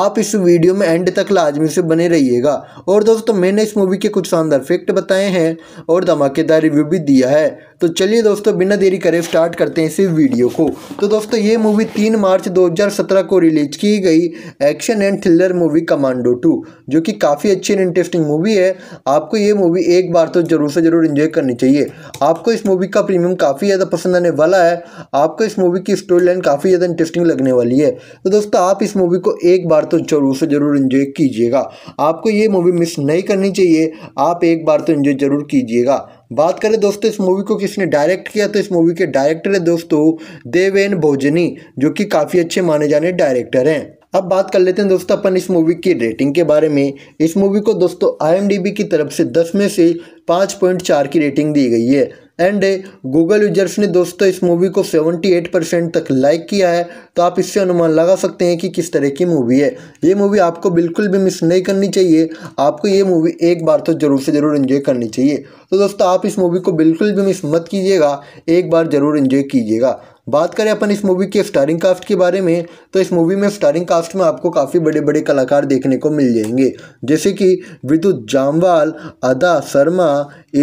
Speaker 1: आप इस वीडियो में एंड तक लाजमी से बने रहिएगा और दोस्तों मैंने इस मूवी के कुछ शानदार फैक्ट बताए हैं और धमाकेदार रिव्यू भी दिया है तो चलिए दोस्तों बिना देरी करे स्टार्ट करते हैं इस वीडियो को तो दोस्तों ये मूवी तीन मार्च 2017 को रिलीज की गई action and thriller movie Commando two जो कि काफ़ी अच्छी एंड इंटरेस्टिंग मूवी है आपको ये मूवी एक बार तो ज़रूर से ज़रूर इन्जॉय करनी चाहिए आपको इस मूवी का प्रीमियम काफ़ी ज़्यादा पसंद आने वाला है आपको इस मूवी की स्टोरी लाइन काफ़ी ज़्यादा इंटरेस्टिंग लगने वाली है तो दोस्तों आप इस मूवी को एक बार तो ज़रूर से ज़रूर इन्जॉय कीजिएगा आपको ये मूवी मिस नहीं करनी चाहिए आप एक बार तो इन्जॉय ज़रूर कीजिएगा बात करें दोस्तों इस मूवी को किसने डायरेक्ट किया तो इस मूवी के डायरेक्टर है दोस्तों देवेन भोजनी जो कि काफ़ी अच्छे माने जाने डायरेक्टर हैं अब बात कर लेते हैं दोस्तों अपन इस मूवी की रेटिंग के बारे में इस मूवी को दोस्तों आईएमडीबी की तरफ से 10 में से 5.4 की रेटिंग दी गई है एंड गूगल यूजर्स ने दोस्तों इस मूवी को 78 परसेंट तक लाइक किया है तो आप इससे अनुमान लगा सकते हैं कि किस तरह की मूवी है ये मूवी आपको बिल्कुल भी मिस नहीं करनी चाहिए आपको ये मूवी एक बार तो ज़रूर से ज़रूर इन्जॉय करनी चाहिए तो दोस्तों आप इस मूवी को बिल्कुल भी मिस मत कीजिएगा एक बार ज़रूर इन्जॉय कीजिएगा बात करें अपन इस मूवी के स्टारिंग कास्ट के बारे में तो इस मूवी में स्टारिंग कास्ट में आपको काफ़ी बड़े बड़े कलाकार देखने को मिल जाएंगे जैसे कि विद्युत जामवाल अदा शर्मा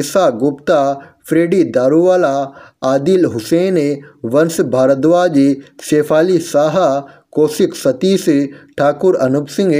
Speaker 1: ईशा गुप्ता फ्रेडी दारूवाला आदिल हुसैन वंश भारद्वाज शेफाली शाह कौशिक सतीश ठाकुर अनूप सिंह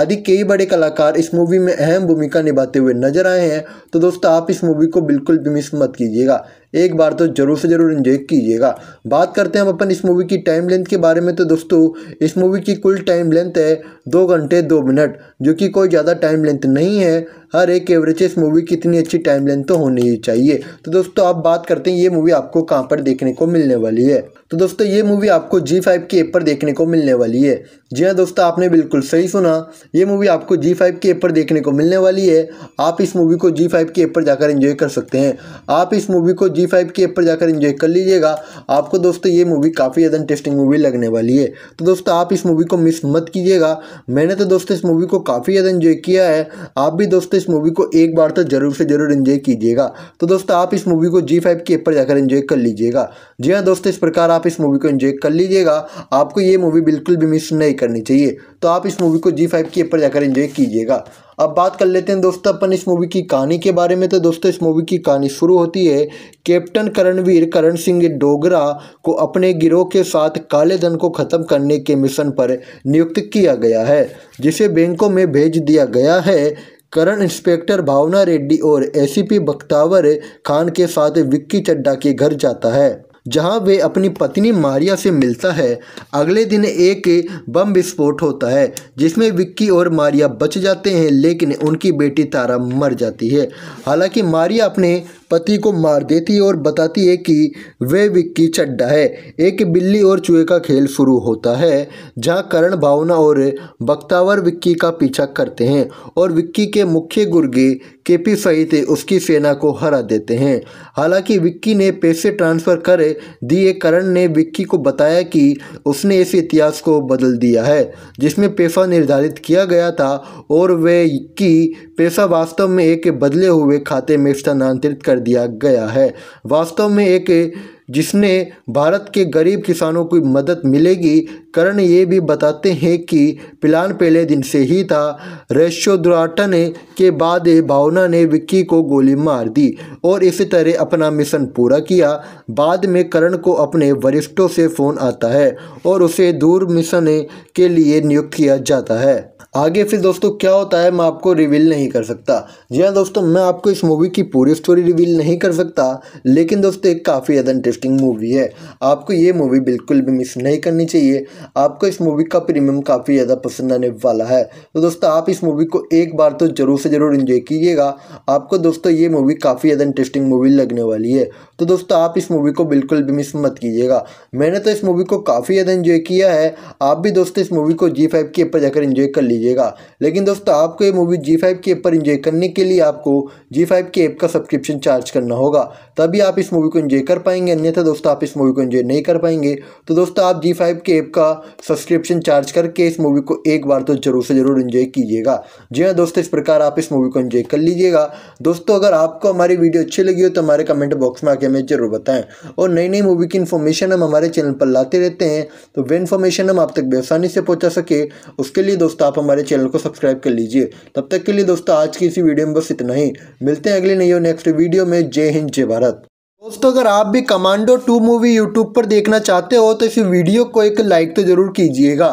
Speaker 1: आदि कई बड़े कलाकार इस मूवी में अहम भूमिका निभाते हुए नजर आए हैं तो दोस्तों आप इस मूवी को बिल्कुल भी मिस मत कीजिएगा एक बार तो ज़रूर से ज़रूर इन्जॉय कीजिएगा बात करते हैं हम अपन इस मूवी की टाइम लेंथ के बारे में तो दोस्तों इस मूवी की कुल टाइम लेंथ है दो घंटे दो मिनट जो कि कोई ज़्यादा टाइम लेंथ नहीं है हर एक एवरेज इस मूवी की इतनी अच्छी टाइम लेंथ तो होनी ही चाहिए तो दोस्तों आप बात करते हैं ये मूवी आपको कहाँ पर देखने को मिलने वाली है तो दोस्तों ये मूवी आपको जी फाइव के ऊपर पर देखने को मिलने वाली है जी हाँ दोस्तों आपने बिल्कुल सही सुना ये मूवी आपको जी फाइव के ऊपर देखने को मिलने वाली है आप इस मूवी को जी फाइव के ऊपर पर जाकर इन्जॉय कर सकते हैं आप इस मूवी को जी जी फाइव की ऐप पर जाकर इन्जॉय कर लीजिएगा आपको दोस्तों ये मूवी काफ़ी ज़्यादा इंटरेस्टिंग मूवी लगने वाली है तो दोस्तों आप इस मूवी को मिस मत कीजिएगा मैंने तो दोस्तों इस मूवी को काफ़ी ज़्यादा इन्जॉय किया है आप भी दोस्तों इस मूवी को एक बार तो ज़रूर से ज़रूर इन्जॉय कीजिएगा तो दोस्तों आप इस मूवी को जी फाइव की ऐप पर जाकर इन्जॉय कर लीजिएगा जी हाँ दोस्तों इस प्रकार आप इस मूवी को इन्जॉय कर लीजिएगा आपको ये मूवी बिल्कुल भी मिस नहीं करनी चाहिए तो आप इस मूवी को जी फाइव की ऐप पर जाकर इन्जॉय कीजिएगा अब बात कर लेते हैं दोस्तों अपन इस मूवी की कहानी के बारे में तो दोस्तों इस मूवी की कहानी शुरू होती है कैप्टन करणवीर करण सिंह डोगरा को अपने गिरोह के साथ काले धन को ख़त्म करने के मिशन पर नियुक्त किया गया है जिसे बैंकों में भेज दिया गया है करण इंस्पेक्टर भावना रेड्डी और एसीपी बख्तावर खान के साथ विक्की चड्डा के घर जाता है जहां वे अपनी पत्नी मारिया से मिलता है अगले दिन एक बम विस्फोट होता है जिसमें विक्की और मारिया बच जाते हैं लेकिन उनकी बेटी तारा मर जाती है हालांकि मारिया अपने पति को मार देती है और बताती है कि वे विक्की चड्डा है एक बिल्ली और चूहे का खेल शुरू होता है जहाँ करण भावना और बख्तावर विक्की का पीछा करते हैं और विक्की के मुख्य गुर्गे केपी सहित उसकी सेना को हरा देते हैं हालांकि विक्की ने पैसे ट्रांसफ़र कर दिए करण ने विक्की को बताया कि उसने इस इतिहास को बदल दिया है जिसमें पैसा निर्धारित किया गया था और वे की पैसा वास्तव में एक बदले हुए खाते में स्थानांतरित कर दिया गया है वास्तव में एक जिसने भारत के गरीब किसानों की मदद मिलेगी कर्ण ये भी बताते हैं कि प्लान पहले दिन से ही था रेशोद्राटन के बाद भावना ने विक्की को गोली मार दी और इसी तरह अपना मिशन पूरा किया बाद में करण को अपने वरिष्ठों से फ़ोन आता है और उसे दूर मिशन के लिए नियुक्त किया जाता है आगे फिर दोस्तों क्या होता है मैं आपको रिवील नहीं कर सकता जी हाँ दोस्तों मैं आपको इस मूवी की पूरी स्टोरी रिवील नहीं कर सकता लेकिन दोस्तों एक काफ़ी ज़्यादा इंटरेस्टिंग मूवी है आपको ये मूवी बिल्कुल भी मिस नहीं करनी चाहिए आपको इस मूवी का प्रीमियम काफ़ी ज़्यादा पसंद आने वाला है तो दोस्तों आप इस मूवी को एक बार तो ज़रूर से ज़रूर इन्जॉय कीजिएगा आपको दोस्तों ये मूवी काफ़ी ज़्यादा इंटरेस्टिंग मूवी लगने वाली है तो दोस्तों आप इस मूवी को बिल्कुल भी मिस मत कीजिएगा मैंने तो इस मूवी को काफ़ी ज़्यादा इन्जॉय किया है आप भी दोस्तों इस मूवी को जी फाइव की ऊपर पर जाकर इन्जॉय कर लीजिएगा लेकिन दोस्तों आपको ये मूवी जी फाइव की ऐप पर इन्जॉय करने के लिए आपको जी फाइव की ऐप का सब्सक्रिप्शन चार्ज करना होगा तभी आप इस मूवी को इन्जॉय कर पाएंगे अन्यथा दोस्तों आप इस मूवी को इन्जॉय नहीं कर पाएंगे तो दोस्तों आप जी फाइव के ऐप का सब्सक्रिप्शन चार्ज करके इस मूवी को एक बार तो ज़रूर से ज़रूर इन्जॉय कीजिएगा जी हाँ दोस्तों इस प्रकार आप इस मूवी को इन्जॉय कर लीजिएगा दोस्तों अगर आपको हमारी वीडियो अच्छी लगी हो तो हमारे कमेंट बॉक्स में आके हमें ज़रूर बताएं और नई नई मूवी की इन्फॉर्मेशन हम हमारे चैनल पर लाते रहते हैं तो वे इन्फॉर्मेशन हम आप तक बेसानी से पहुँचा सके उसके लिए दोस्तों आप हमारे चैनल को सब्सक्राइब कर लीजिए तब तक के लिए दोस्तों आज की इसी वीडियो में बस इतना ही मिलते हैं अगले नई और नेक्स्ट वीडियो में जय हिंद जय भारत दोस्तों अगर आप भी कमांडो टू मूवी यूट्यूब पर देखना चाहते हो तो इस वीडियो को एक लाइक तो ज़रूर कीजिएगा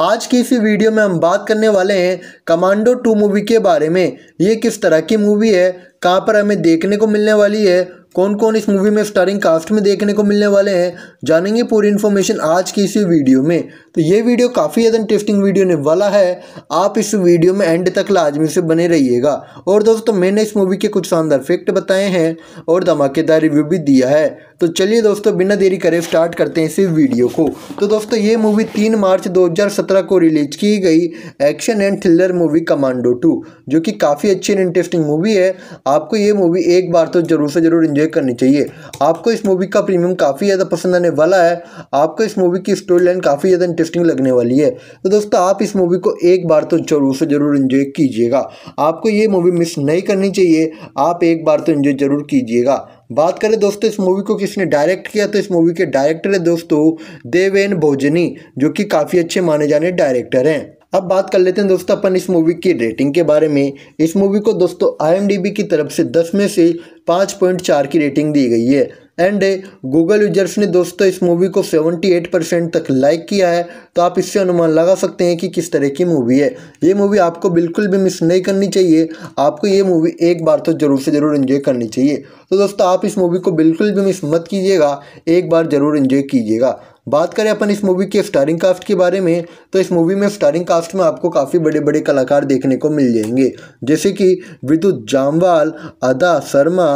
Speaker 1: आज की इस वीडियो में हम बात करने वाले हैं कमांडो टू मूवी के बारे में ये किस तरह की मूवी है कहाँ पर हमें देखने को मिलने वाली है कौन कौन इस मूवी में स्टारिंग कास्ट में देखने को मिलने वाले हैं जानेंगे पूरी इन्फॉर्मेशन आज की इसी वीडियो में तो ये वीडियो काफ़ी ज़्यादा इंटरेस्टिंग वीडियो ने वाला है आप इस वीडियो में एंड तक लाजमी से बने रहिएगा और दोस्तों मैंने इस मूवी के कुछ शानदार फैक्ट बताए हैं और धमाकेदार रिव्यू भी दिया है तो चलिए दोस्तों बिना देरी करे स्टार्ट करते हैं इस वीडियो को तो दोस्तों ये मूवी तीन मार्च 2017 को रिलीज की गई action and thriller movie Commando two जो कि काफ़ी अच्छी एंड इंटरेस्टिंग मूवी है आपको ये मूवी एक बार तो ज़रूर से ज़रूर इन्जॉय करनी चाहिए आपको इस मूवी का प्रीमियम काफ़ी ज़्यादा पसंद आने वाला है आपको इस मूवी की स्टोरी लाइन काफ़ी ज़्यादा इंटरेस्टिंग लगने वाली है तो दोस्तों आप इस मूवी को एक बार तो ज़रूर से ज़रूर इन्जॉय कीजिएगा आपको ये मूवी मिस नहीं करनी चाहिए आप एक बार तो इन्जॉय ज़रूर कीजिएगा बात करें दोस्तों इस मूवी को किसने डायरेक्ट किया तो इस मूवी के डायरेक्टर है दोस्तों देवेन भोजनी जो कि काफ़ी अच्छे माने जाने डायरेक्टर हैं अब बात कर लेते हैं दोस्तों अपन इस मूवी की रेटिंग के बारे में इस मूवी को दोस्तों आई की तरफ से दस में से पाँच की रेटिंग दी गई है एंड गूगल यूजर्स ने दोस्तों इस मूवी को 78 परसेंट तक लाइक किया है तो आप इससे अनुमान लगा सकते हैं कि किस तरह की मूवी है ये मूवी आपको बिल्कुल भी मिस नहीं करनी चाहिए आपको ये मूवी एक बार तो ज़रूर से ज़रूर इन्जॉय करनी चाहिए तो दोस्तों आप इस मूवी को बिल्कुल भी मिस मत कीजिएगा एक बार ज़रूर इन्जॉय कीजिएगा बात करें अपन इस मूवी के स्टारिंग कास्ट के बारे में तो इस मूवी में स्टारिंग कास्ट में आपको काफ़ी बड़े बड़े कलाकार देखने को मिल जाएंगे जैसे कि विद्युत जामवाल अदा शर्मा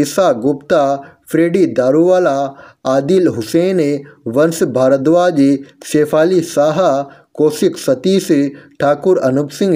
Speaker 1: ईशा गुप्ता फ्रेडी दारूवाला आदिल हुसैन वंश भारद्वाज शेफाली शाह कौशिक सतीश ठाकुर अनूप सिंह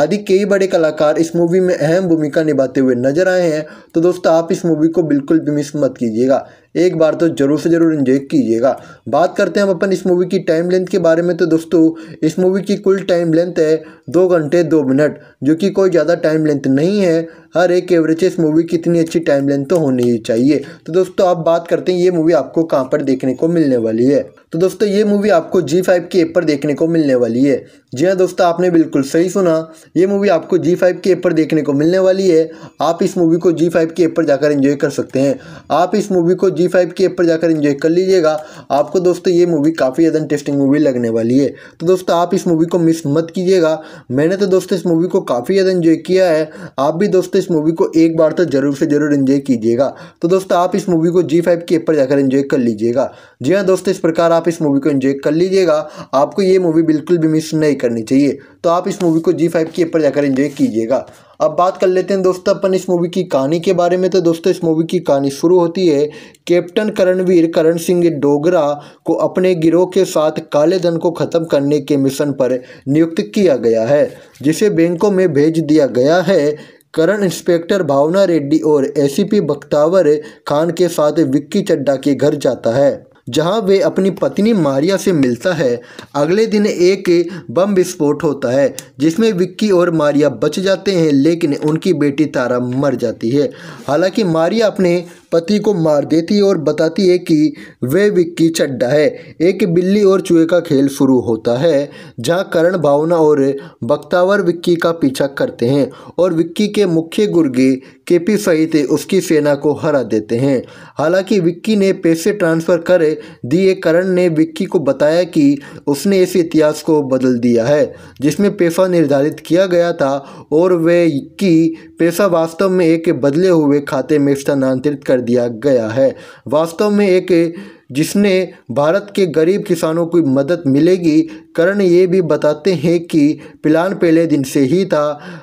Speaker 1: आदि कई बड़े कलाकार इस मूवी में अहम भूमिका निभाते हुए नजर आए हैं तो दोस्तों आप इस मूवी को बिल्कुल भी मिस मत कीजिएगा एक बार तो जरूर से ज़रूर इन्जॉय कीजिएगा बात करते हैं हम अपन इस मूवी की टाइम लेंथ के बारे में तो दोस्तों इस मूवी की कुल टाइम लेंथ है दो घंटे दो मिनट जो कि कोई ज़्यादा टाइम लेंथ नहीं है हर एक एवरेज इस मूवी की इतनी अच्छी टाइम लेंथ तो होनी ही चाहिए तो दोस्तों आप बात करते हैं ये मूवी आपको कहाँ पर देखने को मिलने वाली है तो दोस्तों ये मूवी आपको जी फाइव के ऐप पर देखने को मिलने वाली है जी हाँ दोस्तों आपने बिल्कुल सही सुना ये मूवी आपको जी फाइव के ऐप पर देखने को मिलने वाली है आप इस मूवी को जी फाइव के ऐप पर जाकर एंजॉय कर सकते हैं आप इस मूवी को जी फाइव के ऐप पर जाकर एंजॉय कर लीजिएगा आपको दोस्तों ये मूवी काफ़ी ज़्यादा इंटरेस्टिंग मूवी लगने वाली है तो दोस्तों आप इस मूवी को मिस मत कीजिएगा मैंने तो दोस्तों इस मूवी को काफ़ी ज़्यादा इन्जॉय किया है आप भी दोस्तों दोस्तों इस मूवी को एक बार तो जरूर से जरूर इंजॉय कीजिएगा तो दोस्तों आप इस मूवी को जी फाइव के ऊपर जाकर इंजॉय कर लीजिएगा जी हाँ दोस्तों इस प्रकार आप इस मूवी को इंजॉय कर लीजिएगा आपको ये मूवी बिल्कुल भी मिस नहीं करनी चाहिए तो आप इस मूवी को जी फाइव के ऊपर जाकर इंजॉय कीजिएगा अब बात कर लेते हैं दोस्तों अपन इस मूवी की कहानी के बारे में तो दोस्तों इस मूवी की कहानी शुरू होती है कैप्टन करणवीर करण सिंह डोगरा को अपने गिरोह के साथ काले धन को ख़त्म करने के मिशन पर नियुक्त किया गया है जिसे बैंकों में भेज दिया गया है करण इंस्पेक्टर भावना रेड्डी और एसीपी बख्तावर खान के साथ विक्की चड्डा के घर जाता है जहां वे अपनी पत्नी मारिया से मिलता है अगले दिन एक बम विस्फोट होता है जिसमें विक्की और मारिया बच जाते हैं लेकिन उनकी बेटी तारा मर जाती है हालांकि मारिया अपने पति को मार देती है और बताती है कि वे विक्की चड्डा है एक बिल्ली और चूहे का खेल शुरू होता है जहां करण भावना और बख्तावर विक्की का पीछा करते हैं और विक्की के मुख्य गुर्गे केपी सहित उसकी सेना को हरा देते हैं हालांकि विक्की ने पैसे ट्रांसफ़र कर दिए करण ने विक्की को बताया कि उसने इस इतिहास को बदल दिया है जिसमें पैसा निर्धारित किया गया था और वे कि पैसा वास्तव में एक बदले हुए खाते में स्थानांतरित कर दिया गया है वास्तव में एक जिसने भारत के गरीब किसानों की मदद मिलेगी करण ये भी बताते हैं कि प्लान पहले दिन से ही था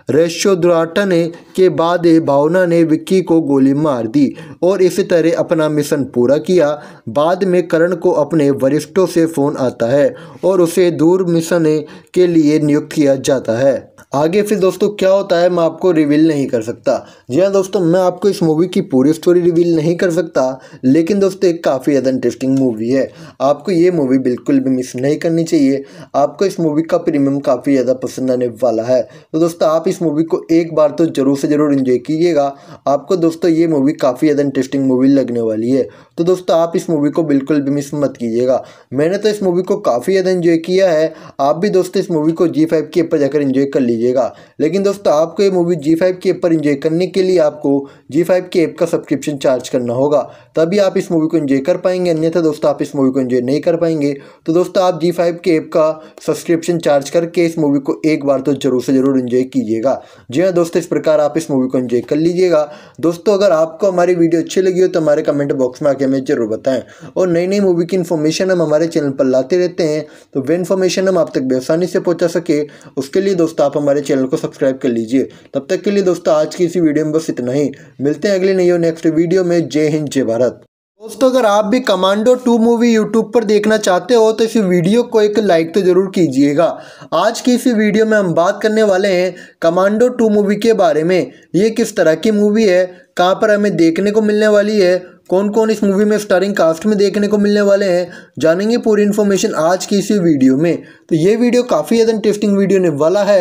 Speaker 1: रेशोद्राटन के बाद भावना ने विक्की को गोली मार दी और इसी तरह अपना मिशन पूरा किया बाद में करण को अपने वरिष्ठों से फ़ोन आता है और उसे दूर मिशन के लिए नियुक्त किया जाता है आगे फिर दोस्तों क्या होता है मैं आपको रिवील नहीं कर सकता जी हाँ दोस्तों मैं आपको इस मूवी की पूरी स्टोरी रिवील नहीं कर सकता लेकिन दोस्तों एक काफ़ी ज़्यादा इंटरेस्टिंग मूवी है आपको ये मूवी बिल्कुल भी मिस नहीं करनी चाहिए आपको इस मूवी का प्रीमियम काफ़ी ज़्यादा पसंद आने वाला है तो दोस्तों आप इस मूवी को एक बार तो ज़रूर से ज़रूर इन्जॉय कीजिएगा आपको दोस्तों ये मूवी काफ़ी ज़्यादा इंटरेस्टिंग मूवी लगने वाली है तो दोस्तों आप इस मूवी को बिल्कुल भी मिस मत कीजिएगा मैंने तो इस मूवी को काफ़ी ज़्यादा इन्जॉय किया है आप भी दोस्तों इस मूवी को जी फाइव के ऊपर जाकर इन्जॉय कर लीजिए लीजिएगा लेकिन दोस्तों आपको ये मूवी जी फाइव के ऐप पर इंजॉय करने के लिए आपको जी फाइव के ऐप का सब्सक्रिप्शन चार्ज करना होगा तभी आप इस मूवी को इंजॉय कर पाएंगे अन्यथा दोस्तों आप इस मूवी को इंजॉय नहीं कर पाएंगे तो दोस्तों आप जी फाइव के ऐप का सब्सक्रिप्शन चार्ज करके इस मूवी को एक बार तो जरूर से ज़रूर इंजॉय कीजिएगा जी हाँ दोस्तों इस प्रकार आप इस मूवी को इंजॉय कर लीजिएगा दोस्तों अगर आपको हमारी वीडियो अच्छी लगी हो तो हमारे कमेंट बॉक्स में आके हमें जरूर बताएं और नई नई मूवी की इन्फॉर्मेशन हम हमारे चैनल पर लाते रहते हैं तो वे इन्फॉर्मेशन हम आप तक बेसानी से पहुँचा सके उसके लिए दोस्तों आप हम हमारे चैनल को सब्सक्राइब कर लीजिए तब तक के लिए दोस्तों आज की इसी वीडियो में बस इतना ही मिलते हैं अगले नई और नेक्स्ट वीडियो में जय हिंद जय भारत दोस्तों अगर आप भी कमांडो टू मूवी यूट्यूब पर देखना चाहते हो तो इस वीडियो को एक लाइक तो ज़रूर कीजिएगा आज की इस वीडियो में हम बात करने वाले हैं कमांडो टू मूवी के बारे में ये किस तरह की मूवी है कहाँ पर हमें देखने को मिलने वाली है कौन कौन इस मूवी में स्टारिंग कास्ट में देखने को मिलने वाले हैं जानेंगे पूरी इन्फॉर्मेशन आज की इसी वीडियो में तो ये वीडियो काफ़ी ज़्यादा इंटरेस्टिंग वीडियो ने वाला है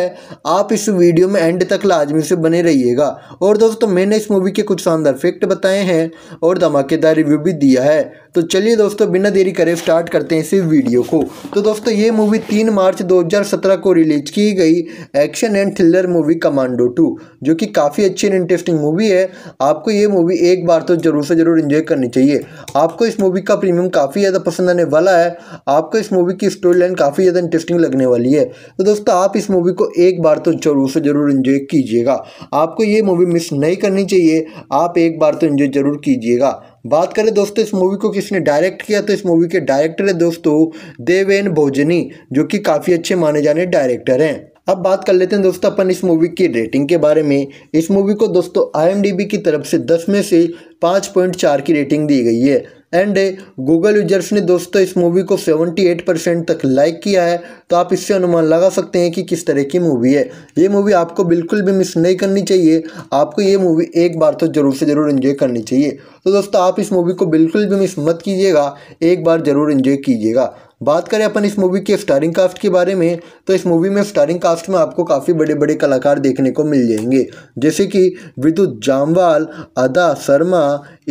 Speaker 1: आप इस वीडियो में एंड तक लाजमी से बने रहिएगा और दोस्तों मैंने इस मूवी के कुछ शानदार फैक्ट बताए हैं और धमाकेदार रिव्यू भी दिया है तो चलिए दोस्तों बिना देरी करे स्टार्ट करते हैं इस वीडियो को तो दोस्तों ये मूवी तीन मार्च 2017 को रिलीज की गई action and thriller movie Commando two जो कि काफ़ी अच्छी एंड इंटरेस्टिंग मूवी है आपको ये मूवी एक बार तो ज़रूर से ज़रूर इन्जॉय करनी चाहिए आपको इस मूवी का प्रीमियम काफ़ी ज़्यादा पसंद आने वाला है आपको इस मूवी की स्टोरी लाइन काफ़ी ज़्यादा इंटरेस्टिंग लगने वाली है तो दोस्तों आप इस मूवी को एक बार तो ज़रूर से ज़रूर इन्जॉय कीजिएगा आपको ये मूवी मिस नहीं करनी चाहिए आप एक बार तो इन्जॉय ज़रूर कीजिएगा बात करें दोस्तों इस मूवी को किसने डायरेक्ट किया तो इस मूवी के डायरेक्टर है दोस्तों देवेन भोजनी जो कि काफ़ी अच्छे माने जाने डायरेक्टर हैं अब बात कर लेते हैं दोस्तों अपन इस मूवी की रेटिंग के बारे में इस मूवी को दोस्तों आईएमडीबी की तरफ से 10 में से 5.4 की रेटिंग दी गई है एंड गूगल यूजर्स ने दोस्तों इस मूवी को 78 परसेंट तक लाइक किया है तो आप इससे अनुमान लगा सकते हैं कि किस तरह की मूवी है ये मूवी आपको बिल्कुल भी मिस नहीं करनी चाहिए आपको ये मूवी एक बार तो ज़रूर से ज़रूर इन्जॉय करनी चाहिए तो दोस्तों आप इस मूवी को बिल्कुल भी मिस मत कीजिएगा एक बार ज़रूर इन्जॉय कीजिएगा बात करें अपन इस मूवी के स्टारिंग कास्ट के बारे में तो इस मूवी में स्टारिंग कास्ट में आपको काफ़ी बड़े बड़े कलाकार देखने को मिल जाएंगे जैसे कि विद्युत जामवाल अदा शर्मा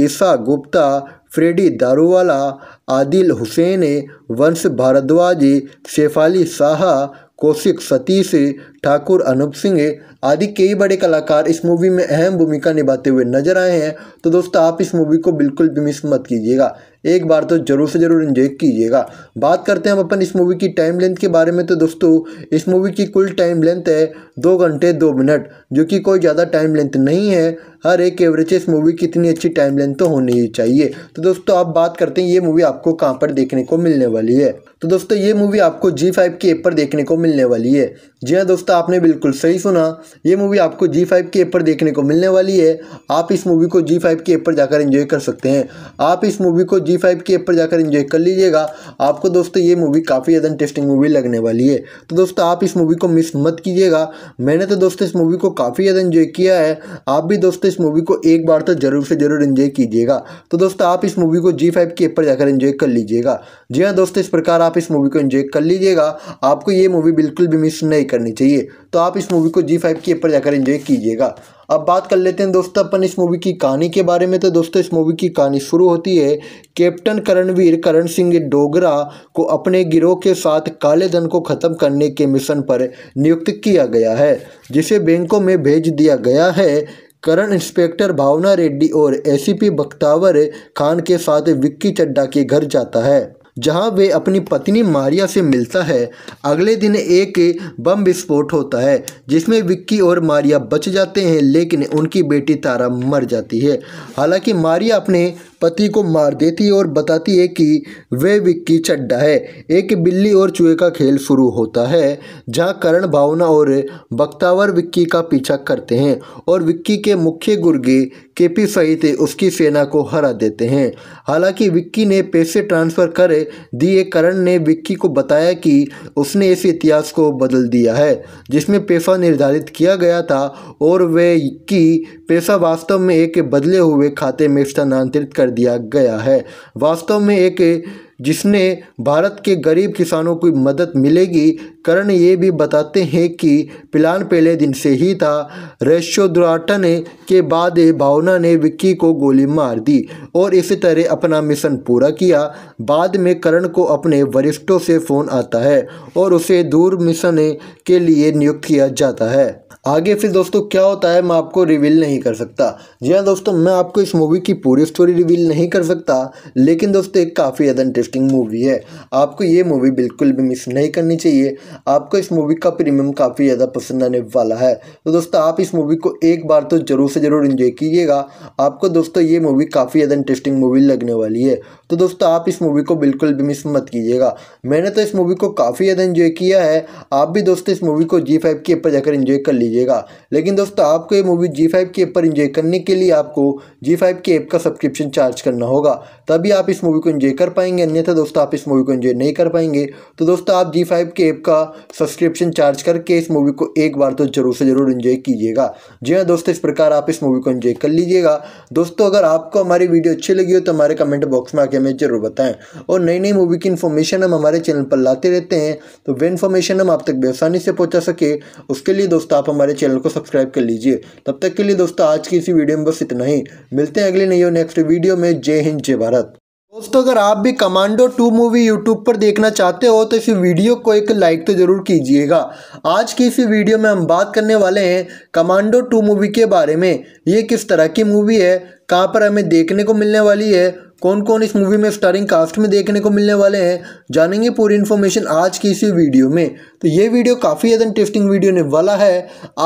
Speaker 1: ईशा गुप्ता फ्रेडी दारूवाला आदिल हुसैन वंश भारद्वाज शेफाली शाह कौशिक सतीश ठाकुर अनूप सिंह आदि कई बड़े कलाकार इस मूवी में अहम भूमिका निभाते हुए नजर आए हैं तो दोस्तों आप इस मूवी को बिल्कुल भी मिस मत कीजिएगा एक बार तो ज़रूर से ज़रूर इन्जॉय कीजिएगा बात करते हैं हम अपन इस मूवी की टाइम लेंथ के बारे में तो दोस्तों इस मूवी की कुल टाइम लेंथ है दो घंटे दो मिनट जो कि कोई ज़्यादा टाइम लेंथ नहीं है हर एक एवरेज इस मूवी की इतनी अच्छी टाइम लेंथ तो होनी ही चाहिए तो दोस्तों आप बात करते हैं ये मूवी आपको कहाँ पर देखने को मिलने वाली है तो दोस्तों ये मूवी आपको जी फाइव की एप पर देखने को मिलने वाली है जी हाँ दोस्तों आपने बिल्कुल सही सुना ये मूवी आपको जी फाइव की एप पर देखने को मिलने वाली है आप इस मूवी को जी फाइव की एप पर जाकर इन्जॉय कर सकते हैं आप इस मूवी को जी फाइव की एप पर जाकर इन्जॉय कर लीजिएगा आपको दोस्तों ये मूवी काफ़ी ज़्यादा इंटरेस्टिंग मूवी लगने वाली है तो दोस्तों आप इस मूवी को मिस मत कीजिएगा मैंने तो दोस्तों इस मूवी को काफ़ी ज़्यादा इन्जॉय किया है आप भी दोस्तों इस मूवी को एक बार तो ज़रूर से ज़रूर इन्जॉय कीजिएगा तो दोस्तों आप इस मूवी को जी फाइव की एप पर जाकर इन्जॉय कर लीजिएगा जी हाँ दोस्तों इस प्रकार आप इस मूवी को इन्जॉय कर लीजिएगा आपको ये मूवी बिल्कुल भी मिस नहीं करनी चाहिए तो आप इस मूवी को जी फाइव की ऊपर जाकर इन्जॉय कीजिएगा अब बात कर लेते हैं दोस्तों अपन इस मूवी की कहानी के बारे में तो दोस्तों इस मूवी की कहानी शुरू होती है कैप्टन करणवीर करण सिंह डोगरा को अपने गिरोह के साथ काले धन को ख़त्म करने के मिशन पर नियुक्त किया गया है जिसे बैंकों में भेज दिया गया है करण इंस्पेक्टर भावना रेड्डी और एसीपी बख्तावर खान के साथ विक्की चड्डा के घर जाता है जहां वे अपनी पत्नी मारिया से मिलता है अगले दिन एक बम विस्फोट होता है जिसमें विक्की और मारिया बच जाते हैं लेकिन उनकी बेटी तारा मर जाती है हालांकि मारिया अपने पति को मार देती और बताती है कि वे विक्की चड्डा है एक बिल्ली और चूहे का खेल शुरू होता है जहां करण भावना और बक्तावर विक्की का पीछा करते हैं और विक्की के मुख्य गुर्गे केपी सहित उसकी सेना को हरा देते हैं हालांकि विक्की ने पैसे ट्रांसफ़र कर दिए करण ने विक्की को बताया कि उसने इस इतिहास को बदल दिया है जिसमें पैसा निर्धारित किया गया था और वे की पैसा वास्तव में एक बदले हुए खाते में स्थानांतरित कर दिया गया है वास्तव में एक जिसने भारत के गरीब किसानों की मदद मिलेगी करण ये भी बताते हैं कि प्लान पहले दिन से ही था रेशोद्राटन के बाद भावना ने विक्की को गोली मार दी और इसी तरह अपना मिशन पूरा किया बाद में करण को अपने वरिष्ठों से फ़ोन आता है और उसे दूर मिशन के लिए नियुक्त किया जाता है आगे फिर दोस्तों क्या होता है मैं आपको रिवील नहीं कर सकता जी हाँ दोस्तों मैं आपको इस मूवी की पूरी स्टोरी रिवील नहीं कर सकता लेकिन दोस्तों एक काफ़ी ज़्यादा इंटरेस्टिंग मूवी है आपको ये मूवी बिल्कुल भी मिस नहीं करनी चाहिए आपको इस मूवी का प्रीमियम काफ़ी ज़्यादा पसंद आने वाला है तो दोस्तों आप इस मूवी को एक बार तो ज़रूर से ज़रूर इन्जॉय कीजिएगा आपको दोस्तों ये मूवी काफ़ी ज़्यादा इंटरेस्टिंग मूवी लगने वाली है तो दोस्तों आप इस मूवी को बिल्कुल भी मिस मत कीजिएगा मैंने तो इस मूवी को काफ़ी ज़्यादा इन्जॉय किया है आप भी दोस्तों इस मूवी को जी फाइव के ऊपर जाकर इन्जॉय कर लीजिए लीजिएगा लेकिन दोस्तों आपको ये मूवी जी फाइव के ऊपर इंजॉय करने के लिए आपको जी फाइव की ऐप का सब्सक्रिप्शन चार्ज करना होगा तभी आप इस मूवी को इन्जॉय कर पाएंगे अन्यथा दोस्तों आप इस मूवी को इन्जॉय नहीं कर पाएंगे तो दोस्तों आप जी फाइव के ऐप का सब्सक्रिप्शन चार्ज करके इस मूवी को एक बार तो ज़रूर से ज़रूर इन्जॉय कीजिएगा जी हाँ दोस्तों इस प्रकार आप इस मूवी को इन्जॉय कर लीजिएगा दोस्तों अगर आपको हमारी वीडियो अच्छी लगी हो तो हमारे कमेंट बॉक्स में आके हमें ज़रूर बताएं और नई नई मूवी की इन्फॉर्मेशन हम हमारे चैनल पर लाते रहते हैं तो वे इन्फॉर्मेशन हम आप तक बेसानी से पहुँचा सके उसके लिए दोस्तों आप हमारे चैनल को सब्सक्राइब कर लीजिए तब तक के लिए दोस्तों आज की इसी वीडियो में बस इतना ही मिलते हैं अगले और नेक्स्ट वीडियो में जय हिंद जय भारत दोस्तों अगर आप भी कमांडो टू मूवी यूट्यूब पर देखना चाहते हो तो इस वीडियो को एक लाइक तो ज़रूर कीजिएगा आज की इस वीडियो में हम बात करने वाले हैं कमांडो टू मूवी के बारे में ये किस तरह की मूवी है कहाँ पर हमें देखने को मिलने वाली है कौन कौन इस मूवी में स्टारिंग कास्ट में देखने को मिलने वाले हैं जानेंगे पूरी इन्फॉर्मेशन आज की इसी वीडियो में तो ये वीडियो काफ़ी ज़्यादा इंटरेस्टिंग वीडियो ने वाला है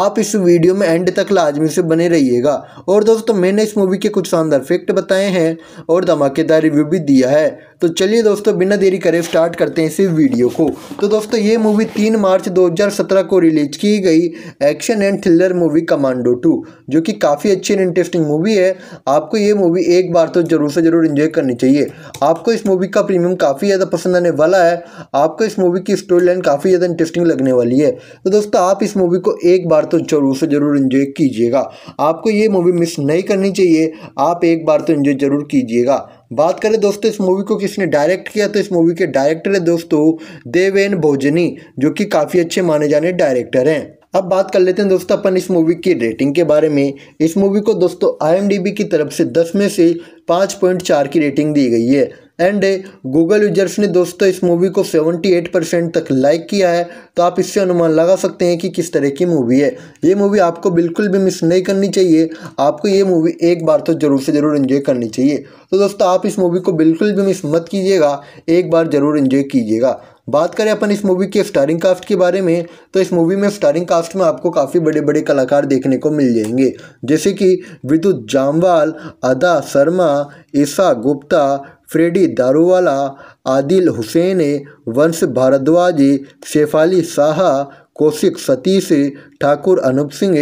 Speaker 1: आप इस वीडियो में एंड तक लाजमी से बने रहिएगा और दोस्तों तो मैंने इस मूवी के कुछ शानदार फैक्ट बताए हैं और धमाकेदार रिव्यू भी दिया है तो चलिए दोस्तों बिना देरी करे स्टार्ट करते हैं इस वीडियो को तो दोस्तों ये मूवी तीन मार्च दो को रिलीज की गई action and thriller movie Commando two जो कि काफ़ी अच्छी एंड इंटरेस्टिंग मूवी है आपको ये मूवी एक बार तो ज़रूर से ज़रूर इन्जॉय करनी चाहिए आपको इस मूवी का प्रीमियम काफ़ी ज़्यादा पसंद आने वाला है आपको इस मूवी की स्टोरी लाइन काफ़ी ज़्यादा इंटरेस्टिंग लगने वाली है तो दोस्तों आप इस मूवी को एक बार तो जरूर से ज़रूर इन्जॉय कीजिएगा आपको ये मूवी मिस नहीं करनी चाहिए आप एक बार तो इन्जॉय ज़रूर कीजिएगा बात करें दोस्तों इस मूवी को किसने डायरेक्ट किया तो इस मूवी के डायरेक्टर है दोस्तों देवेन भोजनी जो कि काफ़ी अच्छे माने जाने डायरेक्टर हैं अब बात कर लेते हैं दोस्तों अपन इस मूवी की रेटिंग के बारे में इस मूवी को दोस्तों आईएमडीबी की तरफ से 10 में से 5.4 की रेटिंग दी गई है एंड गूगल यूजर्स ने दोस्तों इस मूवी को 78 परसेंट तक लाइक किया है तो आप इससे अनुमान लगा सकते हैं कि किस तरह की मूवी है ये मूवी आपको बिल्कुल भी मिस नहीं करनी चाहिए आपको ये मूवी एक बार तो ज़रूर से ज़रूर इन्जॉय करनी चाहिए तो दोस्तों आप इस मूवी को बिल्कुल भी मिस मत कीजिएगा एक बार ज़रूर इन्जॉय कीजिएगा बात करें अपन इस मूवी के स्टारिंग कास्ट के बारे में तो इस मूवी में स्टारिंग कास्ट में आपको काफ़ी बड़े बड़े कलाकार देखने को मिल जाएंगे जैसे कि विद्युत जामवाल अदा शर्मा ईशा गुप्ता फ्रेडी दारूवाला आदिल हुसैन वंश भारद्वाज शेफाली शाह कौशिक सतीश ठाकुर अनूप सिंह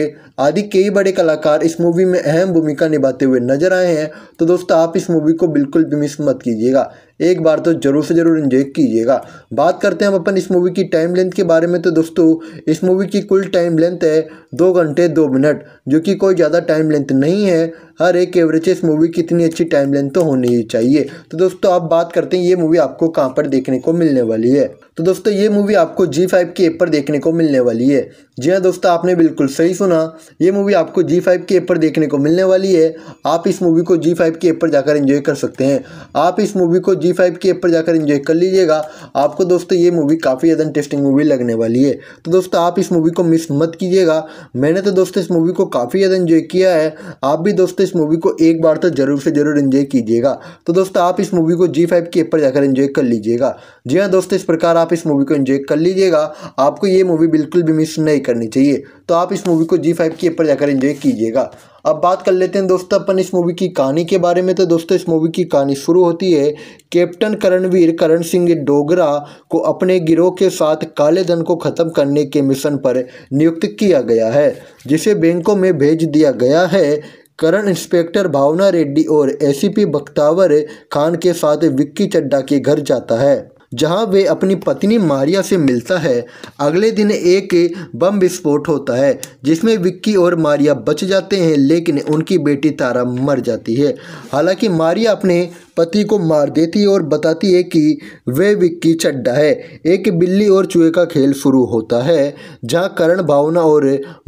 Speaker 1: आदि कई बड़े कलाकार इस मूवी में अहम भूमिका निभाते हुए नजर आए हैं तो दोस्तों आप इस मूवी को बिल्कुल भी मिस मत कीजिएगा एक बार तो जरूर से ज़रूर इन्जॉय कीजिएगा बात करते हैं हम अपन इस मूवी की टाइम लेंथ के बारे में तो दोस्तों इस मूवी की कुल टाइम लेंथ है दो घंटे दो मिनट जो कि कोई ज़्यादा टाइम लेंथ नहीं है हर एक एवरेज इस मूवी की इतनी अच्छी टाइम लेंथ तो होनी ही चाहिए तो दोस्तों आप बात करते हैं ये मूवी आपको कहाँ पर देखने को मिलने वाली है तो दोस्तों ये मूवी आपको जी फाइव के ऊपर पर देखने को मिलने वाली है जी हाँ दोस्तों आपने बिल्कुल सही सुना ये मूवी आपको जी फाइव के ऊपर पर देखने को मिलने वाली है आप इस मूवी को जी फाइव के ऊपर पर जाकर एंजॉय कर सकते हैं आप इस मूवी को जी फाइव के ऊपर पर जाकर एंजॉय कर लीजिएगा आपको दोस्तों ये मूवी काफ़ी ज़्यादा इंटरेस्टिंग मूवी लगने वाली है तो दोस्तों आप इस मूवी को मिस मत कीजिएगा मैंने तो दोस्तों इस मूवी को काफ़ी ज़्यादा इन्जॉय किया है आप भी दोस्तों इस मूवी को एक बार तो जरूर से जरूर इन्जॉय कीजिएगा तो दोस्तों आप इस मूवी को जी फाइव के ऊपर जाकर इन्जॉय कर लीजिएगा जी हाँ दोस्तों इस प्रकार आप इस मूवी को इन्जॉय कर लीजिएगा आपको ये मूवी बिल्कुल भी मिस नहीं करनी चाहिए तो आप इस मूवी को जी फाइव के ऊपर जाकर इन्जॉय कीजिएगा अब बात कर लेते हैं दोस्तों अपन इस मूवी की कहानी के बारे में तो दोस्तों इस मूवी की कहानी शुरू होती है कैप्टन करणवीर करण सिंह डोगरा को अपने गिरोह के साथ काले धन को ख़त्म करने के मिशन पर नियुक्त किया गया है जिसे बैंकों में भेज दिया गया है करण इंस्पेक्टर भावना रेड्डी और एसीपी बख्तावर खान के साथ विक्की चड्डा के घर जाता है जहां वे अपनी पत्नी मारिया से मिलता है अगले दिन एक बम विस्फोट होता है जिसमें विक्की और मारिया बच जाते हैं लेकिन उनकी बेटी तारा मर जाती है हालांकि मारिया अपने पति को मार देती है और बताती है कि वह विक्की चड्डा है एक बिल्ली और चूहे का खेल शुरू होता है जहां करण भावना और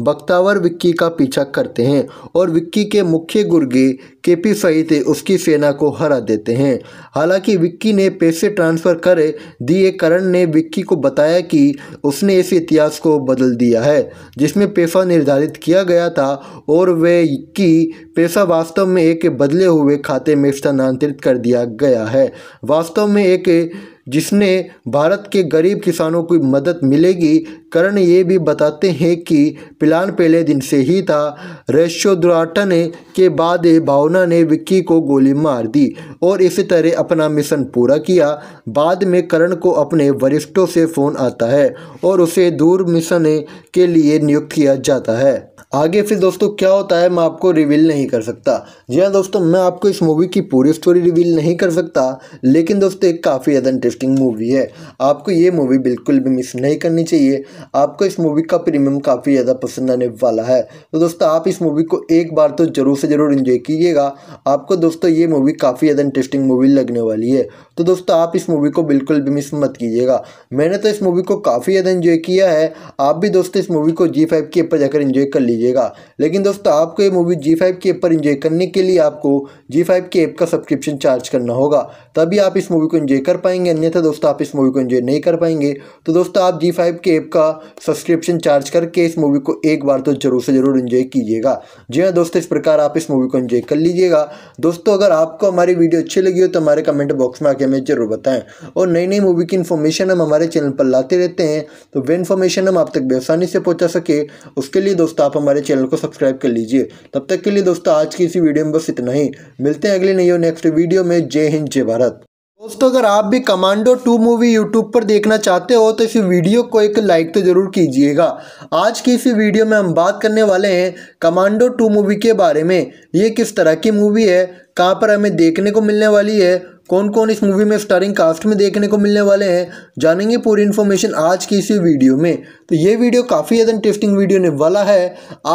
Speaker 1: बख्तावर विक्की का पीछा करते हैं और विक्की के मुख्य गुर्गे केपी सहित उसकी सेना को हरा देते हैं हालांकि विक्की ने पैसे ट्रांसफ़र कर दिए करण ने विक्की को बताया कि उसने इस इतिहास को बदल दिया है जिसमें पैसा निर्धारित किया गया था और वे की पैसा वास्तव में एक बदले हुए खाते में स्थानांतरित कर दिया गया है वास्तव में एक जिसने भारत के गरीब किसानों की मदद मिलेगी करण ये भी बताते हैं कि प्लान पहले दिन से ही था रेशोद्राटन के बाद भावना ने विक्की को गोली मार दी और इसी तरह अपना मिशन पूरा किया बाद में करण को अपने वरिष्ठों से फ़ोन आता है और उसे दूर मिशन के लिए नियुक्त किया जाता है आगे फिर दोस्तों क्या होता है मैं आपको रिवील नहीं कर सकता जी हाँ दोस्तों मैं आपको इस मूवी की पूरी स्टोरी रिवील नहीं कर सकता लेकिन दोस्तों एक काफ़ी ज़्यादा इंटरेस्टिंग मूवी है आपको ये मूवी बिल्कुल भी मिस नहीं करनी चाहिए आपको इस मूवी का प्रीमियम काफ़ी ज़्यादा पसंद आने वाला है तो दोस्तों आप इस मूवी को एक बार तो ज़रूर से ज़रूर इन्जॉय कीजिएगा आपको दोस्तों ये मूवी काफ़ी ज़्यादा इंटरेस्टिंग मूवी लगने वाली है तो दोस्तों आप इस मूवी को बिल्कुल भी मिस मत कीजिएगा मैंने तो इस मूवी को काफ़ी ज़्यादा इन्जॉय किया है आप भी दोस्तों इस मूवी को जी फाइव के ऊपर जाकर इन्जॉय कर लीजिए लीजिएगा लेकिन दोस्तों आपको ये मूवी जी फाइव के ऐप पर इंजॉय करने के लिए आपको जी फाइव के ऐप का सब्सक्रिप्शन चार्ज करना होगा तभी आप इस मूवी को इंजॉय कर पाएंगे अन्यथा दोस्तों आप इस मूवी को इंजॉय नहीं कर पाएंगे तो दोस्तों आप जी फाइव के ऐप का सब्सक्रिप्शन चार्ज करके इस मूवी को एक बार तो ज़रूर से ज़रूर इंजॉय कीजिएगा जी हाँ दोस्तों इस प्रकार आप इस मूवी को इंजॉय कर लीजिएगा दोस्तों अगर आपको हमारी वीडियो अच्छी लगी हो तो हमारे कमेंट बॉक्स में आके हमें ज़रूर बताएं और नई नई मूवी की इन्फॉर्मेशन हम हमारे चैनल पर लाते रहते हैं तो वे इन्फॉर्मेशन हम आप तक बेसानी से पहुँचा सके उसके लिए दोस्तों आप हमारे हमारे चैनल को सब्सक्राइब कर लीजिए तब तक के लिए दोस्तों आज की इसी वीडियो में बस इतना ही मिलते हैं अगले नहीं और नेक्स्ट वीडियो में जय हिंद जय भारत दोस्तों अगर आप भी कमांडो टू मूवी यूट्यूब पर देखना चाहते हो तो इस वीडियो को एक लाइक तो ज़रूर कीजिएगा आज की इस वीडियो में हम बात करने वाले हैं कमांडो टू मूवी के बारे में ये किस तरह की मूवी है कहाँ पर हमें देखने को मिलने वाली है कौन कौन इस मूवी में स्टारिंग कास्ट में देखने को मिलने वाले हैं जानेंगे पूरी इन्फॉर्मेशन आज की इसी वीडियो में तो ये वीडियो काफ़ी ज़्यादा इंटरेस्टिंग वीडियो ने वाला है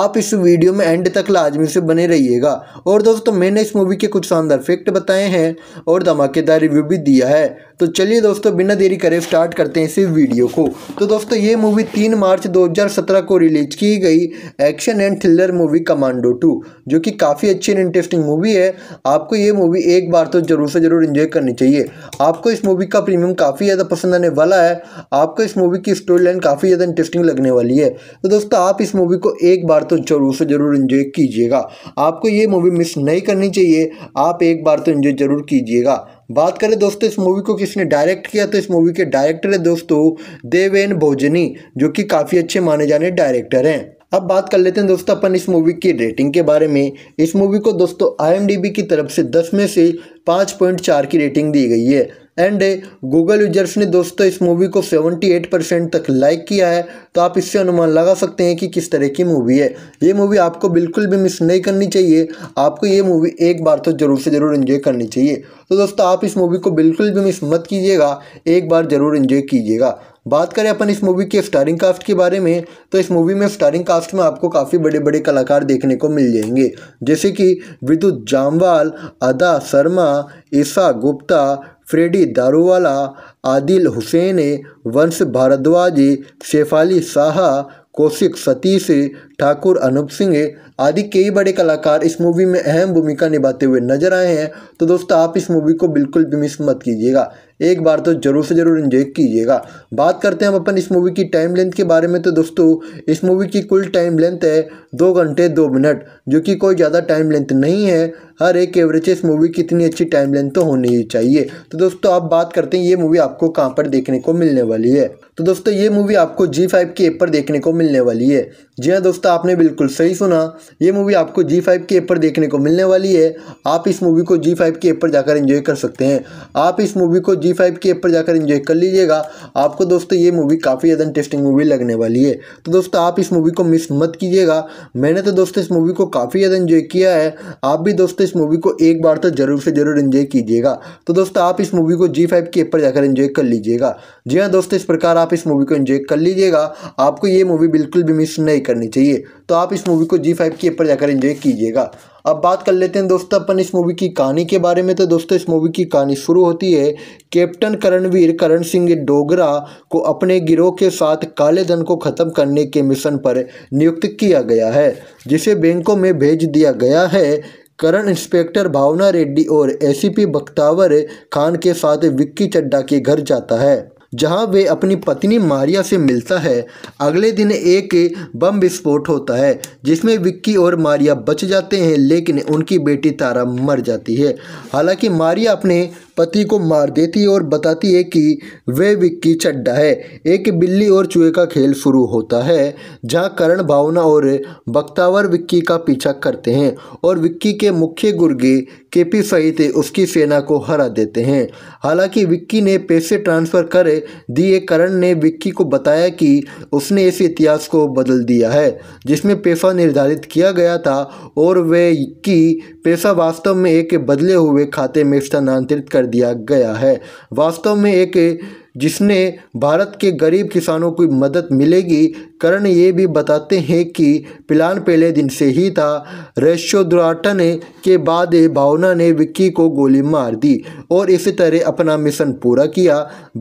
Speaker 1: आप इस वीडियो में एंड तक लाजमी से बने रहिएगा और दोस्तों मैंने इस मूवी के कुछ शानदार फैक्ट बताए हैं और धमाकेदार रिव्यू भी दिया है तो चलिए दोस्तों बिना देरी करे स्टार्ट करते हैं इस वीडियो को तो दोस्तों ये मूवी तीन मार्च 2017 को रिलीज की गई action and thriller movie Commando two जो कि काफ़ी अच्छी एंड इंटरेस्टिंग मूवी है आपको ये मूवी एक बार तो ज़रूर से ज़रूर इन्जॉय करनी चाहिए आपको इस मूवी का प्रीमियम काफ़ी ज़्यादा पसंद आने वाला है आपको इस मूवी की स्टोरी लाइन काफ़ी ज़्यादा इंटरेस्टिंग लगने वाली है तो दोस्तों आप इस मूवी को एक बार तो ज़रूर से ज़रूर इन्जॉय कीजिएगा आपको ये मूवी मिस नहीं करनी चाहिए आप एक बार तो इन्जॉय ज़रूर कीजिएगा बात करें दोस्तों इस मूवी को किसने डायरेक्ट किया तो इस मूवी के डायरेक्टर है दोस्तों देवेन भोजनी जो कि काफ़ी अच्छे माने जाने डायरेक्टर हैं अब बात कर लेते हैं दोस्तों अपन इस मूवी की रेटिंग के बारे में इस मूवी को दोस्तों आई की तरफ से दस में से पाँच पॉइंट चार की रेटिंग दी गई है एंड गूगल यूजर्स ने दोस्तों इस मूवी को 78 परसेंट तक लाइक किया है तो आप इससे अनुमान लगा सकते हैं कि किस तरह की मूवी है ये मूवी आपको बिल्कुल भी मिस नहीं करनी चाहिए आपको ये मूवी एक बार तो ज़रूर से ज़रूर इन्जॉय करनी चाहिए तो दोस्तों आप इस मूवी को बिल्कुल भी मिस मत कीजिएगा एक बार ज़रूर इन्जॉय कीजिएगा बात करें अपन इस मूवी के स्टारिंग कास्ट के बारे में तो इस मूवी में स्टारिंग कास्ट में आपको काफ़ी बड़े बड़े कलाकार देखने को मिल जाएंगे जैसे कि विद्युत जामवाल अदा शर्मा ईशा गुप्ता फ्रेडी दारूवाला आदिल हुसैन वंश भारद्वाज शेफाली साहा कौशिक सतीश ठाकुर अनूप सिंह आदि कई बड़े कलाकार इस मूवी में अहम भूमिका निभाते हुए नजर आए हैं तो दोस्तों आप इस मूवी को बिल्कुल भी मिस मत कीजिएगा एक बार तो ज़रूर से ज़रूर इन्जॉय कीजिएगा बात करते हैं हम अपन इस मूवी की टाइम लेंथ के बारे में तो दोस्तों इस मूवी की कुल टाइम लेंथ है दो घंटे दो मिनट जो कि कोई ज़्यादा टाइम लेंथ नहीं है हर एक एवरेज इस मूवी की इतनी अच्छी टाइम लेंथ तो होनी ही चाहिए तो दोस्तों आप बात करते हैं ये मूवी आपको कहाँ पर देखने को मिलने वाली है तो दोस्तों ये मूवी आपको जी फाइव के ऐप पर देखने को मिलने वाली है जी हाँ दोस्तों आपने बिल्कुल सही सुना ये मूवी आपको जी फाइव के ऊपर पर देखने को मिलने वाली है आप इस मूवी को जी फाइव के ऊपर पर जाकर एंजॉय कर सकते हैं आप इस मूवी को जी फाइव के ऊपर पर जाकर एंजॉय कर लीजिएगा आपको दोस्तों ये मूवी काफ़ी ज़्यादा इंटरेस्टिंग मूवी लगने वाली है तो दोस्तों आप इस मूवी को मिस मत कीजिएगा मैंने तो दोस्तों इस मूवी को काफ़ी ज़्यादा इन्जॉय किया है आप भी दोस्तों इस मूवी को एक बार तो ज़रूर से ज़रूर इन्जॉय कीजिएगा तो दोस्तों आप इस मूवी को जी फाइव के ऊपर पर जाकर इन्जॉय कर लीजिएगा जी हाँ दोस्तों इस प्रकार आप इस मूवी को इन्जॉय कर लीजिएगा आपको ये मूवी बिल्कुल भी मिस नहीं नहीं करनी चाहिए तो आप इस मूवी को जी फाइव की ऐप जाकर इन्जॉय कीजिएगा अब बात कर लेते हैं दोस्तों अपन इस मूवी की कहानी के बारे में तो दोस्तों इस मूवी की कहानी शुरू होती है कैप्टन करणवीर करण सिंह डोगरा को अपने गिरोह के साथ काले धन को ख़त्म करने के मिशन पर नियुक्त किया गया है जिसे बैंकों में भेज दिया गया है करण इंस्पेक्टर भावना रेड्डी और एसीपी सी बख्तावर खान के साथ विक्की चड्डा के घर जाता है जहां वे अपनी पत्नी मारिया से मिलता है अगले दिन एक बम विस्फोट होता है जिसमें विक्की और मारिया बच जाते हैं लेकिन उनकी बेटी तारा मर जाती है हालांकि मारिया अपने पति को मार देती है और बताती है कि वह विक्की चड्डा है एक बिल्ली और चूहे का खेल शुरू होता है जहां करण भावना और बख्तावर विक्की का पीछा करते हैं और विक्की के मुख्य गुर्गे केपी सहित उसकी सेना को हरा देते हैं हालांकि विक्की ने पैसे ट्रांसफ़र कर दिए करण ने विक्की को बताया कि उसने इस इतिहास को बदल दिया है जिसमें पैसा निर्धारित किया गया था और वे की पैसा वास्तव में एक बदले हुए खाते में स्थानांतरित कर कर दिया गया है वास्तव में एक जिसने भारत के गरीब किसानों को मदद मिलेगी करण ये भी बताते हैं कि प्लान पहले दिन से ही था रेशोद्राटन के बाद भावना ने विक्की को गोली मार दी और इसी तरह अपना मिशन पूरा किया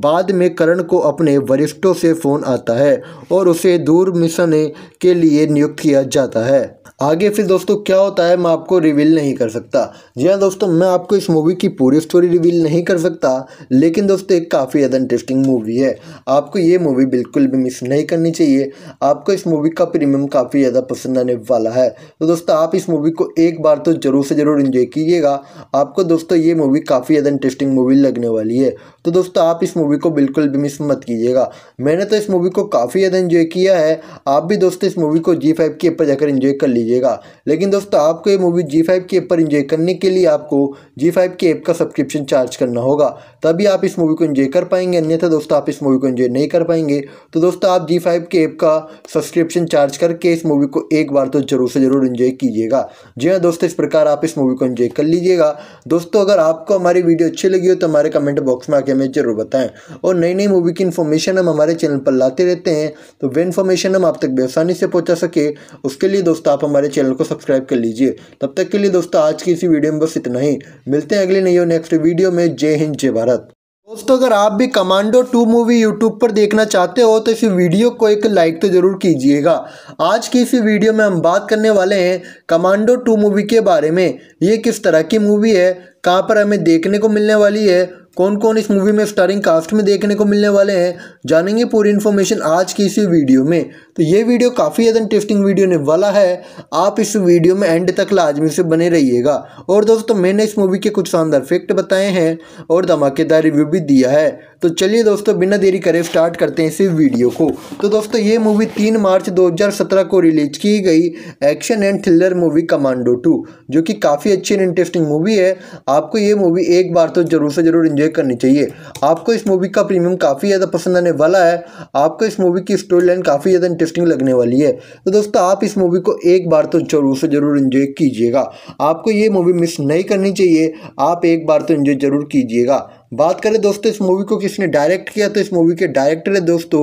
Speaker 1: बाद में करण को अपने वरिष्ठों से फ़ोन आता है और उसे दूर मिशन के लिए नियुक्त किया जाता है आगे फिर दोस्तों क्या होता है मैं आपको रिवील नहीं कर सकता जी हाँ दोस्तों मैं आपको इस मूवी की पूरी स्टोरी रिवील नहीं कर सकता लेकिन दोस्तों एक काफ़ी ज़्यादा इंटरेस्टिंग मूवी है आपको ये मूवी बिल्कुल भी मिस नहीं करनी चाहिए आपको इस मूवी का प्रीमियम काफ़ी ज़्यादा पसंद आने वाला है तो दोस्तों आप इस मूवी को एक बार तो ज़रूर से ज़रूर इन्जॉय कीजिएगा आपको दोस्तों ये मूवी काफ़ी ज़्यादा इंटरेस्टिंग मूवी लगने वाली है तो दोस्तों आप इस मूवी को बिल्कुल भी मिस मत कीजिएगा मैंने तो इस मूवी को काफ़ी ज़्यादा इन्जॉय किया है आप भी दोस्तों इस मूवी को जी फाइव की ऊपर पर जाकर इन्जॉय कर लीजिएगा लेकिन दोस्तों आपको ये मूवी जी फाइव की ऊपर पर इन्जॉय करने के लिए आपको जी फाइव की ऐप का सब्सक्रिप्शन चार्ज करना होगा तभी आप इस मूवी को इन्जॉय कर पाएंगे अन्यथा दोस्तों आप इस मूवी को इन्जॉय नहीं कर पाएंगे तो दोस्तों आप जी फाइव के ऐप का का सब्सक्रिप्शन चार्ज करके इस मूवी को एक बार तो ज़रूर से ज़रूर इन्जॉय कीजिएगा जी हाँ दोस्तों इस प्रकार आप इस मूवी को इन्जॉय कर लीजिएगा दोस्तों अगर आपको हमारी वीडियो अच्छी लगी हो तो हमारे कमेंट बॉक्स में आके हमें ज़रूर बताएं और नई नई मूवी की इन्फॉर्मेशन हम हमारे चैनल पर लाते रहते हैं तो वे इन्फॉर्मेशन हम आप तक बेसानी से पहुँचा सके उसके लिए दोस्तों आप हमारे चैनल को सब्सक्राइब कर लीजिए तब तक के लिए दोस्तों आज की इसी वीडियो में बस इतना ही मिलते हैं अगले नई और नेक्स्ट वीडियो में जय हिंद जय भारत दोस्तों अगर आप भी कमांडो टू मूवी यूट्यूब पर देखना चाहते हो तो इस वीडियो को एक लाइक तो ज़रूर कीजिएगा आज की इस वीडियो में हम बात करने वाले हैं कमांडो टू मूवी के बारे में ये किस तरह की मूवी है कहाँ पर हमें देखने को मिलने वाली है कौन कौन इस मूवी में स्टारिंग कास्ट में देखने को मिलने वाले हैं जानेंगे पूरी इन्फॉर्मेशन आज की इसी वीडियो में तो ये वीडियो काफ़ी ज़्यादा इंटरेस्टिंग वीडियो ने वाला है आप इस वीडियो में एंड तक लाजमी से बने रहिएगा और दोस्तों मैंने इस मूवी के कुछ शानदार फैक्ट बताए हैं और धमाकेदार रिव्यू भी दिया है तो चलिए दोस्तों बिना देरी करे स्टार्ट करते हैं इस वीडियो को तो दोस्तों ये मूवी तीन मार्च 2017 को रिलीज की गई action and thriller movie Commando two जो कि काफ़ी अच्छी एंड इंटरेस्टिंग मूवी है आपको ये मूवी एक बार तो ज़रूर से ज़रूर इन्जॉय करनी चाहिए आपको इस मूवी का प्रीमियम काफ़ी ज़्यादा पसंद आने वाला है आपको इस मूवी की स्टोरी लाइन काफ़ी ज़्यादा इंटरेस्टिंग लगने वाली है तो दोस्तों आप इस मूवी को एक बार तो ज़रूर से ज़रूर इन्जॉय कीजिएगा आपको ये मूवी मिस नहीं करनी चाहिए आप एक बार तो इन्जॉय ज़रूर कीजिएगा बात करें दोस्तों इस मूवी को किसने डायरेक्ट किया तो इस मूवी के डायरेक्टर है दोस्तों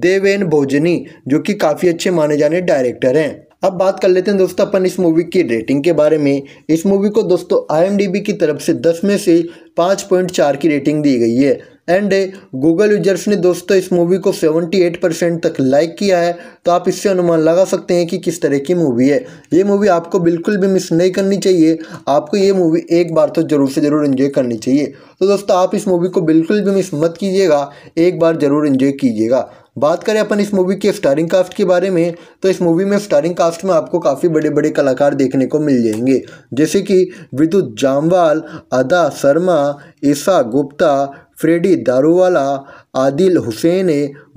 Speaker 1: देवेन भोजनी जो कि काफ़ी अच्छे माने जाने डायरेक्टर हैं अब बात कर लेते हैं दोस्तों अपन इस मूवी की रेटिंग के बारे में इस मूवी को दोस्तों आईएमडीबी की तरफ से 10 में से 5.4 की रेटिंग दी गई है एंड गूगल यूजर्स ने दोस्तों इस मूवी को 78 परसेंट तक लाइक किया है तो आप इससे अनुमान लगा सकते हैं कि किस तरह की मूवी है ये मूवी आपको बिल्कुल भी मिस नहीं करनी चाहिए आपको ये मूवी एक बार तो ज़रूर से ज़रूर इन्जॉय करनी चाहिए तो दोस्तों आप इस मूवी को बिल्कुल भी मिस मत कीजिएगा एक बार ज़रूर इन्जॉय कीजिएगा बात करें अपन इस मूवी के स्टारिंग कास्ट के बारे में तो इस मूवी में स्टारिंग कास्ट में आपको काफ़ी बड़े बड़े कलाकार देखने को मिल जाएंगे जैसे कि विद्युत जामवाल अदा शर्मा ईशा गुप्ता फ्रेडी दारूवाला आदिल हुसैन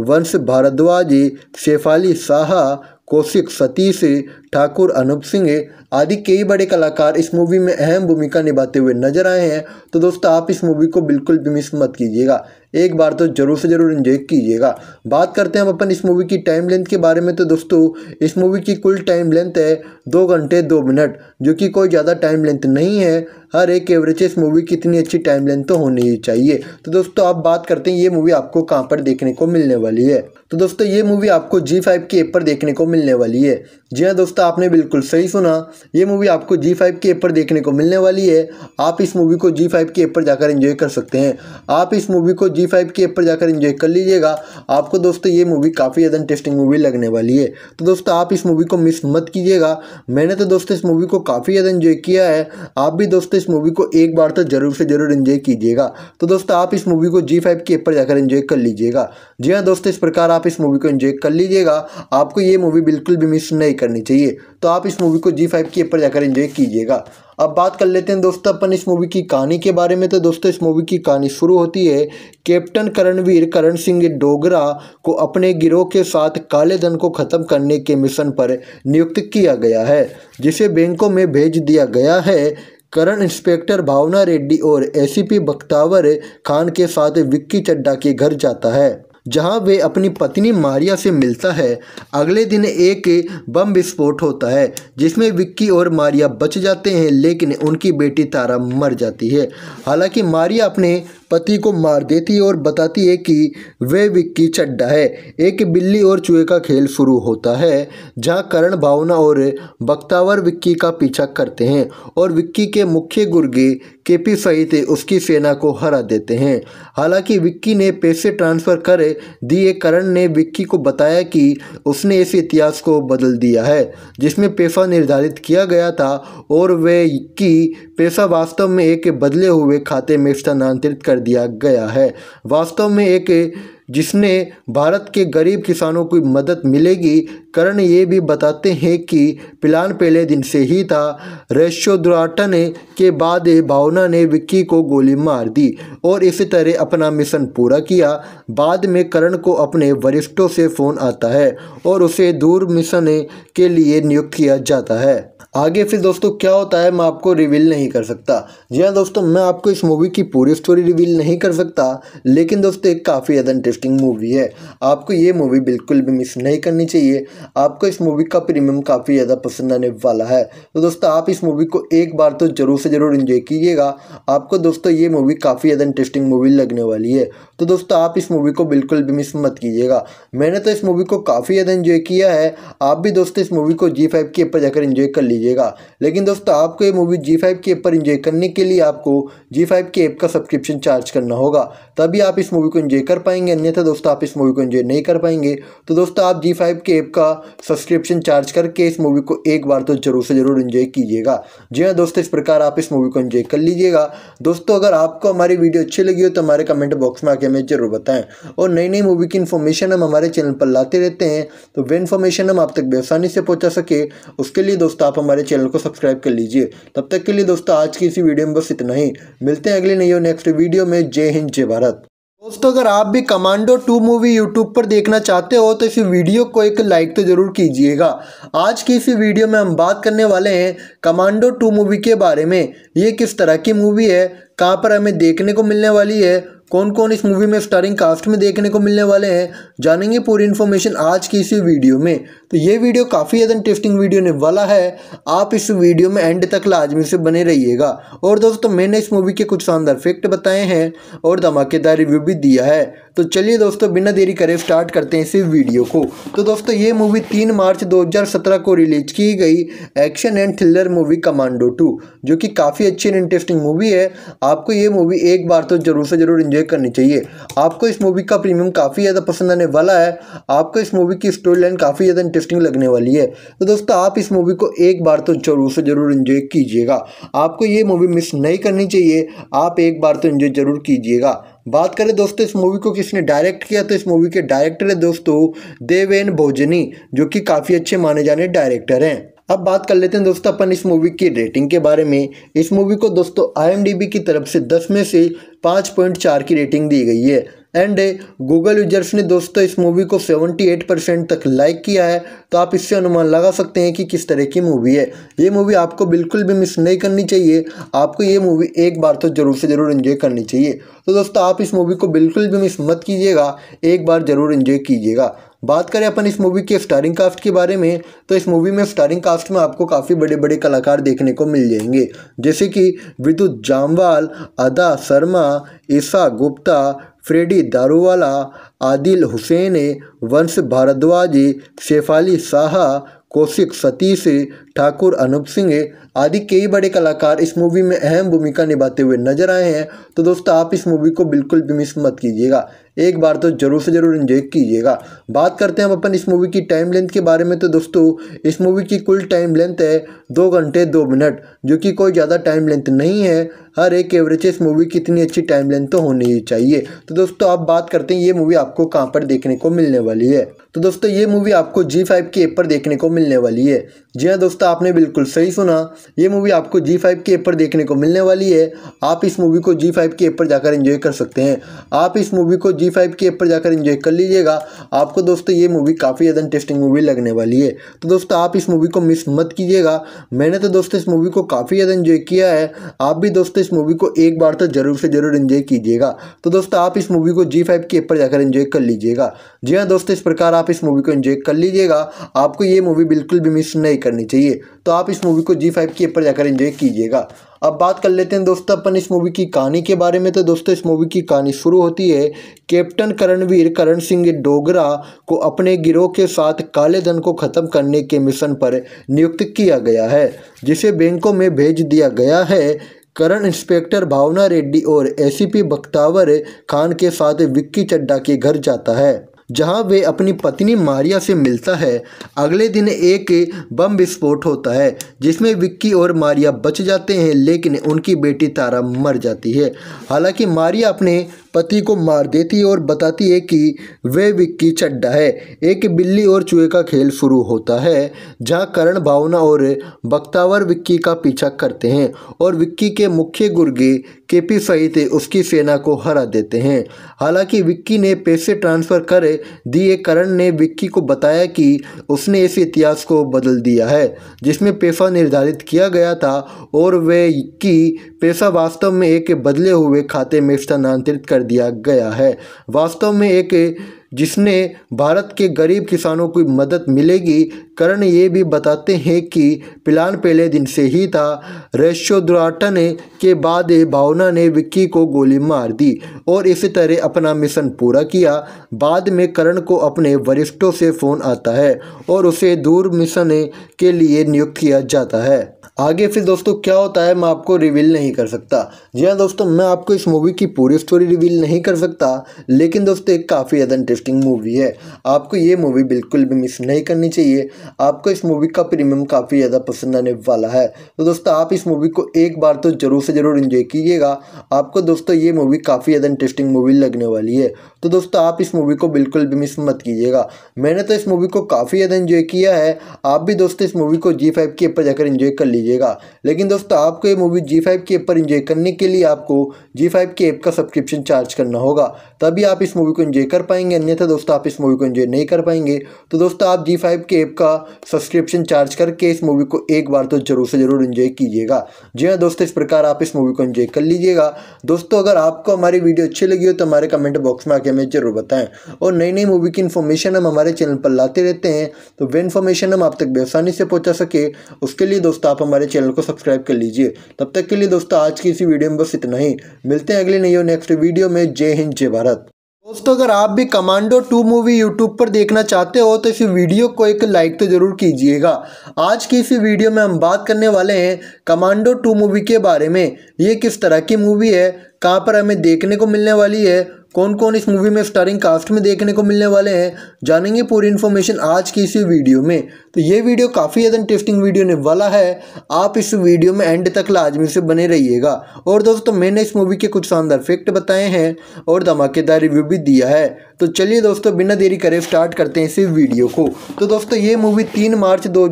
Speaker 1: वंश भारद्वाज शेफाली शाह कौशिक सतीश ठाकुर अनूप सिंह आदि कई बड़े कलाकार इस मूवी में अहम भूमिका निभाते हुए नजर आए हैं तो दोस्तों आप इस मूवी को बिल्कुल भी मिस मत कीजिएगा एक बार तो ज़रूर से ज़रूर इंजॉय कीजिएगा बात करते हैं हम अपन इस मूवी की टाइम लेंथ के बारे में तो दोस्तों इस मूवी की कुल टाइम लेंथ है दो घंटे दो मिनट जो कि कोई ज़्यादा टाइम लेंथ नहीं है हर एक एवरेज इस मूवी की इतनी अच्छी टाइम लेंथ तो होनी ही चाहिए तो दोस्तों आप बात करते हैं ये मूवी आपको कहाँ पर देखने को मिलने वाली है तो दोस्तों ये मूवी आपको जी फाइव के एप पर देखने को मिलने वाली है जी हाँ दोस्तों आपने बिल्कुल सही सुना ये मूवी आपको जी फाइव के एप पर देखने को मिलने वाली है आप इस मूवी को जी फाइव के एप पर जाकर इन्जॉय कर सकते हैं आप इस मूवी को जी जी फाइव की ऐप पर जाकर इंजॉय कर लीजिएगा आपको दोस्तों ये मूवी काफ़ी ज़्यादा इंटरेस्टिंग मूवी लगने वाली है तो दोस्तों आप इस मूवी को मिस मत कीजिएगा मैंने तो दोस्तों इस मूवी को काफ़ी ज़्यादा इंजॉय किया है आप भी दोस्तों इस मूवी को एक बार तो ज़रूर से ज़रूर इंजॉय कीजिएगा तो दोस्तों आप इस मूवी को जी फाइव की ऐप पर जाकर इंजॉय कर लीजिएगा जी हाँ दोस्तों इस प्रकार आप इस मूवी को इंजॉय कर लीजिएगा आपको ये मूवी बिल्कुल भी मिस नहीं करनी चाहिए तो आप इस मूवी को जी फाइव की ऐप पर जाकर इंजॉय कीजिएगा अब बात कर लेते हैं दोस्तों अपन इस मूवी की कहानी के बारे में तो दोस्तों इस मूवी की कहानी शुरू होती है कैप्टन करणवीर करण सिंह डोगरा को अपने गिरोह के साथ काले धन को ख़त्म करने के मिशन पर नियुक्त किया गया है जिसे बैंकों में भेज दिया गया है करण इंस्पेक्टर भावना रेड्डी और एसीपी बख्तावर खान के साथ विक्की चड्डा के घर जाता है जहां वे अपनी पत्नी मारिया से मिलता है अगले दिन एक बम विस्फोट होता है जिसमें विक्की और मारिया बच जाते हैं लेकिन उनकी बेटी तारा मर जाती है हालांकि मारिया अपने पति को मार देती और बताती है कि वे विक्की चड्डा है एक बिल्ली और चूहे का खेल शुरू होता है जहां करण भावना और बक्तावर विक्की का पीछा करते हैं और विक्की के मुख्य गुर्गे केपी सहित उसकी सेना को हरा देते हैं हालांकि विक्की ने पैसे ट्रांसफ़र कर दिए करण ने विक्की को बताया कि उसने इस इतिहास को बदल दिया है जिसमें पैसा निर्धारित किया गया था और वे की पैसा वास्तव में एक बदले हुए खाते में स्थानांतरित कर दिया गया है वास्तव में एक जिसने भारत के गरीब किसानों की मदद मिलेगी करण ये भी बताते हैं कि प्लान पहले दिन से ही था रेशोद्राटन के बाद भावना ने विक्की को गोली मार दी और इसी तरह अपना मिशन पूरा किया बाद में करण को अपने वरिष्ठों से फ़ोन आता है और उसे दूर मिशन के लिए नियुक्त किया जाता है आगे फिर दोस्तों क्या होता है मैं आपको रिवील नहीं कर सकता जी हाँ दोस्तों मैं आपको इस मूवी की पूरी स्टोरी रिवील नहीं कर सकता लेकिन दोस्तों एक काफ़ी ज़्यादा इंटरेस्टिंग मूवी है आपको ये मूवी बिल्कुल भी मिस नहीं करनी चाहिए आपको इस मूवी का प्रीमियम काफ़ी ज़्यादा पसंद आने वाला है तो दोस्तों आप इस मूवी को एक बार तो ज़रूर से ज़रूर इन्जॉय कीजिएगा आपको दोस्तों ये मूवी काफ़ी ज़्यादा इंटरेस्टिंग मूवी लगने वाली है तो दोस्तों आप इस मूवी को बिल्कुल भी मिस मत कीजिएगा मैंने तो इस मूवी को काफ़ी ज़्यादा इन्जॉय किया है आप भी दोस्तों इस मूवी को जी फाइव के ऊपर जाकर इन्जॉय कर लीजिएगा लेकिन दोस्तों आपको ये मूवी जी फाइव के ऊपर इन्जॉय करने के लिए आपको जी फाइव के ऐप का सब्सक्रिप्शन चार्ज करना होगा तभी आप इस मूवी को इन्जॉय कर पाएंगे अन्यथा तो दोस्तों आप इस मूवी को इन्जॉय नहीं कर पाएंगे तो दोस्तों आप जी फाइव के ऐप का सब्सक्रिप्शन चार्ज करके इस मूवी को एक बार तो ज़रूर से ज़रूर इन्जॉय कीजिएगा जी हाँ दोस्तों इस प्रकार आप इस मूवी को इन्जॉय कर लीजिएगा दोस्तों अगर आपको हमारी वीडियो अच्छी लगी हो तो हमारे कमेंट बॉक्स में आके के हमें ज़रूर बताएं और नई नई मूवी की इन्फॉर्मेशन हम हमारे चैनल पर लाते रहते हैं तो वे इन्फॉर्मेशन हम आप तक बेसानी से पहुँचा सके उसके लिए दोस्तों आप हमारे चैनल को सब्सक्राइब कर लीजिए तब तक के लिए दोस्तों आज की इसी वीडियो में बस इतना ही मिलते हैं अगले नई और नेक्स्ट वीडियो में जय हिंद जय भारत दोस्तों अगर आप भी कमांडो टू मूवी यूट्यूब पर देखना चाहते हो तो इस वीडियो को एक लाइक तो ज़रूर कीजिएगा आज की इसी वीडियो में हम बात करने वाले हैं कमांडो टू मूवी के बारे में ये किस तरह की मूवी है कहाँ पर हमें देखने को मिलने वाली है कौन कौन इस मूवी में स्टारिंग कास्ट में देखने को मिलने वाले हैं जानेंगे पूरी इन्फॉर्मेशन आज की इसी वीडियो में तो ये वीडियो काफ़ी ज़्यादा इंटरेस्टिंग वीडियो ने वाला है आप इस वीडियो में एंड तक लाजमी से बने रहिएगा और दोस्तों मैंने इस मूवी के कुछ शानदार फैक्ट बताए हैं और धमाकेदार रिव्यू भी दिया है तो चलिए दोस्तों बिना देरी करे स्टार्ट करते हैं इसी वीडियो को तो दोस्तों ये मूवी तीन मार्च 2017 को रिलीज की गई action and thriller movie Commando two जो कि काफ़ी अच्छी एंड इंटरेस्टिंग मूवी है आपको ये मूवी एक बार तो ज़रूर से ज़रूर इन्जॉय करनी चाहिए आपको इस मूवी का प्रीमियम काफ़ी ज़्यादा पसंद आने वाला है आपको इस मूवी की स्टोरी लाइन काफ़ी ज़्यादा इंटरेस्टिंग लगने वाली है तो दोस्तों आप इस मूवी को एक बार तो ज़रूर से ज़रूर इन्जॉय कीजिएगा आपको ये मूवी मिस नहीं करनी चाहिए आप एक बार तो इन्जॉय ज़रूर कीजिएगा बात करें दोस्तों इस मूवी को किसने डायरेक्ट किया तो इस मूवी के डायरेक्टर है दोस्तों देवेन भोजनी जो कि काफ़ी अच्छे माने जाने डायरेक्टर हैं अब बात कर लेते हैं दोस्तों अपन इस मूवी की रेटिंग के बारे में इस मूवी को दोस्तों आई की तरफ से दस में से पाँच पॉइंट चार की रेटिंग दी गई है एंड गूगल यूजर्स ने दोस्तों इस मूवी को 78 परसेंट तक लाइक किया है तो आप इससे अनुमान लगा सकते हैं कि किस तरह की मूवी है ये मूवी आपको बिल्कुल भी मिस नहीं करनी चाहिए आपको ये मूवी एक बार तो ज़रूर से ज़रूर इन्जॉय करनी चाहिए तो दोस्तों आप इस मूवी को बिल्कुल भी मिस मत कीजिएगा एक बार ज़रूर इन्जॉय कीजिएगा बात करें अपन इस मूवी के स्टारिंग कास्ट के बारे में तो इस मूवी में स्टारिंग कास्ट में आपको काफ़ी बड़े बड़े कलाकार देखने को मिल जाएंगे जैसे कि विद्युत जामवाल अदा शर्मा ईशा गुप्ता फ्रेडी दारूवाला आदिल हुसैन वंश भारद्वाज शेफाली साहा कौशिक सतीश ठाकुर अनूप सिंह आदि कई बड़े कलाकार इस मूवी में अहम भूमिका निभाते हुए नजर आए हैं तो दोस्तों आप इस मूवी को बिल्कुल भी मिस मत कीजिएगा एक बार तो ज़रूर से ज़रूर इन्जॉय कीजिएगा बात करते हैं हम अपन इस मूवी की टाइम लेंथ के बारे में तो दोस्तों इस मूवी की कुल टाइम लेंथ है दो घंटे दो मिनट जो कि कोई ज़्यादा टाइम लेंथ नहीं है हर एक एवरेज इस मूवी की इतनी अच्छी टाइम लेंथ तो होनी ही चाहिए तो दोस्तों आप बात करते हैं ये मूवी आपको कहाँ पर देखने को मिलने वाली है तो दोस्तों ये मूवी आपको जी फाइव के ऊपर पर देखने को मिलने वाली है जी हाँ दोस्तों आपने बिल्कुल सही सुना ये मूवी आपको जी फाइव के ऊपर पर देखने को मिलने वाली है आप इस मूवी को जी फाइव के ऊपर पर जाकर इन्जॉय कर सकते हैं आप इस मूवी को जी जी फाइव के ऊपर जाकर इन्जॉय कर लीजिएगा आपको दोस्तों ये मूवी काफ़ी ज़्यादा इंटरेस्टिंग मूवी लगने वाली है तो दोस्तों आप इस मूवी को मिस मत कीजिएगा मैंने तो दोस्तों इस मूवी को काफ़ी ज़्यादा इन्जॉय किया है आप भी दोस्तों इस मूवी को एक बार तो ज़रूर से ज़रूर इन्जॉय कीजिएगा तो दोस्तों आप इस मूवी को जी फाइव के ऐप पर जाकर इन्जॉय कर लीजिएगा जी हाँ दोस्तों इस प्रकार आप इस मूवी को एंजॉय कर लीजिएगा आपको ये मूवी बिल्कुल भी मिस नहीं करनी चाहिए तो आप इस मूवी को जी फाइव के ऊपर जाकर इन्जॉय कीजिएगा अब बात कर लेते हैं दोस्तों अपन इस मूवी की कहानी के बारे में तो दोस्तों इस मूवी की कहानी शुरू होती है कैप्टन करणवीर करण सिंह डोगरा को अपने गिरोह के साथ काले धन को ख़त्म करने के मिशन पर नियुक्त किया गया है जिसे बैंकों में भेज दिया गया है करण इंस्पेक्टर भावना रेड्डी और एसीपी बख्तावर खान के साथ विक्की चड्डा के घर जाता है जहां वे अपनी पत्नी मारिया से मिलता है अगले दिन एक बम विस्फोट होता है जिसमें विक्की और मारिया बच जाते हैं लेकिन उनकी बेटी तारा मर जाती है हालांकि मारिया अपने पति को मार देती है और बताती है कि वह विक्की चड्डा है एक बिल्ली और चूहे का खेल शुरू होता है जहां करण भावना और बख्तावर विक्की का पीछा करते हैं और विक्की के मुख्य गुर्गे केपी सहित उसकी सेना को हरा देते हैं हालांकि विक्की ने पैसे ट्रांसफ़र कर दिए करण ने विक्की को बताया कि उसने इस इतिहास को बदल दिया है जिसमें पैसा निर्धारित किया गया था और वे की पैसा वास्तव में एक बदले हुए खाते में स्थानांतरित कर दिया गया है वास्तव में एक जिसने भारत के गरीब किसानों की मदद मिलेगी करण ये भी बताते हैं कि प्लान पहले दिन से ही था रेशोद्राटन के बाद भावना ने विक्की को गोली मार दी और इसी तरह अपना मिशन पूरा किया बाद में करण को अपने वरिष्ठों से फ़ोन आता है और उसे दूर मिशन के लिए नियुक्त किया जाता है आगे फिर दोस्तों क्या होता है मैं आपको रिवील नहीं कर सकता जी हाँ दोस्तों मैं आपको इस मूवी की पूरी स्टोरी रिवील नहीं कर सकता लेकिन दोस्तों एक काफ़ी ज़्यादा इंटरेस्टिंग मूवी है आपको ये मूवी बिल्कुल भी मिस नहीं करनी चाहिए आपको इस मूवी का प्रीमियम काफ़ी ज़्यादा पसंद आने वाला है तो दोस्तों आप इस मूवी को एक बार तो ज़रूर से ज़रूर इन्जॉय कीजिएगा आपको दोस्तों ये मूवी काफ़ी ज़्यादा इंटरेस्टिंग मूवी लगने वाली है तो दोस्तों आप इस मूवी को बिल्कुल भी मिस मत कीजिएगा मैंने तो इस मूवी को काफ़ी ज़्यादा इन्जॉय किया है आप भी दोस्तों इस मूवी को जी फाइव के ऊपर जाकर इन्जॉय कर लीजिए लीजिएगा लेकिन दोस्तों आपको ये मूवी जी फाइव के ऐप पर इंजॉय करने के लिए आपको जी फाइव के ऐप का सब्सक्रिप्शन चार्ज करना होगा तभी आप इस मूवी को इन्जॉय कर पाएंगे अन्यथा दोस्तों आप इस मूवी को इंजॉय नहीं कर पाएंगे तो दोस्तों आप जी फाइव के ऐप का सब्सक्रिप्शन चार्ज करके इस मूवी को एक बार तो जरूर से ज़रूर इन्जॉय कीजिएगा जी हाँ दोस्तों इस प्रकार आप इस मूवी को इंजॉय कर लीजिएगा दोस्तों अगर आपको हमारी वीडियो अच्छी लगी हो तो हमारे कमेंट बॉक्स में आके हमें जरूर बताएं और नई नई मूवी की इन्फॉर्मेशन हम हमारे चैनल पर लाते रहते हैं तो वे इन्फॉर्मेशन हम आप तक बेसानी से पहुँचा सके उसके लिए दोस्तों आप हमारे चैनल को सब्सक्राइब कर लीजिए तब तक के लिए दोस्तों आज की इसी वीडियो में बस इतना ही मिलते हैं अगले नहीं हो नेक्स्ट वीडियो में जय हिंद जय भारत दोस्तों अगर आप भी कमांडो टू मूवी यूट्यूब पर देखना चाहते हो तो इस वीडियो को एक लाइक तो ज़रूर कीजिएगा आज की इस वीडियो में हम बात करने वाले हैं कमांडो टू मूवी के बारे में ये किस तरह की मूवी है कहाँ पर हमें देखने को मिलने वाली है कौन कौन इस मूवी में स्टारिंग कास्ट में देखने को मिलने वाले हैं जानेंगे पूरी इन्फॉर्मेशन आज की इसी वीडियो में तो ये वीडियो काफ़ी ज़्यादा इंटरेस्टिंग वीडियो ने वाला है आप इस वीडियो में एंड तक लाजमी से बने रहिएगा और दोस्तों मैंने इस मूवी के कुछ शानदार फैक्ट बताए हैं और धमाकेदार रिव्यू भी दिया है तो चलिए दोस्तों बिना देरी करें स्टार्ट करते हैं इस वीडियो को तो दोस्तों ये मूवी तीन मार्च दो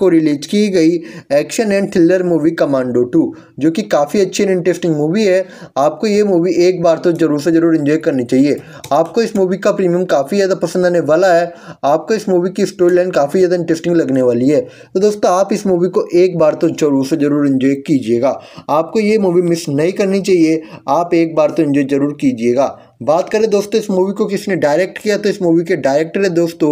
Speaker 1: को रिलीज की गई action and thriller movie Commando two जो कि काफ़ी अच्छी एंड इंटरेस्टिंग मूवी है आपको ये मूवी एक बार तो ज़रूर से ज़रूर इन्जॉय प्ले करनी चाहिए आपको इस मूवी का प्रीमियम काफ़ी ज़्यादा पसंद आने वाला है आपको इस मूवी की स्टोरी लाइन काफ़ी ज़्यादा इंटरेस्टिंग लगने वाली है तो दोस्तों आप इस मूवी को एक बार तो जरूर से ज़रूर इन्जॉय कीजिएगा आपको ये मूवी मिस नहीं करनी चाहिए आप एक बार तो इन्जॉय ज़रूर कीजिएगा बात करें दोस्तों इस मूवी को किसने डायरेक्ट किया तो इस मूवी के डायरेक्टर है दोस्तों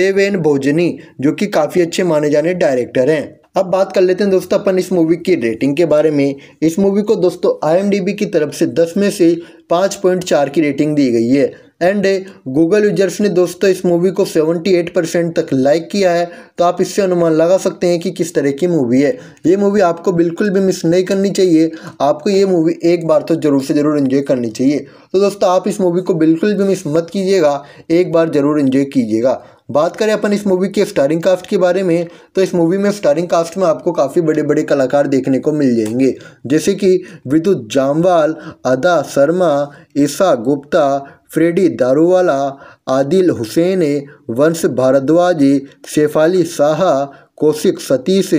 Speaker 1: देवेन भोजनी जो कि काफ़ी अच्छे माने जाने डायरेक्टर हैं अब बात कर लेते हैं दोस्तों अपन इस मूवी की रेटिंग के बारे में इस मूवी को दोस्तों आई की तरफ से दस में से पाँच पॉइंट चार की रेटिंग दी गई है एंड गूगल यूजर्स ने दोस्तों इस मूवी को 78 परसेंट तक लाइक किया है तो आप इससे अनुमान लगा सकते हैं कि किस तरह की मूवी है ये मूवी आपको बिल्कुल भी मिस नहीं करनी चाहिए आपको ये मूवी एक बार तो ज़रूर से ज़रूर इन्जॉय करनी चाहिए तो दोस्तों आप इस मूवी को बिल्कुल भी मिस मत कीजिएगा एक बार ज़रूर इन्जॉय कीजिएगा बात करें अपन इस मूवी के स्टारिंग कास्ट के बारे में तो इस मूवी में स्टारिंग कास्ट में आपको काफ़ी बड़े बड़े कलाकार देखने को मिल जाएंगे जैसे कि विद्युत जामवाल अदा शर्मा ईशा गुप्ता फ्रेडी दारूवाला आदिल हुसैन वंश भारद्वाज शेफाली साहा कौशिक सतीश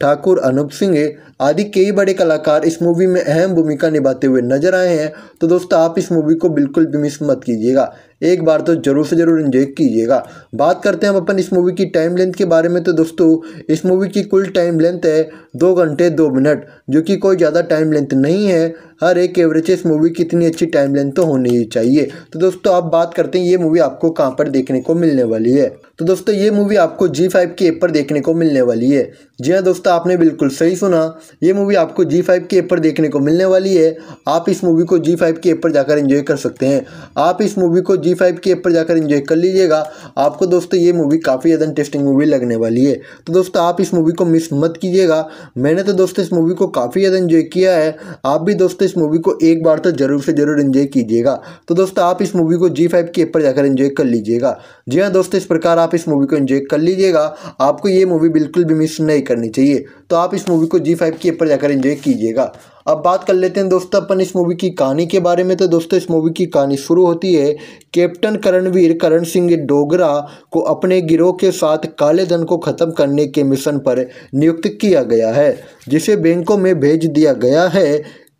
Speaker 1: ठाकुर अनूप सिंह आदि कई बड़े कलाकार इस मूवी में अहम भूमिका निभाते हुए नजर आए हैं तो दोस्तों आप इस मूवी को बिल्कुल भी मिस मत कीजिएगा एक बार तो जरूर से ज़रूर इन्जॉय कीजिएगा बात करते हैं हम अपन इस मूवी की टाइम लेंथ के बारे में तो दोस्तों इस मूवी की कुल टाइम लेंथ है दो घंटे दो मिनट जो कि कोई ज़्यादा टाइम लेंथ नहीं है हर एक एवरेज इस मूवी की इतनी अच्छी टाइम लेंथ तो होनी ही चाहिए तो दोस्तों आप बात करते हैं ये मूवी आपको कहाँ पर देखने को मिलने वाली है तो दोस्तों ये मूवी आपको जी फाइव के एप पर देखने को मिलने वाली है जी हाँ दोस्तों दोस्तों आपने बिल्कुल सही सुना ये मूवी आपको जी फाइव के ऐप पर देखने को मिलने वाली है आप इस मूवी को जी फाइव के ऐप पर जाकर एंजॉय कर सकते हैं आप इस मूवी को जी फाइव के ऐप पर जाकर एंजॉय कर लीजिएगा आपको दोस्तों ये मूवी काफ़ी ज़्यादा इंटरेस्टिंग मूवी लगने वाली है तो दोस्तों आप इस मूवी को मिस मत कीजिएगा मैंने तो दोस्तों इस मूवी को काफ़ी ज़्यादा इन्जॉय किया है आप भी दोस्तों इस मूवी को एक बार तो ज़रूर से ज़रूर इन्जॉय कीजिएगा तो दोस्तों आप इस मूवी को जी फाइव के ऐप पर जाकर इन्जॉय कर लीजिएगा जी हाँ दोस्तों इस प्रकार आप इस मूवी को इन्जॉय कर लीजिएगा आपको ये मूवी बिल्कुल भी मिस नहीं करनी चाहिए चाहिए तो आप इस मूवी को जी फाइव के ऊपर जाकर इन्जॉय कीजिएगा अब बात कर लेते हैं दोस्तों अपन इस मूवी की कहानी के बारे में तो दोस्तों इस मूवी की कहानी शुरू होती है कैप्टन करणवीर करण सिंह डोगरा को अपने गिरोह के साथ काले धन को ख़त्म करने के मिशन पर नियुक्त किया गया है जिसे बैंकों में भेज दिया गया है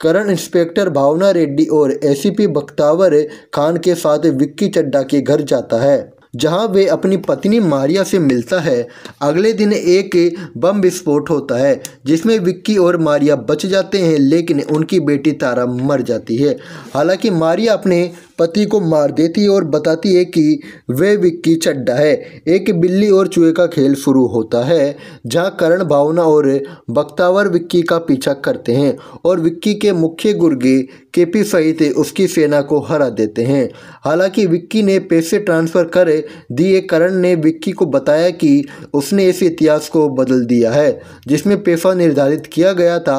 Speaker 1: करण इंस्पेक्टर भावना रेड्डी और एसीपी बख्तावर खान के साथ विक्की चड्डा के घर जाता है जहां वे अपनी पत्नी मारिया से मिलता है अगले दिन एक बम विस्फोट होता है जिसमें विक्की और मारिया बच जाते हैं लेकिन उनकी बेटी तारा मर जाती है हालांकि मारिया अपने पति को मार देती है और बताती है कि वह विक्की चड्डा है एक बिल्ली और चूहे का खेल शुरू होता है जहां करण भावना और बख्तावर विक्की का पीछा करते हैं और विक्की के मुख्य गुर्गे केपी सहित उसकी सेना को हरा देते हैं हालांकि विक्की ने पैसे ट्रांसफ़र कर दिए करण ने विक्की को बताया कि उसने इस इतिहास को बदल दिया है जिसमें पैसा निर्धारित किया गया था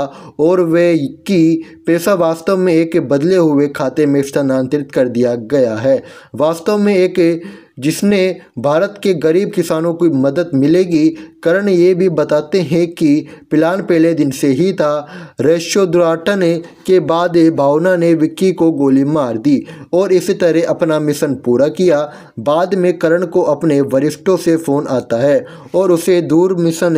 Speaker 1: और वे की पैसा वास्तव में एक बदले हुए खाते में स्थानांतरित कर दिया गया है वास्तव में एक जिसने भारत के गरीब किसानों को मदद मिलेगी करण ये भी बताते हैं कि प्लान पहले दिन से ही था रेशोद्राटन के बाद भावना ने विक्की को गोली मार दी और इसी तरह अपना मिशन पूरा किया बाद में करण को अपने वरिष्ठों से फ़ोन आता है और उसे दूर मिशन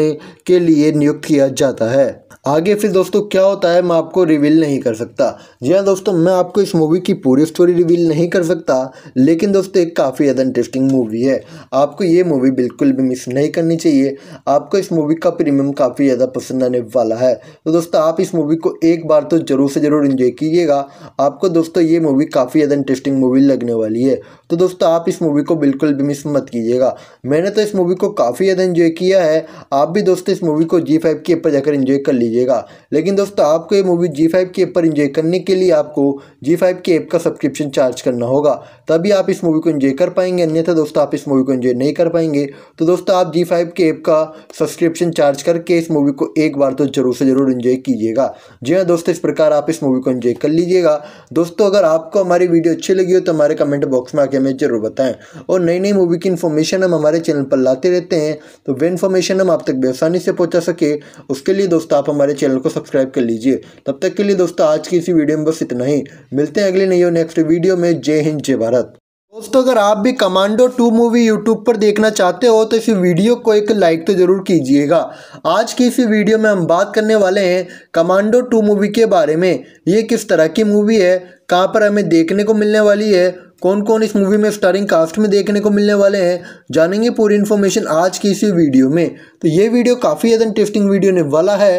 Speaker 1: के लिए नियुक्त किया जाता है आगे फिर दोस्तों क्या होता है मैं आपको रिवील नहीं कर सकता जी हाँ दोस्तों मैं आपको इस मूवी की पूरी स्टोरी रिवील नहीं कर सकता लेकिन दोस्तों एक काफ़ी ज़्यादा इंटरेस्टिंग मूवी है आपको ये मूवी बिल्कुल भी मिस नहीं करनी चाहिए आपको इस मूवी का प्रीमियम काफ़ी ज़्यादा पसंद आने वाला है तो दोस्तों आप इस मूवी को एक बार तो ज़रूर से ज़रूर इन्जॉय कीजिएगा आपको दोस्तों ये मूवी काफ़ी ज़्यादा इंटरेस्टिंग मूवी लगने वाली है तो दोस्तों आप इस मूवी को बिल्कुल भी मिस मत कीजिएगा मैंने तो इस मूवी को काफ़ी ज़्यादा इन्जॉय किया है आप भी दोस्तों इस मूवी को जी फाइव के ऊपर जाकर इन्जॉय कर लीजिए लीजिएगा लेकिन दोस्तों आपको ये मूवी जी फाइव के ऐप पर इंजॉय करने के लिए आपको जी फाइव के ऐप का सब्सक्रिप्शन चार्ज करना होगा तभी आप इस मूवी को इंजॉय कर पाएंगे अन्यथा दोस्तों आप इस मूवी को इंजॉय नहीं कर पाएंगे तो दोस्तों आप जी फाइव के ऐप का सब्सक्रिप्शन चार्ज करके इस मूवी को एक बार तो जरूर से ज़रूर इंजॉय कीजिएगा जी हाँ दोस्तों इस प्रकार आप इस मूवी को इंजॉय कर लीजिएगा दोस्तों अगर आपको हमारी वीडियो अच्छी लगी हो तो हमारे कमेंट बॉक्स में आके हमें जरूर बताएं और नई नई मूवी की इन्फॉर्मेशन हम हमारे चैनल पर लाते रहते हैं तो वे इन्फॉर्मेशन हम आप तक बेसानी से पहुँचा सके उसके लिए दोस्तों आप हम हमारे चैनल को सब्सक्राइब कर लीजिए तब तक के लिए दोस्तों आज की इसी वीडियो में बस इतना ही मिलते हैं अगले नई और नेक्स्ट वीडियो में जय हिंद जय भारत दोस्तों अगर आप भी कमांडो टू मूवी यूट्यूब पर देखना चाहते हो तो इस वीडियो को एक लाइक तो ज़रूर कीजिएगा आज की इस वीडियो में हम बात करने वाले हैं कमांडो टू मूवी के बारे में ये किस तरह की मूवी है कहाँ पर हमें देखने को मिलने वाली है कौन कौन इस मूवी में स्टारिंग कास्ट में देखने को मिलने वाले हैं जानेंगे पूरी इन्फॉर्मेशन आज की इसी वीडियो में तो ये वीडियो काफ़ी ज़्यादा इंटरेस्टिंग वीडियो ने वाला है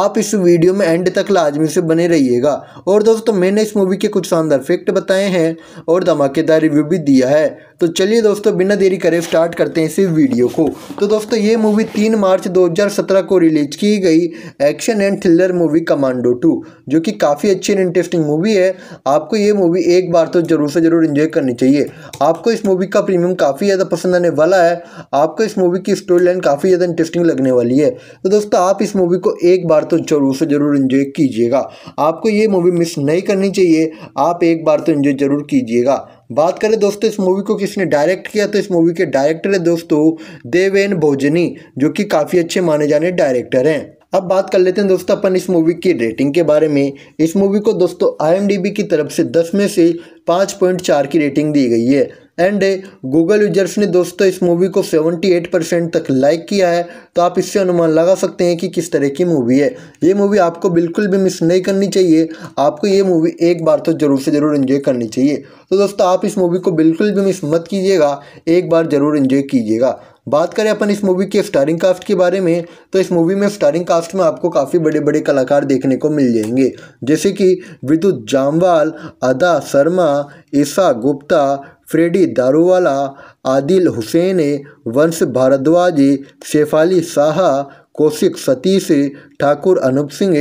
Speaker 1: आप इस वीडियो में एंड तक लाजमी से बने रहिएगा और दोस्तों मैंने इस मूवी के कुछ शानदार फैक्ट बताए हैं और धमाकेदार रिव्यू भी दिया है तो चलिए दोस्तों बिना देरी करे स्टार्ट करते हैं इस वीडियो को तो दोस्तों ये मूवी तीन मार्च 2017 को रिलीज की गई action and thriller movie Commando two जो कि काफ़ी अच्छी एंड इंटरेस्टिंग मूवी है आपको ये मूवी एक बार तो ज़रूर से ज़रूर इन्जॉय करनी चाहिए आपको इस मूवी का प्रीमियम काफ़ी ज़्यादा पसंद आने वाला है आपको इस मूवी की स्टोरी लाइन काफ़ी ज़्यादा इंटरेस्टिंग लगने वाली है तो दोस्तों आप इस मूवी को एक बार तो ज़रूर से ज़रूर इन्जॉय कीजिएगा आपको ये मूवी मिस नहीं करनी चाहिए आप एक बार तो इन्जॉय ज़रूर कीजिएगा बात करें दोस्तों इस मूवी को किसने डायरेक्ट किया तो इस मूवी के डायरेक्टर है दोस्तों देवेन भोजनी जो कि काफ़ी अच्छे माने जाने डायरेक्टर हैं अब बात कर लेते हैं दोस्तों अपन इस मूवी की रेटिंग के बारे में इस मूवी को दोस्तों आईएमडीबी की तरफ से 10 में से 5.4 की रेटिंग दी गई है एंड गूगल यूजर्स ने दोस्तों इस मूवी को 78 परसेंट तक लाइक किया है तो आप इससे अनुमान लगा सकते हैं कि किस तरह की मूवी है ये मूवी आपको बिल्कुल भी मिस नहीं करनी चाहिए आपको ये मूवी एक बार तो ज़रूर से ज़रूर इन्जॉय करनी चाहिए तो दोस्तों आप इस मूवी को बिल्कुल भी मिस मत कीजिएगा एक बार ज़रूर इन्जॉय कीजिएगा बात करें अपन इस मूवी के स्टारिंग कास्ट के बारे में तो इस मूवी में स्टारिंग कास्ट में आपको काफ़ी बड़े बड़े कलाकार देखने को मिल जाएंगे जैसे कि विद्युत जामवाल अदा शर्मा ईशा गुप्ता फ्रेडी दारूवाला आदिल हुसैन वंश भारद्वाज शेफाली शाह कौशिक सतीश ठाकुर अनूप सिंह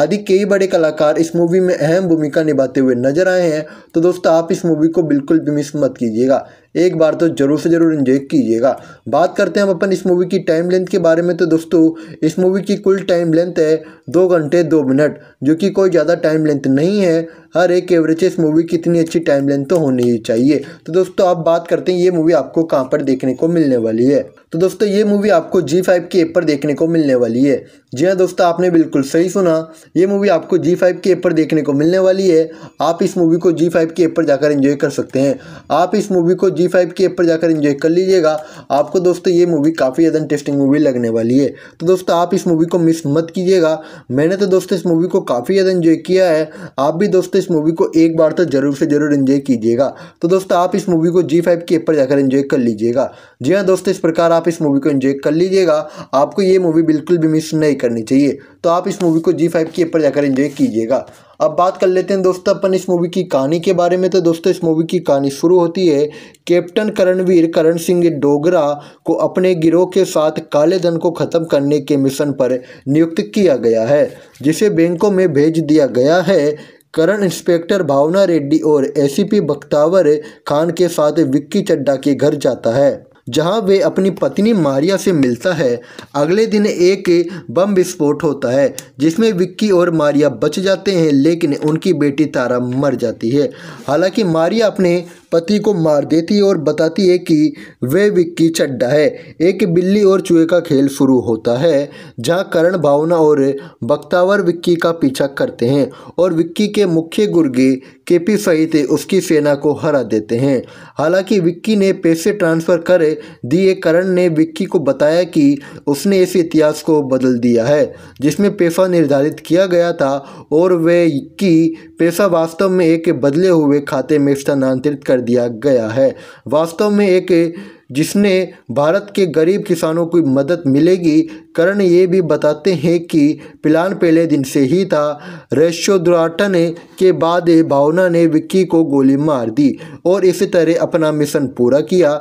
Speaker 1: आदि कई बड़े कलाकार इस मूवी में अहम भूमिका निभाते हुए नजर आए हैं तो दोस्तों आप इस मूवी को बिल्कुल भी मिस मत कीजिएगा एक बार तो ज़रूर से ज़रूर इन्जॉय कीजिएगा बात करते हैं हम अपन इस मूवी की टाइम लेंथ के बारे में तो दोस्तों इस मूवी की कुल टाइम लेंथ है दो घंटे दो मिनट जो कि कोई ज़्यादा टाइम लेंथ नहीं है हर एक एवरेज इस मूवी की इतनी अच्छी टाइम लेंथ तो होनी ही चाहिए तो दोस्तों आप बात करते हैं ये मूवी आपको कहाँ पर देखने को मिलने वाली है तो दोस्तों ये मूवी आपको जी फाइव की ऐप पर देखने को मिलने वाली है जी हाँ दोस्तों आपने बिल्कुल सही सुना ये मूवी आपको जी फाइव की ऐप पर देखने को मिलने वाली है आप इस मूवी को जी फाइव की ऐप पर जाकर इन्जॉय कर सकते हैं आप इस मूवी को जी फाइव की ऐप पर जाकर इन्जॉय कर लीजिएगा आपको दोस्तों ये मूवी काफ़ी ज़्यादा इंटरेस्टिंग मूवी लगने वाली है तो दोस्तों आप इस मूवी को मिस मत कीजिएगा मैंने तो दोस्तों इस मूवी को काफ़ी ज़्यादा इन्जॉय किया है आप भी दोस्तों इस मूवी को एक बार तो ज़रूर से ज़रूर इन्जॉय कीजिएगा तो दोस्तों आप इस मूवी को जी फाइव की ऐप पर जाकर इन्जॉय कर लीजिएगा जी हाँ दोस्तों इस प्रकार आप आप इस मूवी को एंजॉय कर लीजिएगा आपको ये मूवी बिल्कुल भी मिस नहीं करनी चाहिए तो आप इस मूवी को जी फाइव के ऊपर जाकर एंजॉय कीजिएगा अब बात कर लेते हैं दोस्तों अपन इस मूवी की कहानी के बारे में तो दोस्तों इस मूवी की कहानी शुरू होती है कैप्टन करणवीर करण सिंह डोगरा को अपने गिरोह के साथ काले धन को ख़त्म करने के मिशन पर नियुक्त किया गया है जिसे बैंकों में भेज दिया गया है करण इंस्पेक्टर भावना रेड्डी और एसीपी बख्तावर खान के साथ विक्की चड्डा के घर जाता है जहां वे अपनी पत्नी मारिया से मिलता है अगले दिन एक बम विस्फोट होता है जिसमें विक्की और मारिया बच जाते हैं लेकिन उनकी बेटी तारा मर जाती है हालांकि मारिया अपने पति को मार देती है और बताती है कि वे विक्की चड्डा है एक बिल्ली और चूहे का खेल शुरू होता है जहां करण भावना और बक्तावर विक्की का पीछा करते हैं और विक्की के मुख्य गुर्गे केपी सहित उसकी सेना को हरा देते हैं हालांकि विक्की ने पैसे ट्रांसफ़र कर दिए करण ने विक्की को बताया कि उसने इस इतिहास को बदल दिया है जिसमें पैसा निर्धारित किया गया था और वे की पैसा वास्तव में एक बदले हुए खाते में स्थानांतरित कर दिया गया है वास्तव में एक जिसने भारत के गरीब किसानों की मदद मिलेगी करण ये भी बताते हैं कि प्लान पहले दिन से ही था रेशोद्राटन के बाद भावना ने विक्की को गोली मार दी और इसी तरह अपना मिशन पूरा किया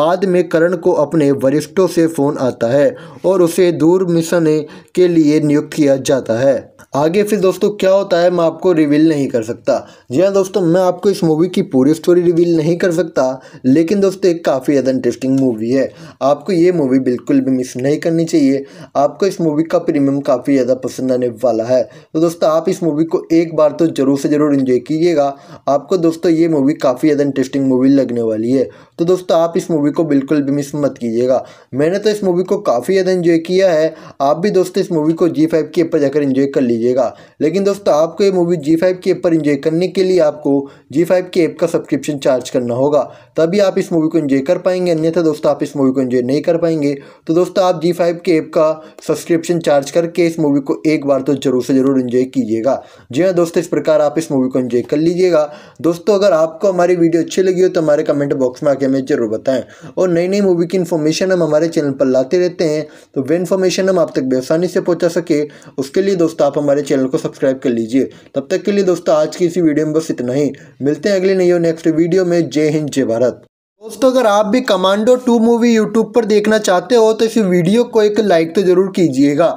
Speaker 1: बाद में करण को अपने वरिष्ठों से फ़ोन आता है और उसे दूर मिशन के लिए नियुक्त किया जाता है आगे फिर दोस्तों क्या होता है मैं आपको रिवील नहीं कर सकता जी हाँ दोस्तों मैं आपको इस मूवी की पूरी स्टोरी रिवील नहीं कर सकता लेकिन दोस्तों एक काफ़ी ज़्यादा इंटरेस्टिंग मूवी है आपको ये मूवी बिल्कुल भी मिस नहीं करनी चाहिए आपको इस मूवी का प्रीमियम काफ़ी ज़्यादा पसंद आने वाला है तो दोस्तों आप इस मूवी को एक बार तो ज़रूर से ज़रूर इन्जॉय कीजिएगा आपको दोस्तों ये मूवी काफ़ी ज़्यादा इंटरेस्टिंग मूवी लगने वाली है तो दोस्तों आप इस मूवी को बिल्कुल भी मिस मत कीजिएगा मैंने तो इस मूवी को काफ़ी ज़्यादा इन्जॉय किया है आप भी दोस्तों इस मूवी को जी फाइव के ऊपर जाकर इन्जॉय कर लीजिए लीजिएगा लेकिन दोस्तों आपको ये मूवी जी फाइव के ऐप पर इंजॉय करने के लिए आपको जी फाइव के ऐप का सब्सक्रिप्शन चार्ज करना होगा तभी आप इस मूवी को इंजॉय कर पाएंगे अन्यथा दोस्तों आप इस मूवी को इंजॉय नहीं कर पाएंगे तो दोस्तों आप जी फाइव के ऐप का सब्सक्रिप्शन चार्ज करके इस मूवी को एक बार तो ज़रूर से ज़रूर इंजॉय कीजिएगा जी हाँ दोस्तों इस प्रकार आप इस मूवी को इंजॉय कर लीजिएगा दोस्तों अगर आपको हमारी वीडियो अच्छी लगी हो तो हमारे कमेंट बॉक्स में आके हमें ज़रूर बताएं और नई नई मूवी की इन्फॉर्मेशन हम हमारे चैनल पर लाते रहते हैं तो वे इन्फॉर्मेशन हम आप तक बेसानी से पहुँचा सके उसके लिए दोस्तों आप हमारे हमारे चैनल को सब्सक्राइब कर लीजिए तब तक के लिए दोस्तों आज की इसी वीडियो में बस इतना ही मिलते हैं अगले नई और नेक्स्ट वीडियो में जय हिंद जय भारत दोस्तों अगर आप भी कमांडो टू मूवी यूट्यूब पर देखना चाहते हो तो इस वीडियो को एक लाइक तो ज़रूर कीजिएगा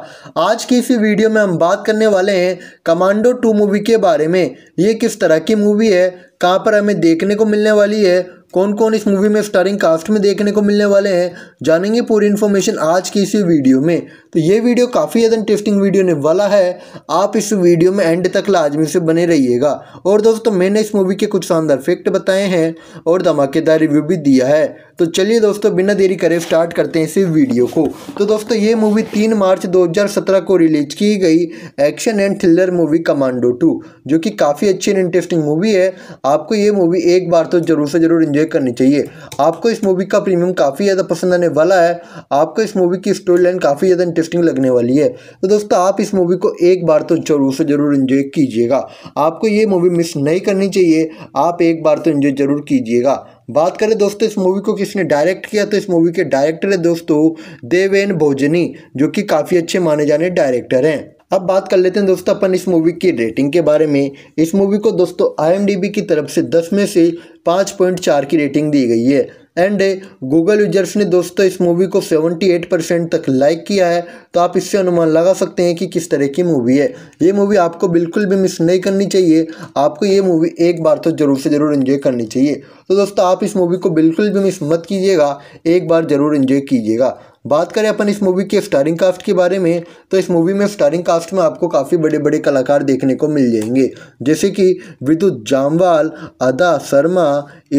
Speaker 1: आज की इस वीडियो में हम बात करने वाले हैं कमांडो टू मूवी के बारे में ये किस तरह की मूवी है कहाँ पर हमें देखने को मिलने वाली है कौन कौन इस मूवी में स्टारिंग कास्ट में देखने को मिलने वाले हैं जानेंगे पूरी इन्फॉर्मेशन आज की इसी वीडियो में तो ये वीडियो काफ़ी ज़्यादा इंटरेस्टिंग वीडियो ने वाला है आप इस वीडियो में एंड तक लाजमी से बने रहिएगा और दोस्तों मैंने इस मूवी के कुछ शानदार फैक्ट बताए हैं और धमाकेदार रिव्यू भी दिया है तो चलिए दोस्तों बिना देरी करे स्टार्ट करते हैं इस वीडियो को तो दोस्तों ये मूवी तीन मार्च दो को रिलीज की गई action and thriller movie Commando two जो कि काफ़ी अच्छी एंड इंटरेस्टिंग मूवी है आपको ये मूवी एक बार तो ज़रूर से ज़रूर इन्जॉय करनी चाहिए आपको इस मूवी का प्रीमियम काफ़ी ज़्यादा पसंद आने वाला है आपको इस मूवी की स्टोरी लाइन काफ़ी ज़्यादा इंटरेस्ट इंटरेस्टिंग लगने वाली है तो दोस्तों आप इस मूवी को एक बार तो जरूर से ज़रूर इन्जॉय कीजिएगा आपको ये मूवी मिस नहीं करनी चाहिए आप एक बार तो इन्जॉय ज़रूर कीजिएगा बात करें दोस्तों इस मूवी को किसने डायरेक्ट किया तो इस मूवी के डायरेक्टर है दोस्तों देवेन भोजनी जो कि काफ़ी अच्छे माने जाने डायरेक्टर हैं अब बात कर लेते हैं दोस्तों अपन इस मूवी की रेटिंग के बारे में इस मूवी को दोस्तों आईएमडीबी की तरफ से 10 में से 5.4 की रेटिंग दी गई है एंड गूगल यूजर्स ने दोस्तों इस मूवी को 78 परसेंट तक लाइक किया है तो आप इससे अनुमान लगा सकते हैं कि किस तरह की मूवी है ये मूवी आपको बिल्कुल भी मिस नहीं करनी चाहिए आपको ये मूवी एक बार तो ज़रूर से ज़रूर इन्जॉय करनी चाहिए तो दोस्तों आप इस मूवी को बिल्कुल भी मिस मत कीजिएगा एक बार ज़रूर इन्जॉय कीजिएगा बात करें अपन इस मूवी के स्टारिंग कास्ट के बारे में तो इस मूवी में स्टारिंग कास्ट में आपको काफ़ी बड़े बड़े कलाकार देखने को मिल जाएंगे जैसे कि विद्युत जामवाल अदा शर्मा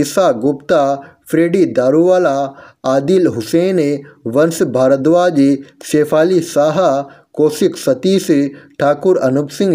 Speaker 1: ईशा गुप्ता फ्रेडी दारूवाला आदिल हुसैन वंश भारद्वाज शेफाली शाह कौशिक सतीश ठाकुर अनूप सिंह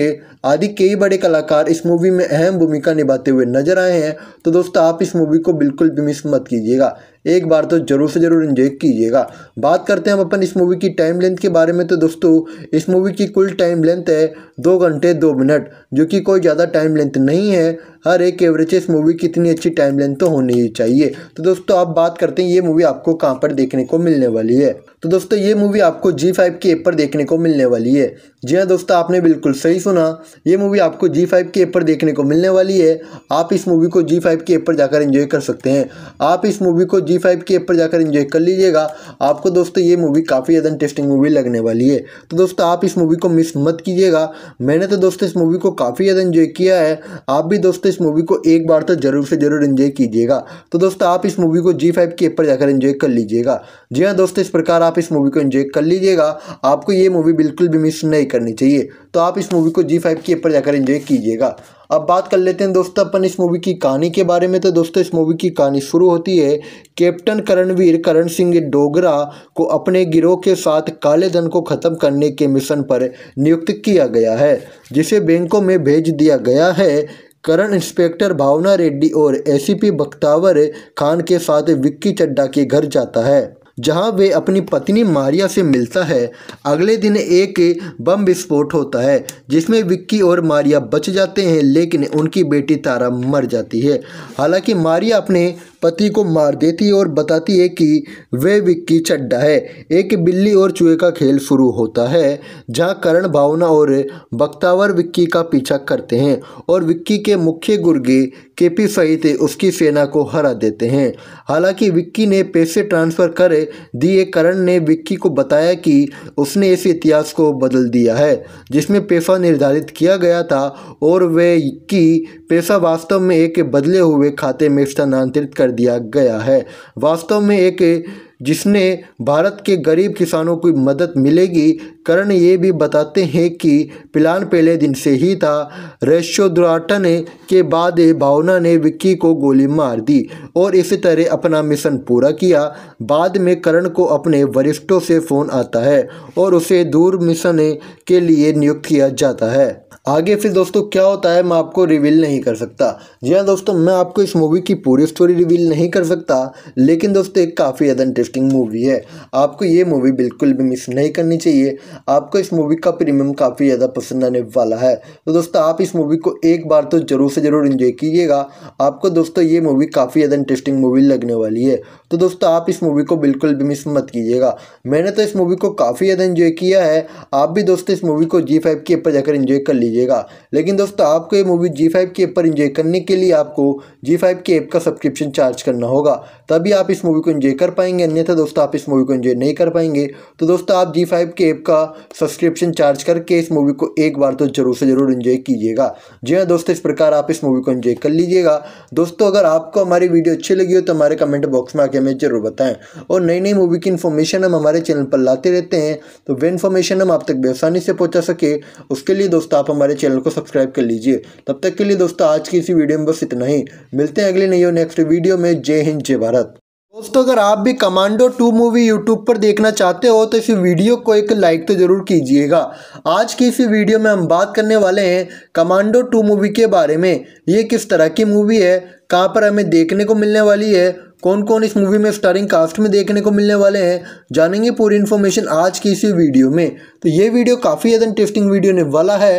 Speaker 1: आदि कई बड़े कलाकार इस मूवी में अहम भूमिका निभाते हुए नजर आए हैं तो दोस्तों आप इस मूवी को बिल्कुल भी मिस मत कीजिएगा एक बार तो जरूर से ज़रूर इन्जॉय कीजिएगा बात करते हैं हम अपन इस मूवी की टाइम लेंथ के बारे में तो दोस्तों इस मूवी की कुल टाइम लेंथ है दो घंटे दो मिनट जो कि कोई ज़्यादा टाइम लेंथ नहीं है हर एक एवरेज इस मूवी की इतनी अच्छी टाइम लेंथ तो होनी ही चाहिए तो दोस्तों आप बात करते हैं ये मूवी आपको कहाँ पर देखने को मिलने वाली है तो दोस्तों ये मूवी आपको जी फाइव के ऊपर पर देखने को मिलने वाली है जी हाँ दोस्तों आपने बिल्कुल सही सुना ये मूवी आपको जी फाइव के ऊपर पर देखने को मिलने वाली है आप इस मूवी को जी फाइव के ऊपर पर जाकर एंजॉय कर सकते हैं आप इस मूवी को जी फाइव के ऊपर पर जाकर एंजॉय कर लीजिएगा आपको दोस्तों ये मूवी काफ़ी ज़्यादा इंटरेस्टिंग मूवी लगने वाली है तो दोस्तों आप इस मूवी को मिस मत कीजिएगा मैंने तो दोस्तों इस मूवी को काफ़ी ज़्यादा इन्जॉय किया है आप भी दोस्तों इस मूवी को एक बार तो जरूर से जरूर इन्जॉय कीजिएगा तो दोस्तों आप इस मूवी को जी फाइव के ऊपर जाकर इन्जॉय कर लीजिएगा जी हाँ दोस्तों इस प्रकार आप इस मूवी को इन्जॉय कर लीजिएगा आपको ये मूवी बिल्कुल भी मिस नहीं करनी चाहिए तो आप इस मूवी को जी फाइव के ऊपर जाकर इन्जॉय कीजिएगा अब बात कर लेते हैं दोस्तों अपन इस मूवी की कहानी के बारे में तो दोस्तों इस मूवी की कहानी शुरू होती है कैप्टन करणवीर करण सिंह डोगरा को अपने गिरोह के साथ काले धन को ख़त्म करने के मिशन पर नियुक्त किया गया है जिसे बैंकों में भेज दिया गया है करण इंस्पेक्टर भावना रेड्डी और एसीपी बख्तावर खान के साथ विक्की चड्डा के घर जाता है जहां वे अपनी पत्नी मारिया से मिलता है अगले दिन एक बम विस्फोट होता है जिसमें विक्की और मारिया बच जाते हैं लेकिन उनकी बेटी तारा मर जाती है हालांकि मारिया अपने पति को मार देती है और बताती है कि वह विक्की चड्डा है एक बिल्ली और चूहे का खेल शुरू होता है जहां करण भावना और बख्तावर विक्की का पीछा करते हैं और विक्की के मुख्य गुर्गे केपी सहित उसकी सेना को हरा देते हैं हालांकि विक्की ने पैसे ट्रांसफ़र कर दिए करण ने विक्की को बताया कि उसने इस इतिहास को बदल दिया है जिसमें पैसा निर्धारित किया गया था और वे की पैसा वास्तव में एक बदले हुए खाते में स्थानांतरित कर दिया गया है वास्तव में एक जिसने भारत के गरीब किसानों की मदद मिलेगी करण ये भी बताते हैं कि प्लान पहले दिन से ही था रेशोद्राटन के बाद भावना ने विक्की को गोली मार दी और इसी तरह अपना मिशन पूरा किया बाद में करण को अपने वरिष्ठों से फ़ोन आता है और उसे दूर मिशन के लिए नियुक्त किया जाता है आगे फिर दोस्तों क्या होता है मैं आपको रिवील नहीं कर सकता जी हाँ दोस्तों मैं आपको इस मूवी की पूरी स्टोरी रिवील नहीं कर सकता लेकिन दोस्तों एक काफ़ी ज़्यादा इंटरेस्टिंग मूवी है आपको ये मूवी बिल्कुल भी मिस नहीं करनी चाहिए आपको इस मूवी का प्रीमियम काफ़ी ज़्यादा पसंद आने वाला है तो दोस्तों आप इस मूवी को एक बार तो ज़रूर से ज़रूर इन्जॉय कीजिएगा आपको दोस्तों ये मूवी काफ़ी ज़्यादा इंटरेस्टिंग मूवी लगने वाली है तो दोस्तों आप इस मूवी को बिल्कुल भी मिस मत कीजिएगा मैंने तो इस मूवी को काफ़ी ज़्यादा इन्जॉय किया है आप भी दोस्तों इस मूवी को जी फाइव के ऊपर जाकर इन्जॉय कर लीजिएगा लेकिन दोस्तों आपको ये मूवी जी फाइव के ऊपर इन्जॉय करने के लिए आपको जी फाइव के ऐप का सब्सक्रिप्शन चार्ज करना होगा तभी आप इस मूवी को इन्जॉय कर पाएंगे अन्यथा दोस्तों आप इस मूवी को एंजॉय नहीं कर पाएंगे तो दोस्तों आप जी फाइव के ऐप का सब्सक्रिप्शन चार्ज करके इस मूवी को एक बार तो जरूर से ज़रूर इन्जॉय कीजिएगा जी हाँ दोस्तों इस प्रकार आप इस मूवी को इन्जॉय कर लीजिएगा दोस्तों अगर आपको हमारी वीडियो अच्छी लगी हो तो हमारे कमेंट बॉक्स में आके हमें ज़रूर बताएं और नई नई मूवी की इन्फॉर्मेशन हम हमारे चैनल पर लाते रहते हैं तो वे इन्फॉर्मेशन हम आप तक बेसानी से पहुँचा सके उसके लिए दोस्तों आप हमारे चैनल को सब्सक्राइब कर लीजिए तब तक के लिए दोस्तों आज की इसी वीडियो में बस इतना ही मिलते हैं अगले नई और नेक्स्ट वीडियो में जय हिंद जय भारत दोस्तों अगर आप भी कमांडो टू मूवी यूट्यूब पर देखना चाहते हो तो इस वीडियो को एक लाइक तो ज़रूर कीजिएगा आज की इस वीडियो में हम बात करने वाले हैं कमांडो टू मूवी के बारे में ये किस तरह की मूवी है कहाँ पर हमें देखने को मिलने वाली है कौन कौन इस मूवी में स्टारिंग कास्ट में देखने को मिलने वाले हैं जानेंगे पूरी इन्फॉर्मेशन आज की इसी वीडियो में तो ये वीडियो काफ़ी ज़्यादा इंटरेस्टिंग वीडियो ने वाला है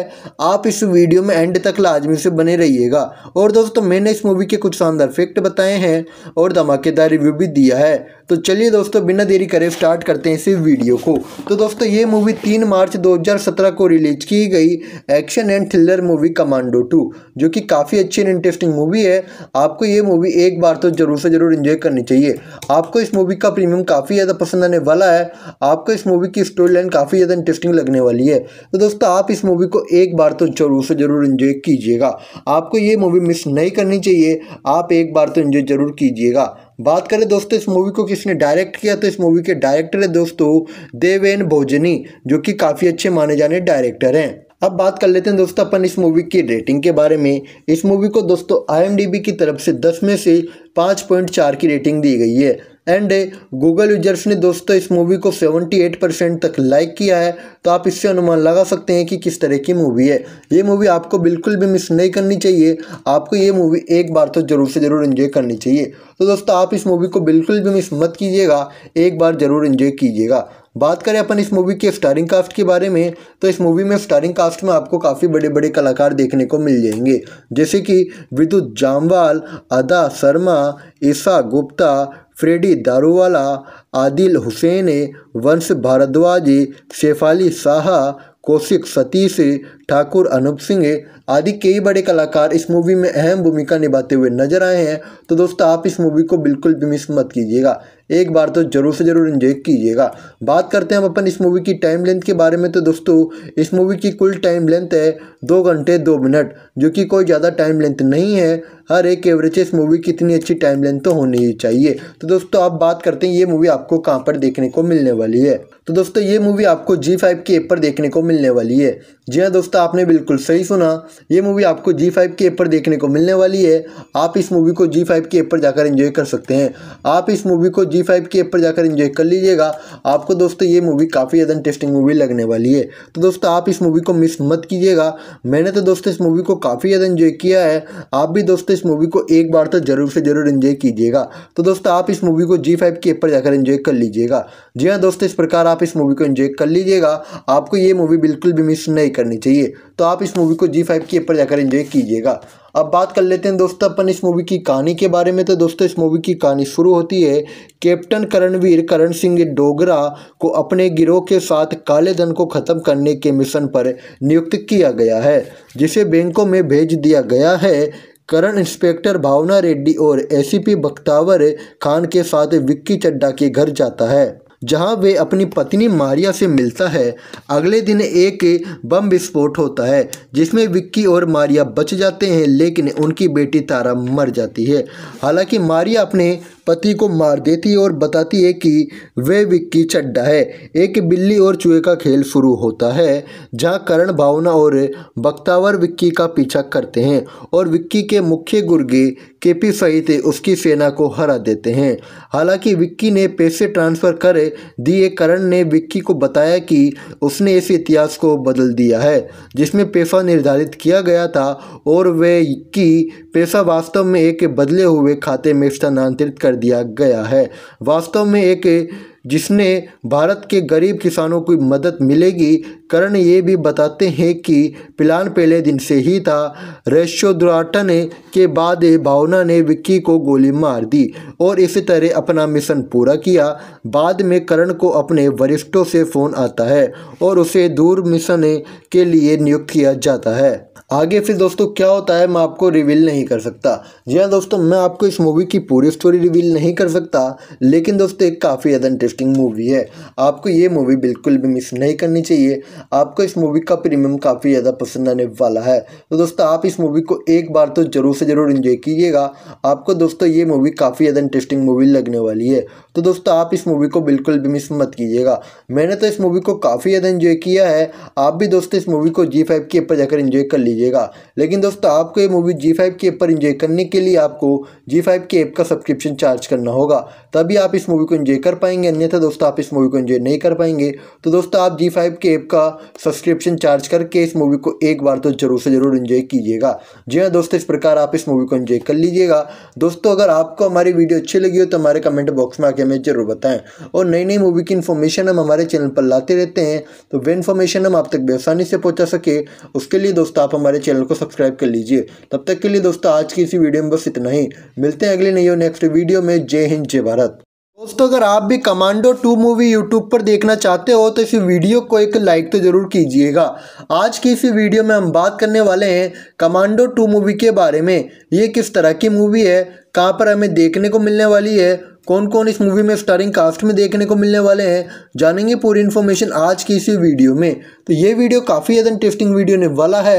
Speaker 1: आप इस वीडियो में एंड तक लाजमी से बने रहिएगा और दोस्तों मैंने इस मूवी के कुछ शानदार फैक्ट बताए हैं और धमाकेदार रिव्यू भी दिया है तो चलिए दोस्तों बिना देरी करे स्टार्ट करते हैं इस वीडियो को तो दोस्तों ये मूवी तीन मार्च 2017 को रिलीज की गई action and thriller movie Commando two जो कि काफ़ी अच्छी एंड इंटरेस्टिंग मूवी है आपको ये मूवी एक बार तो ज़रूर से ज़रूर इन्जॉय करनी चाहिए आपको इस मूवी का प्रीमियम काफ़ी ज़्यादा पसंद आने वाला है आपको इस मूवी की स्टोरी लाइन काफ़ी ज़्यादा इंटरेस्टिंग लगने वाली है तो दोस्तों आप इस मूवी को एक बार तो ज़रूर से ज़रूर इन्जॉय कीजिएगा आपको ये मूवी मिस नहीं करनी चाहिए आप एक बार तो इन्जॉय ज़रूर कीजिएगा बात करें दोस्तों इस मूवी को किसने डायरेक्ट किया तो इस मूवी के डायरेक्टर है दोस्तों देवेन भोजनी जो कि काफ़ी अच्छे माने जाने डायरेक्टर हैं अब बात कर लेते हैं दोस्तों अपन इस मूवी की रेटिंग के बारे में इस मूवी को दोस्तों आई की तरफ से दस में से पाँच पॉइंट चार की रेटिंग दी गई है एंड गूगल यूजर्स ने दोस्तों इस मूवी को 78 परसेंट तक लाइक किया है तो आप इससे अनुमान लगा सकते हैं कि किस तरह की मूवी है ये मूवी आपको बिल्कुल भी मिस नहीं करनी चाहिए आपको ये मूवी एक बार तो ज़रूर से ज़रूर इन्जॉय करनी चाहिए तो दोस्तों आप इस मूवी को बिल्कुल भी मिस मत कीजिएगा एक बार ज़रूर इन्जॉय कीजिएगा बात करें अपन इस मूवी के स्टारिंग कास्ट के बारे में तो इस मूवी में स्टारिंग कास्ट में आपको काफ़ी बड़े बड़े कलाकार देखने को मिल जाएंगे जैसे कि विद्युत जामवाल अदा शर्मा ईशा गुप्ता फ्रेडी दारूवाला आदिल हुसैन वंश भारद्वाज शेफाली शाह कौशिक सतीश ठाकुर अनूप सिंह आदि कई बड़े कलाकार इस मूवी में अहम भूमिका निभाते हुए नजर आए हैं तो दोस्तों आप इस मूवी को बिल्कुल भी मिस मत कीजिएगा एक बार तो ज़रूर से ज़रूर इन्जॉय कीजिएगा बात करते हैं हम अपन इस मूवी की टाइम लेंथ के बारे में तो दोस्तों इस मूवी की कुल टाइम लेंथ है दो घंटे दो मिनट जो कि कोई ज़्यादा टाइम लेंथ नहीं है हर एक एवरेज इस मूवी की इतनी अच्छी टाइम लेंथ तो होनी ही चाहिए तो दोस्तों आप बात करते हैं ये मूवी आपको कहाँ पर देखने को मिलने वाली है तो दोस्तों ये मूवी आपको जी फाइव के एप पर देखने को मिलने वाली है जी हाँ दोस्तों आपने बिल्कुल सही सुना ये मूवी आपको जी फाइव के ऐप पर देखने को मिलने वाली है आप इस मूवी को जी फाइव के एप पर जाकर एंजॉय कर सकते हैं आप इस मूवी को जी फाइव के एप पर जाकर एंजॉय कर लीजिएगा आपको दोस्तों ये मूवी काफ़ी ज़्यादा इंटरेस्टिंग मूवी लगने वाली है तो दोस्तों आप इस मूवी को मिस मत कीजिएगा मैंने तो दोस्तों इस मूवी को काफ़ी ज़्यादा इन्जॉय किया है आप भी दोस्तों इस मूवी को एक बार तो ज़रूर से ज़रूर इन्जॉय कीजिएगा तो दोस्तों आप इस मूवी को जी फाइव के ऊपर जाकर इन्जॉय कर लीजिएगा जी हाँ दोस्तों इस प्रकार आप इस मूवी को इन्जॉय कर लीजिएगा आपको ये मूवी बिल्कुल भी मिस नहीं करनी चाहिए तो आप इस मूवी को जी फाइव के ऊपर जाकर इन्जॉय कीजिएगा अब बात कर लेते हैं दोस्तों अपन इस मूवी की कहानी के बारे में तो दोस्तों इस मूवी की कहानी शुरू होती है कैप्टन करणवीर करण सिंह डोगरा को अपने गिरोह के साथ काले धन को ख़त्म करने के मिशन पर नियुक्त किया गया है जिसे बैंकों में भेज दिया गया है करण इंस्पेक्टर भावना रेड्डी और एसीपी बख्तावर खान के साथ विक्की चड्डा के घर जाता है जहां वे अपनी पत्नी मारिया से मिलता है अगले दिन एक बम विस्फोट होता है जिसमें विक्की और मारिया बच जाते हैं लेकिन उनकी बेटी तारा मर जाती है हालांकि मारिया अपने पति को मार देती है और बताती है कि वह विक्की चड्डा है एक बिल्ली और चूहे का खेल शुरू होता है जहां करण भावना और बख्तावर विक्की का पीछा करते हैं और विक्की के मुख्य गुर्गे केपी सहित उसकी सेना को हरा देते हैं हालांकि विक्की ने पैसे ट्रांसफ़र कर दिए करण ने विक्की को बताया कि उसने इस इतिहास को बदल दिया है जिसमें पैसा निर्धारित किया गया था और वे की पैसा वास्तव में एक बदले हुए खाते में स्थानांतरित कर कर दिया गया है वास्तव में एक जिसने भारत के गरीब किसानों को मदद मिलेगी करण ये भी बताते हैं कि प्लान पहले दिन से ही था रेशोद्राटन के बाद भावना ने विक्की को गोली मार दी और इसी तरह अपना मिशन पूरा किया बाद में करण को अपने वरिष्ठों से फ़ोन आता है और उसे दूर मिशन के लिए नियुक्त किया जाता है आगे फिर दोस्तों क्या होता है मैं आपको रिवील नहीं कर सकता जी हाँ दोस्तों मैं आपको इस मूवी की पूरी स्टोरी रिवील नहीं कर सकता लेकिन दोस्तों एक काफ़ी ज़्यादा इंटरेस्टिंग मूवी है आपको ये मूवी बिल्कुल भी मिस नहीं करनी चाहिए आपको इस मूवी का प्रीमियम काफ़ी ज़्यादा पसंद आने वाला है तो दोस्तों आप इस मूवी को एक बार तो ज़रूर से ज़रूर इन्जॉय कीजिएगा आपको दोस्तों ये मूवी काफ़ी ज़्यादा इंटरेस्टिंग मूवी लगने वाली है तो दोस्तों आप इस मूवी को बिल्कुल भी मिस मत कीजिएगा मैंने तो इस मूवी को काफ़ी ज़्यादा इन्जॉय किया है आप भी दोस्तों इस मूवी को जी फाइव की ऊपर पर जाकर इन्जॉय कर लीजिएगा लेकिन दोस्तों आपको ये मूवी जी फाइव के ऊपर पर इन्जॉय करने के लिए आपको जी फाइव की ऐप का सब्सक्रिप्शन चार्ज करना होगा तभी आप इस मूवी को इन्जॉय कर पाएंगे अन्यथा दोस्तों आप इस मूवी को इन्जॉय नहीं कर पाएंगे तो दोस्तों आप जी फाइव के ऐप का का सब्सक्रिप्शन चार्ज करके इस मूवी को एक बार तो ज़रूर से ज़रूर इन्जॉय कीजिएगा जी हाँ दोस्तों इस प्रकार आप इस मूवी को इन्जॉय कर लीजिएगा दोस्तों अगर आपको हमारी वीडियो अच्छी लगी हो तो हमारे कमेंट बॉक्स में आके हमें ज़रूर बताएं और नई नई मूवी की इन्फॉर्मेशन हम हमारे चैनल पर लाते रहते हैं तो वे इन्फॉर्मेशन हम आप तक बेसानी से पहुँचा सके उसके लिए दोस्तों आप हमारे चैनल को सब्सक्राइब कर लीजिए तब तक के लिए दोस्तों आज की इसी वीडियो में बस इतना ही मिलते हैं अगले नई और नेक्स्ट वीडियो में जय हिंद जय भारत दोस्तों अगर आप भी कमांडो टू मूवी यूट्यूब पर देखना चाहते हो तो इस वीडियो को एक लाइक तो ज़रूर कीजिएगा आज की इस वीडियो में हम बात करने वाले हैं कमांडो टू मूवी के बारे में ये किस तरह की मूवी है कहाँ पर हमें देखने को मिलने वाली है कौन कौन इस मूवी में स्टारिंग कास्ट में देखने को मिलने वाले हैं जानेंगे पूरी इन्फॉर्मेशन आज की इसी वीडियो में तो ये वीडियो काफ़ी ज़्यादा इंटरेस्टिंग वीडियो ने वाला है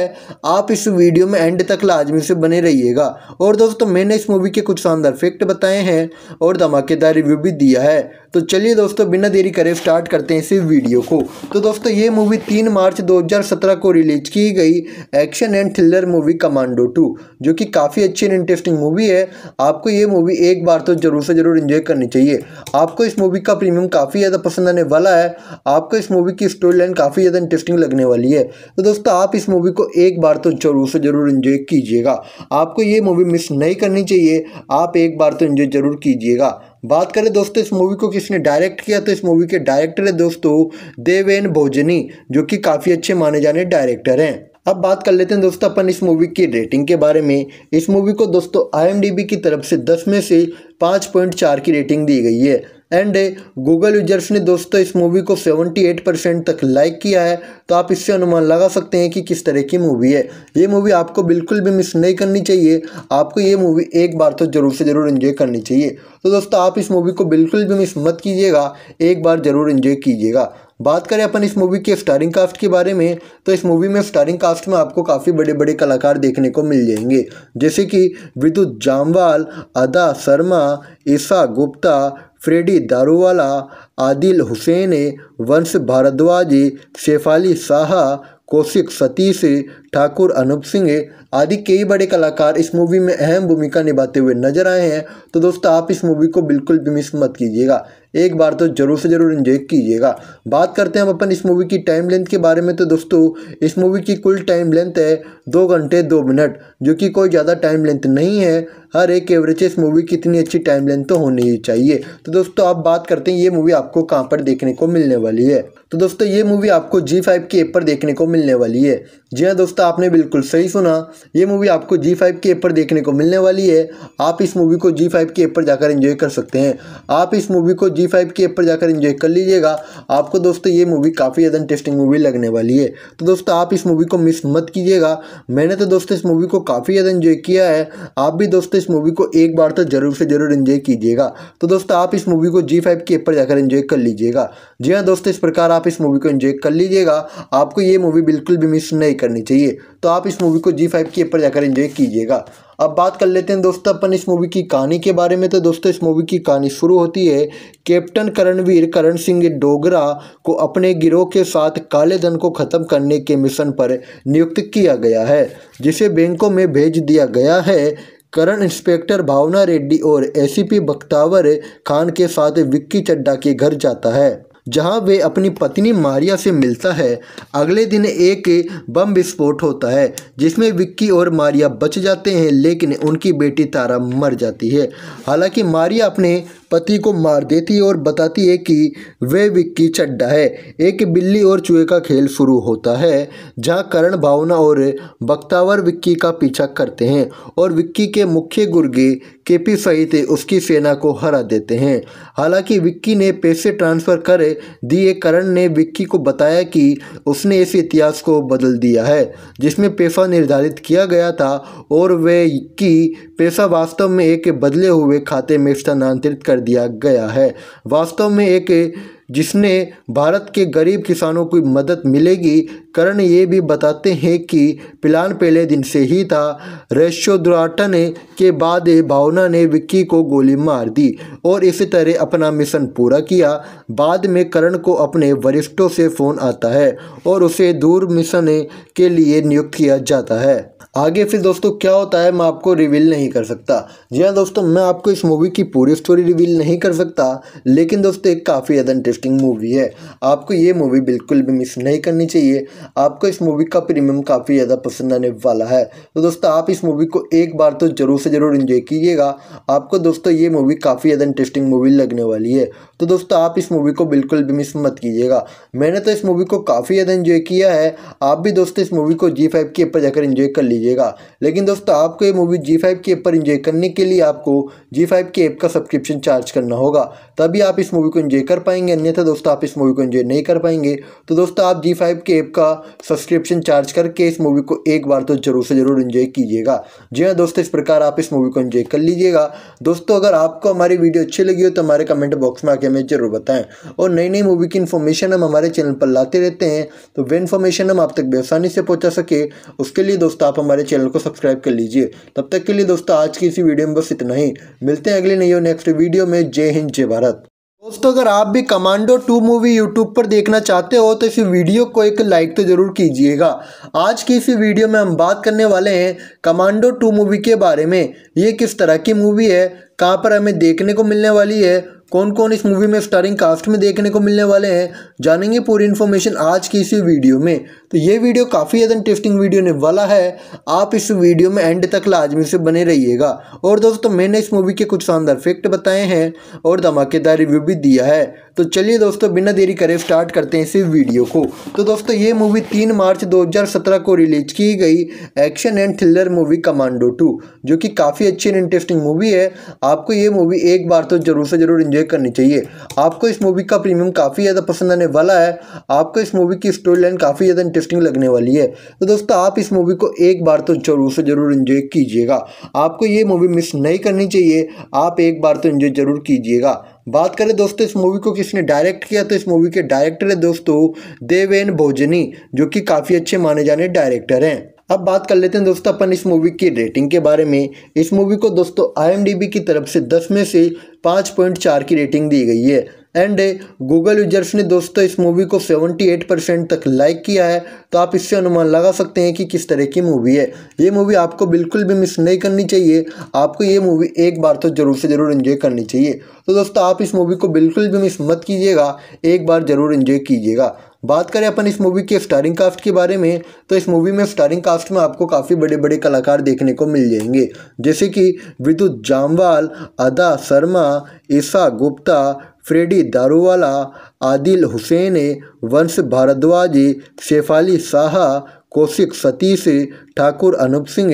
Speaker 1: आप इस वीडियो में एंड तक लाजमी से बने रहिएगा और दोस्तों मैंने इस मूवी के कुछ शानदार फैक्ट बताए हैं और धमाकेदार रिव्यू भी दिया है तो चलिए दोस्तों बिना देरी करे स्टार्ट करते हैं इस वीडियो को तो दोस्तों ये मूवी तीन मार्च 2017 को रिलीज की गई action and thriller movie Commando two जो कि काफ़ी अच्छी एंड इंटरेस्टिंग मूवी है आपको ये मूवी एक बार तो ज़रूर से ज़रूर इन्जॉय करनी चाहिए आपको इस मूवी का प्रीमियम काफ़ी ज़्यादा पसंद आने वाला है आपको इस मूवी की स्टोरी लाइन काफ़ी ज़्यादा इंटरेस्टिंग लगने वाली है तो दोस्तों आप इस मूवी को एक बार तो ज़रूर से ज़रूर इन्जॉय कीजिएगा आपको ये मूवी मिस नहीं करनी चाहिए आप एक बार तो इन्जॉय ज़रूर कीजिएगा बात करें दोस्तों इस मूवी को किसने डायरेक्ट किया तो इस मूवी के डायरेक्टर है दोस्तों देवेन भोजनी जो कि काफ़ी अच्छे माने जाने डायरेक्टर हैं अब बात कर लेते हैं दोस्तों अपन इस मूवी की रेटिंग के बारे में इस मूवी को दोस्तों आईएमडीबी की तरफ से 10 में से 5.4 की रेटिंग दी गई है एंड गूगल यूजर्स ने दोस्तों इस मूवी को 78 परसेंट तक लाइक किया है तो आप इससे अनुमान लगा सकते हैं कि किस तरह की मूवी है ये मूवी आपको बिल्कुल भी मिस नहीं करनी चाहिए आपको ये मूवी एक बार तो ज़रूर से ज़रूर इन्जॉय करनी चाहिए तो दोस्तों आप इस मूवी को बिल्कुल भी मिस मत कीजिएगा एक बार ज़रूर इन्जॉय कीजिएगा बात करें अपन इस मूवी के स्टारिंग कास्ट के बारे में तो इस मूवी में स्टारिंग कास्ट में आपको काफ़ी बड़े बड़े कलाकार देखने को मिल जाएंगे जैसे कि विद्युत जामवाल अदा शर्मा ईशा गुप्ता फ्रेडी दारूवाला आदिल हुसैन वंश भारद्वाज शेफाली शाह कौशिक सतीश ठाकुर अनूप सिंह आदि कई बड़े कलाकार इस मूवी में अहम भूमिका निभाते हुए नजर आए हैं तो दोस्तों आप इस मूवी को बिल्कुल भी मिस मत कीजिएगा एक बार तो ज़रूर से ज़रूर इन्जॉय कीजिएगा बात करते हैं हम अपन इस मूवी की टाइम लेंथ के बारे में तो दोस्तों इस मूवी की कुल टाइम लेंथ है दो घंटे दो मिनट जो कि कोई ज़्यादा टाइम लेंथ नहीं है हर एक एवरेज इस मूवी की इतनी अच्छी टाइम लेंथ तो होनी ही चाहिए तो दोस्तों आप बात करते हैं ये मूवी आपको कहाँ पर देखने को मिलने वाली है तो दोस्तों ये मूवी आपको जी फाइव के ऐप पर देखने को मिलने वाली है जी हाँ दोस्तों आपने बिल्कुल सही सुना ये मूवी आपको जी फाइव के ऐप पर देखने को मिलने वाली है आप इस मूवी को जी फाइव के ऐप पर जाकर इन्जॉय कर सकते हैं आप इस मूवी को जी जी फाइव की ऐप पर जाकर इन्जॉय कर लीजिएगा आपको दोस्तों ये मूवी काफ़ी ज़्यादा इंटरेस्टिंग मूवी लगने वाली है तो दोस्तों आप इस मूवी को मिस मत कीजिएगा मैंने तो दोस्तों इस मूवी को काफ़ी ज़्यादा इन्जॉय किया है आप भी दोस्तों इस मूवी को एक बार तो ज़रूर से ज़रूर इन्जॉय कीजिएगा तो दोस्तों आप इस मूवी को जी फाइव की ऐप पर जाकर इन्जॉय कर लीजिएगा जी हाँ दोस्तों इस प्रकार आप इस मूवी को इन्जॉय कर लीजिएगा आपको ये मूवी बिल्कुल भी मिस नहीं करनी चाहिए तो आप इस मूवी को जी फाइव की ऐप पर जाकर इन्जॉय कीजिएगा अब बात कर लेते हैं दोस्तों अपन इस मूवी की कहानी के बारे में तो दोस्तों इस मूवी की कहानी शुरू होती है कैप्टन करणवीर करण सिंह डोगरा को अपने गिरोह के साथ काले धन को ख़त्म करने के मिशन पर नियुक्त किया गया है जिसे बैंकों में भेज दिया गया है करण इंस्पेक्टर भावना रेड्डी और एसीपी बख्तावर खान के साथ विक्की चड्डा के घर जाता है जहां वे अपनी पत्नी मारिया से मिलता है अगले दिन एक बम विस्फोट होता है जिसमें विक्की और मारिया बच जाते हैं लेकिन उनकी बेटी तारा मर जाती है हालांकि मारिया अपने पति को मार देती और बताती है कि वे विक्की चड्डा है एक बिल्ली और चूहे का खेल शुरू होता है जहां करण भावना और बख्तावर विक्की का पीछा करते हैं और विक्की के मुख्य गुर्गे केपी सहित उसकी सेना को हरा देते हैं हालांकि विक्की ने पैसे ट्रांसफ़र कर दिए करण ने विक्की को बताया कि उसने इस इतिहास को बदल दिया है जिसमें पैसा निर्धारित किया गया था और वे की पैसा वास्तव में एक बदले हुए खाते में स्थानांतरित कर दिया गया है वास्तव में एक जिसने भारत के गरीब किसानों की मदद मिलेगी कर्ण ये भी बताते हैं कि पिलान पहले दिन से ही था रेशोद्राटन के बाद भावना ने विक्की को गोली मार दी और इसी तरह अपना मिशन पूरा किया बाद में करण को अपने वरिष्ठों से फ़ोन आता है और उसे दूर मिशन के लिए नियुक्त किया जाता है आगे फिर दोस्तों क्या होता है मैं आपको रिवील नहीं कर सकता जी हाँ दोस्तों मैं आपको इस मूवी की पूरी स्टोरी रिवील नहीं कर सकता लेकिन दोस्तों एक काफ़ी ज़्यादा इंटरेस्टिंग मूवी है आपको ये मूवी बिल्कुल भी मिस नहीं करनी चाहिए आपको इस मूवी का प्रीमियम काफ़ी ज़्यादा पसंद आने वाला है तो दोस्तों आप इस मूवी को एक बार तो ज़रूर से ज़रूर इन्जॉय कीजिएगा आपको दोस्तों ये मूवी काफ़ी ज़्यादा इंटरेस्टिंग मूवी लगने वाली है तो दोस्तों आप इस मूवी को बिल्कुल भी मिस मत कीजिएगा मैंने तो इस मूवी को काफ़ी ज़्यादा इन्जॉय किया है आप भी दोस्तों इस मूवी को जी फाइव के ऊपर जाकर इन्जॉय कर लीजिएगा लेकिन दोस्तों आपको ये मूवी जी फाइव के ऊपर इन्जॉय करने के लिए आपको जी फाइव के ऐप का सब्सक्रिप्शन चार्ज करना होगा तभी आप इस मूवी को इन्जॉय कर पाएंगे अन्यथा दोस्तों आप इस मूवी को इन्जॉय नहीं कर पाएंगे तो दोस्तों आप जी फाइव के ऐप का सब्सक्रिप्शन चार्ज करके इस मूवी को एक बार तो ज़रूर से ज़रूर इन्जॉय कीजिएगा जी हाँ दोस्तों इस प्रकार आप इस मूवी को इन्जॉय कर लीजिएगा दोस्तों अगर आपको हमारी वीडियो अच्छी लगी हो तो हमारे कमेंट बॉक्स में आके हमें ज़रूर बताएं और नई नई मूवी की इन्फॉर्मेशन हम हमारे चैनल पर लाते रहते हैं तो वे इन्फॉर्मेशन हम आप तक बेसानी से पहुँचा सके उसके लिए दोस्तों आप हमारे चैनल को सब्सक्राइब कर लीजिए तब तक के लिए दोस्तों आज की इसी वीडियो में बस इतना ही मिलते हैं अगले नई और नेक्स्ट वीडियो में जय हिंद जय भारत दोस्तों अगर आप भी कमांडो टू मूवी यूट्यूब पर देखना चाहते हो तो इस वीडियो को एक लाइक तो ज़रूर कीजिएगा आज की इस वीडियो में हम बात करने वाले हैं कमांडो टू मूवी के बारे में ये किस तरह की मूवी है कहाँ पर हमें देखने को मिलने वाली है कौन कौन इस मूवी में स्टारिंग कास्ट में देखने को मिलने वाले हैं जानेंगे पूरी इन्फॉर्मेशन आज की इसी वीडियो में तो ये वीडियो काफ़ी ज़्यादा इंटरेस्टिंग वीडियो ने वाला है आप इस वीडियो में एंड तक लाजमी से बने रहिएगा और दोस्तों मैंने इस मूवी के कुछ शानदार फैक्ट बताए हैं और धमाकेदार रिव्यू भी दिया है तो चलिए दोस्तों बिना देरी करे स्टार्ट करते हैं इसी वीडियो को तो दोस्तों ये मूवी तीन मार्च 2017 को रिलीज की गई action and thriller movie Commando two जो कि काफ़ी अच्छी एंड इंटरेस्टिंग मूवी है आपको ये मूवी एक बार तो ज़रूर से ज़रूर इन्जॉय करनी चाहिए आपको इस मूवी का प्रीमियम काफ़ी ज़्यादा पसंद आने वाला है आपको इस मूवी की स्टोरी लाइन काफ़ी ज़्यादा इंटरेस्टिंग लगने वाली है तो दोस्तों आप इस मूवी को एक बार तो ज़रूर से ज़रूर इन्जॉय कीजिएगा आपको ये मूवी मिस नहीं करनी चाहिए आप एक बार तो इन्जॉय ज़रूर कीजिएगा बात करें दोस्तों इस मूवी को किसने डायरेक्ट किया तो इस मूवी के डायरेक्टर है दोस्तों देवेन भोजनी जो कि काफ़ी अच्छे माने जाने डायरेक्टर हैं अब बात कर लेते हैं दोस्तों अपन इस मूवी की रेटिंग के बारे में इस मूवी को दोस्तों आई की तरफ से दस में से पाँच पॉइंट चार की रेटिंग दी गई है एंड गूगल यूजर्स ने दोस्तों इस मूवी को 78 परसेंट तक लाइक किया है तो आप इससे अनुमान लगा सकते हैं कि किस तरह की मूवी है ये मूवी आपको बिल्कुल भी मिस नहीं करनी चाहिए आपको ये मूवी एक बार तो ज़रूर से ज़रूर इन्जॉय करनी चाहिए तो दोस्तों आप इस मूवी को बिल्कुल भी मिस मत कीजिएगा एक बार ज़रूर इन्जॉय कीजिएगा बात करें अपन इस मूवी के स्टारिंग कास्ट के बारे में तो इस मूवी में स्टारिंग कास्ट में आपको काफ़ी बड़े बड़े कलाकार देखने को मिल जाएंगे जैसे कि विद्युत जामवाल अदा शर्मा ईशा गुप्ता फ्रेडी दारूवाला आदिल हुसैन वंश भारद्वाज शेफाली शाह कौशिक सतीश ठाकुर अनूप सिंह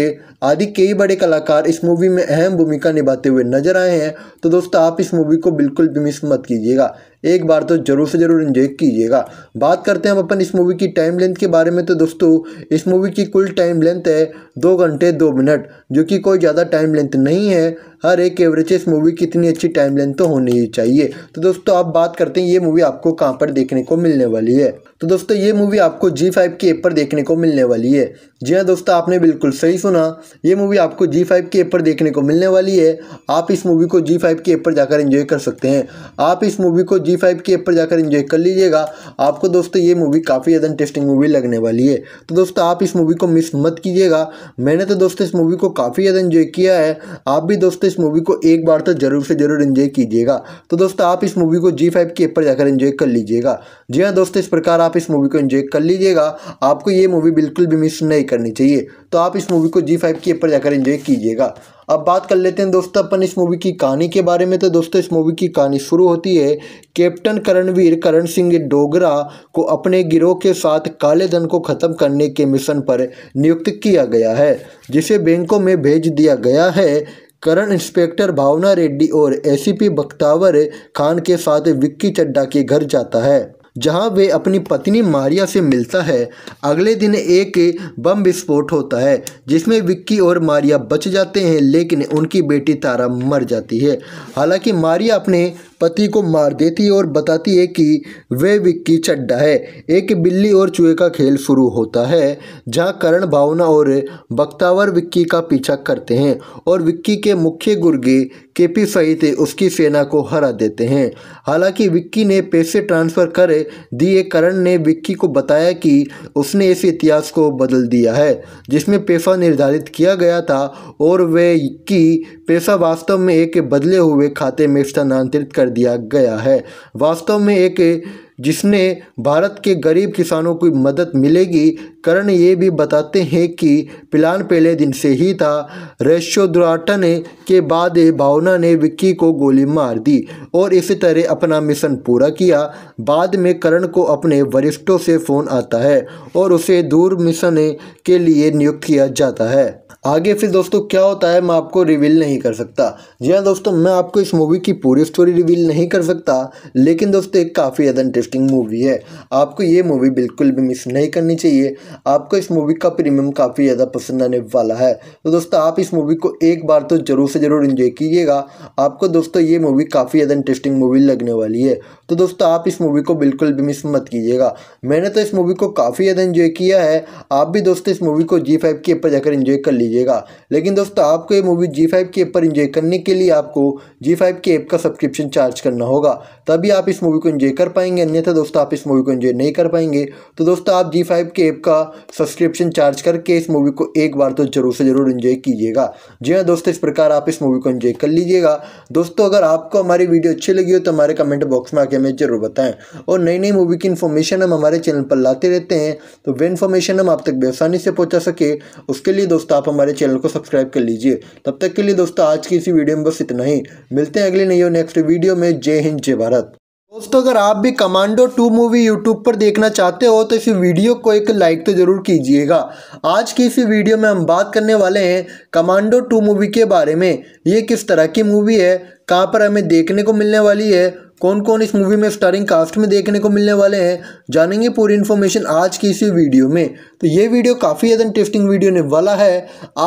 Speaker 1: आदि कई बड़े कलाकार इस मूवी में अहम भूमिका निभाते हुए नजर आए हैं तो दोस्तों आप इस मूवी को बिल्कुल भी मिस मत कीजिएगा एक बार तो जरूर से ज़रूर इन्जॉय कीजिएगा बात करते हैं हम अपन इस मूवी की टाइम लेंथ के बारे में तो दोस्तों इस मूवी की कुल टाइम लेंथ है दो घंटे दो मिनट जो कि कोई ज़्यादा टाइम लेंथ नहीं है हर एक एवरेज इस मूवी की इतनी अच्छी टाइम लेंथ तो होनी ही चाहिए तो दोस्तों आप बात करते हैं ये मूवी आपको कहाँ पर देखने को मिलने वाली है तो दोस्तों ये मूवी आपको जी फाइव की एप पर देखने को मिलने वाली है जी हाँ दोस्तों आपने बिल्कुल सही सुना ये मूवी आपको जी फाइव की एप पर देखने को मिलने वाली है आप इस मूवी को जी फाइव की एप पर जाकर इन्जॉय कर सकते हैं आप इस मूवी को जी फाइव की ऐप पर जाकर इन्जॉय कर लीजिएगा आपको दोस्तों ये मूवी काफ़ी ज़्यादा इंटरेस्टिंग मूवी लगने वाली है तो दोस्तों आप इस मूवी को मिस मत कीजिएगा मैंने तो दोस्तों इस मूवी को काफ़ी ज़्यादा इन्जॉय किया है आप भी दोस्तों इस मूवी को एक बार तो जरूर से जरूर इन्जॉय कीजिएगा तो दोस्तों आप इस मूवी को जी फाइव के ऊपर जाकर इन्जॉय कर लीजिएगा जी हाँ दोस्तों इस प्रकार आप इस मूवी को इन्जॉय कर लीजिएगा आपको ये मूवी बिल्कुल भी मिस नहीं करनी चाहिए तो आप इस मूवी को जी फाइव के ऊपर जाकर इन्जॉय कीजिएगा अब बात कर लेते हैं दोस्तों अपन इस मूवी की कहानी के बारे में तो दोस्तों इस मूवी की कहानी शुरू होती है कैप्टन करणवीर करण सिंह डोगरा को अपने गिरोह के साथ काले धन को ख़त्म करने के मिशन पर नियुक्त किया गया है जिसे बैंकों में भेज दिया गया है करण इंस्पेक्टर भावना रेड्डी और एसीपी बख्तावर खान के साथ विक्की चड्डा के घर जाता है जहां वे अपनी पत्नी मारिया से मिलता है अगले दिन एक बम विस्फोट होता है जिसमें विक्की और मारिया बच जाते हैं लेकिन उनकी बेटी तारा मर जाती है हालांकि मारिया अपने पति को मार देती है और बताती है कि वे विक्की चड्डा है एक बिल्ली और चूहे का खेल शुरू होता है जहां करण भावना और बख्तावर विक्की का पीछा करते हैं और विक्की के मुख्य गुर्गे केपी सहित उसकी सेना को हरा देते हैं हालांकि विक्की ने पैसे ट्रांसफ़र कर दिए करण ने विक्की को बताया कि उसने इस इतिहास को बदल दिया है जिसमें पैसा निर्धारित किया गया था और वे की पैसा वास्तव में एक बदले हुए खाते में स्थानांतरित कर दिया गया है वास्तव में एक जिसने भारत के गरीब किसानों की मदद मिलेगी करण ये भी बताते हैं कि प्लान पहले दिन से ही था रेशोद्राटन के बाद भावना ने विक्की को गोली मार दी और इसी तरह अपना मिशन पूरा किया बाद में करण को अपने वरिष्ठों से फ़ोन आता है और उसे दूर मिशन के लिए नियुक्त किया जाता है आगे फिर दोस्तों क्या होता है मैं आपको रिवील नहीं कर सकता जी हाँ दोस्तों मैं आपको इस मूवी की पूरी स्टोरी रिवील नहीं कर सकता लेकिन दोस्तों एक काफ़ी ज़्यादा इंटरेस्टिंग मूवी है आपको ये मूवी बिल्कुल भी मिस नहीं करनी चाहिए आपको इस मूवी का प्रीमियम काफ़ी ज़्यादा पसंद आने वाला है तो दोस्तों आप इस मूवी को एक बार तो ज़रूर से ज़रूर इन्जॉय कीजिएगा आपको दोस्तों ये मूवी काफ़ी ज़्यादा इंटरेस्टिंग मूवी लगने वाली है तो दोस्तों आप इस मूवी को बिल्कुल भी मिस मत कीजिएगा मैंने तो इस मूवी को काफ़ी ज़्यादा इन्जॉय किया है आप भी दोस्तों इस मूवी को जी फाइव के ऊपर जाकर इन्जॉय कर लीजिए लीजिएगा लेकिन दोस्तों आपको ये मूवी जी फाइव के ऐप पर इंजॉय करने के लिए आपको जी फाइव के ऐप का सब्सक्रिप्शन चार्ज करना होगा तभी आप इस मूवी को इंजॉय कर पाएंगे अन्यथा दोस्तों आप इस मूवी को इंजॉय नहीं कर पाएंगे तो दोस्तों आप जी फाइव के ऐप का सब्सक्रिप्शन चार्ज करके इस मूवी को एक बार तो ज़रूर से ज़रूर इंजॉय कीजिएगा जी हाँ दोस्तों इस प्रकार आप इस मूवी को इंजॉय कर लीजिएगा दोस्तों अगर आपको हमारी वीडियो अच्छी लगी हो तो हमारे कमेंट बॉक्स में आके हमें ज़रूर बताएं और नई नई मूवी की इन्फॉर्मेशन हम हमारे चैनल पर लाते रहते हैं तो वे इन्फॉर्मेशन हम आप तक बेसानी से पहुँचा सके उसके लिए दोस्तों आप हमारे हमारे चैनल को सब्सक्राइब कर लीजिए तब तक के लिए दोस्तों आज की इसी वीडियो में बस इतना ही मिलते हैं अगले नहीं और नेक्स्ट वीडियो में जय हिंद जय भारत दोस्तों अगर आप भी कमांडो टू मूवी यूट्यूब पर देखना चाहते हो तो इस वीडियो को एक लाइक तो ज़रूर कीजिएगा आज की इस वीडियो में हम बात करने वाले हैं कमांडो टू मूवी के बारे में ये किस तरह की मूवी है कहाँ पर हमें देखने को मिलने वाली है कौन कौन इस मूवी में स्टारिंग कास्ट में देखने को मिलने वाले हैं जानेंगे पूरी इन्फॉर्मेशन आज की इसी वीडियो में तो ये वीडियो काफ़ी ज़्यादा इंटरेस्टिंग वीडियो ने वाला है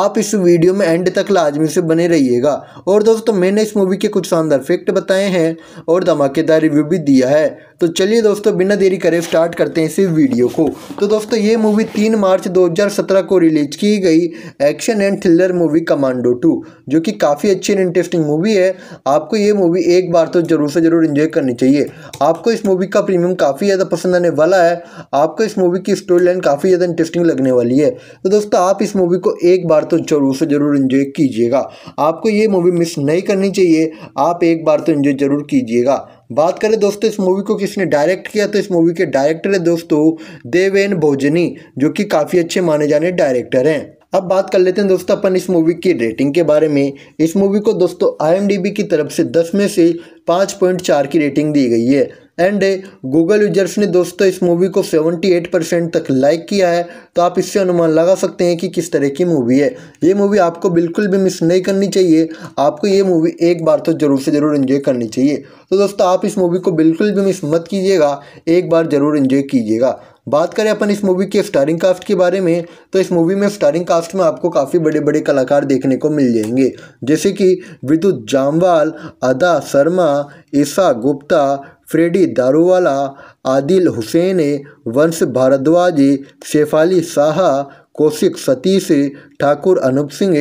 Speaker 1: आप इस वीडियो में एंड तक लाजमी से बने रहिएगा और दोस्तों मैंने इस मूवी के कुछ शानदार फैक्ट बताए हैं और धमाकेदार रिव्यू भी दिया है तो चलिए दोस्तों बिना देरी करे स्टार्ट करते हैं इस वीडियो को तो दोस्तों ये मूवी तीन मार्च 2017 को रिलीज की गई action and thriller movie Commando two जो कि काफ़ी अच्छी एंड इंटरेस्टिंग मूवी है आपको ये मूवी एक बार तो ज़रूर से ज़रूर इन्जॉय करनी चाहिए आपको इस मूवी का प्रीमियम काफ़ी ज़्यादा पसंद आने वाला है आपको इस मूवी की स्टोरी लाइन काफ़ी ज़्यादा इंटरेस्टिंग लगने वाली है तो दोस्तों आप इस मूवी को एक बार तो ज़रूर से ज़रूर इन्जॉय कीजिएगा आपको ये मूवी मिस नहीं करनी चाहिए आप एक बार तो इन्जॉय ज़रूर कीजिएगा बात करें दोस्तों इस मूवी को किसने डायरेक्ट किया तो इस मूवी के डायरेक्टर है दोस्तों देवेन भोजनी जो कि काफ़ी अच्छे माने जाने डायरेक्टर हैं अब बात कर लेते हैं दोस्तों अपन इस मूवी की रेटिंग के बारे में इस मूवी को दोस्तों आईएमडीबी की तरफ से 10 में से 5.4 की रेटिंग दी गई है एंड गूगल यूजर्स ने दोस्तों इस मूवी को 78 परसेंट तक लाइक किया है तो आप इससे अनुमान लगा सकते हैं कि किस तरह की मूवी है ये मूवी आपको बिल्कुल भी मिस नहीं करनी चाहिए आपको ये मूवी एक बार तो ज़रूर से ज़रूर इन्जॉय करनी चाहिए तो दोस्तों आप इस मूवी को बिल्कुल भी मिस मत कीजिएगा एक बार ज़रूर इन्जॉय कीजिएगा बात करें अपन इस मूवी के स्टारिंग कास्ट के बारे में तो इस मूवी में स्टारिंग कास्ट में आपको काफ़ी बड़े बड़े कलाकार देखने को मिल जाएंगे जैसे कि विद्युत जामवाल अदा शर्मा ईशा गुप्ता फ्रेडी दारूवाला आदिल हुसैन वंश भारद्वाज शेफाली शाह कौशिक सतीश ठाकुर अनूप सिंह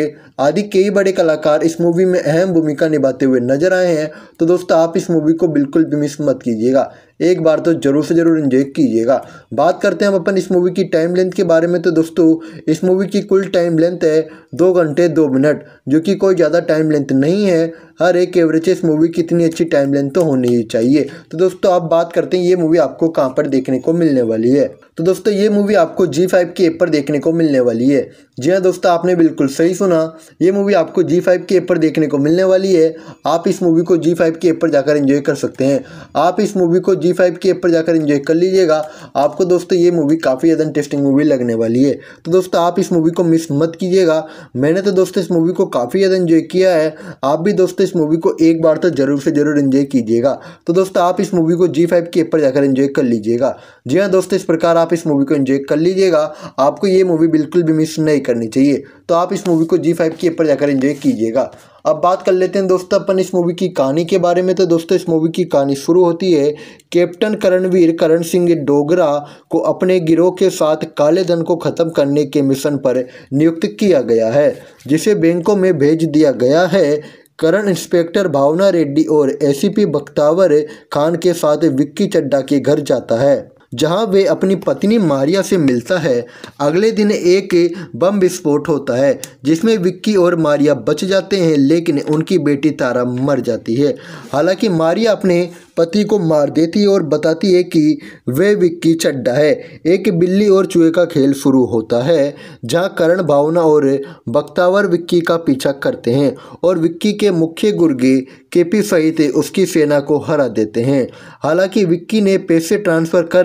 Speaker 1: आदि कई बड़े कलाकार इस मूवी में अहम भूमिका निभाते हुए नजर आए हैं तो दोस्तों आप इस मूवी को बिल्कुल भी मिस मत कीजिएगा एक बार तो ज़रूर से ज़रूर इन्जॉय कीजिएगा बात करते हैं हम अपन इस मूवी की टाइम लेंथ के बारे में तो दोस्तों इस मूवी की कुल टाइम लेंथ है दो घंटे दो मिनट जो कि कोई ज़्यादा टाइम लेंथ नहीं है हर एक एवरेज इस मूवी की इतनी अच्छी टाइम लेंथ तो होनी ही चाहिए तो दोस्तों आप बात करते हैं ये मूवी आपको कहाँ पर देखने को मिलने वाली है तो दोस्तों ये मूवी आपको जी फाइव के ऐप पर देखने को मिलने वाली है जी हाँ दोस्तों आपने बिल्कुल सही सुना ये मूवी आपको जी फाइव के ऐप पर देखने को मिलने वाली है आप इस मूवी को जी फाइव के ऐप पर जाकर एंजॉय कर सकते हैं आप इस मूवी को जी फाइव के ऐप पर जाकर एंजॉय कर लीजिएगा आपको दोस्तों ये मूवी काफ़ी ज़्यादा इंटरेस्टिंग मूवी लगने वाली है तो दोस्तों आप इस मूवी को मिस मत कीजिएगा मैंने तो दोस्तों इस मूवी को काफ़ी ज़्यादा इन्जॉय किया है आप भी दोस्तों इस मूवी को एक बार तो ज़रूर से ज़रूर इन्जॉय कीजिएगा तो दोस्तों आप इस मूवी को जी फाइव के ऐप पर जाकर इन्जॉय कर लीजिएगा जी हाँ दोस्तों इस प्रकार आप इस मूवी को इन्जॉय कर लीजिएगा आपको ये मूवी बिल्कुल भी मिस नहीं करनी चाहिए तो आप इस मूवी को जी फाइव के ऊपर जाकर इन्जॉय कीजिएगा अब बात कर लेते हैं दोस्तों अपन इस मूवी की कहानी के बारे में तो दोस्तों इस मूवी की कहानी शुरू होती है कैप्टन करणवीर करण सिंह डोगरा को अपने गिरोह के साथ काले धन को ख़त्म करने के मिशन पर नियुक्त किया गया है जिसे बैंकों में भेज दिया गया है करण इंस्पेक्टर भावना रेड्डी और एसीपी बख्तावर खान के साथ विक्की चड्डा के घर जाता है जहां वे अपनी पत्नी मारिया से मिलता है अगले दिन एक बम विस्फोट होता है जिसमें विक्की और मारिया बच जाते हैं लेकिन उनकी बेटी तारा मर जाती है हालांकि मारिया अपने पति को मार देती है और बताती है कि वह विक्की चड्डा है एक बिल्ली और चूहे का खेल शुरू होता है जहां करण भावना और बख्तावर विक्की का पीछा करते हैं और विक्की के मुख्य गुर्गे केपी सहित उसकी सेना को हरा देते हैं हालांकि विक्की ने पैसे ट्रांसफ़र कर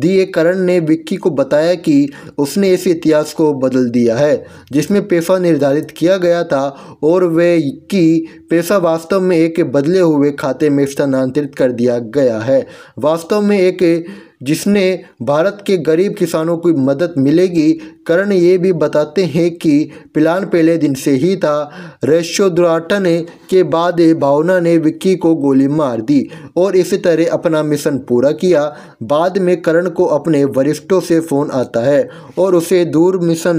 Speaker 1: दिए करण ने विक्की को बताया कि उसने इस इतिहास को बदल दिया है जिसमें पैसा निर्धारित किया गया था और वे विक्की पैसा वास्तव में एक बदले हुए खाते में स्थानांतरित कर दिया गया है वास्तव में एक जिसने भारत के गरीब किसानों की मदद मिलेगी करण ये भी बताते हैं कि प्लान पहले दिन से ही था रेशोद्राटन के बाद भावना ने विक्की को गोली मार दी और इसी तरह अपना मिशन पूरा किया बाद में करण को अपने वरिष्ठों से फ़ोन आता है और उसे दूर मिशन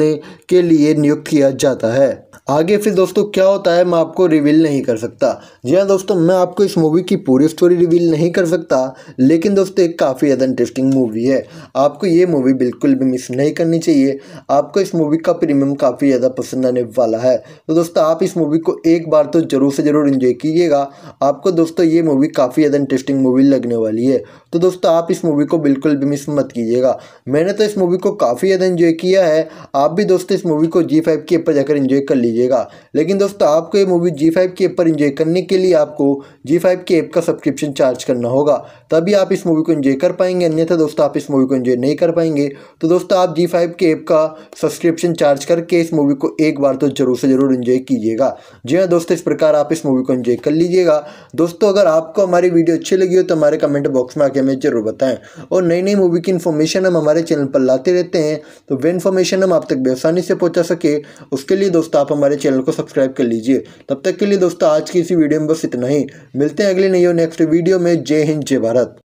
Speaker 1: के लिए नियुक्त किया जाता है आगे फिर दोस्तों क्या होता है मैं आपको रिवील नहीं कर सकता जी हाँ दोस्तों मैं आपको इस मूवी की पूरी स्टोरी रिवील नहीं कर सकता लेकिन दोस्तों एक काफ़ी ज़्यादा इंटरेस्टिंग मूवी है आपको ये मूवी बिल्कुल भी मिस नहीं करनी चाहिए आपको इस मूवी का प्रीमियम काफ़ी ज़्यादा पसंद आने वाला है तो दोस्तों आप इस मूवी को एक बार तो ज़रूर से ज़रूर इन्जॉय कीजिएगा आपको दोस्तों ये मूवी काफ़ी ज़्यादा इंटरेस्टिंग मूवी लगने वाली है तो दोस्तों आप इस मूवी को बिल्कुल भी मिस मत कीजिएगा मैंने तो इस मूवी को काफ़ी ज़्यादा इन्जॉय किया है आप भी दोस्तों इस मूवी को जी फाइव के ऊपर जाकर इन्जॉय कर लीजिए लीजिएगा लेकिन दोस्तों आपको ये मूवी जी फाइव के ऐप पर इंजॉय करने के लिए आपको जी फाइव के ऐप का सब्सक्रिप्शन चार्ज करना होगा तभी आप इस मूवी को इंजॉय कर पाएंगे अन्यथा दोस्तों आप इस मूवी को इंजॉय नहीं कर पाएंगे तो दोस्तों आप जी फाइव के ऐप का सब्सक्रिप्शन चार्ज करके इस मूवी को एक बार तो जरूर से ज़रूर इंजॉय कीजिएगा जी हाँ दोस्तों इस प्रकार आप इस मूवी को इंजॉय कर लीजिएगा दोस्तों अगर आपको हमारी वीडियो अच्छी लगी हो तो हमारे कमेंट बॉक्स में आके हमें जरूर बताएं और नई नई मूवी की इन्फॉर्मेशन हम हमारे चैनल पर लाते रहते हैं तो वे इन्फॉर्मेशन हम आप तक बेसानी से पहुँचा सके उसके लिए दोस्तों आप हम हमारे चैनल को सब्सक्राइब कर लीजिए तब तक के लिए दोस्तों आज की इसी वीडियो में बस इतना ही मिलते हैं अगले नहीं हो नेक्स्ट वीडियो में जय हिंद जय भारत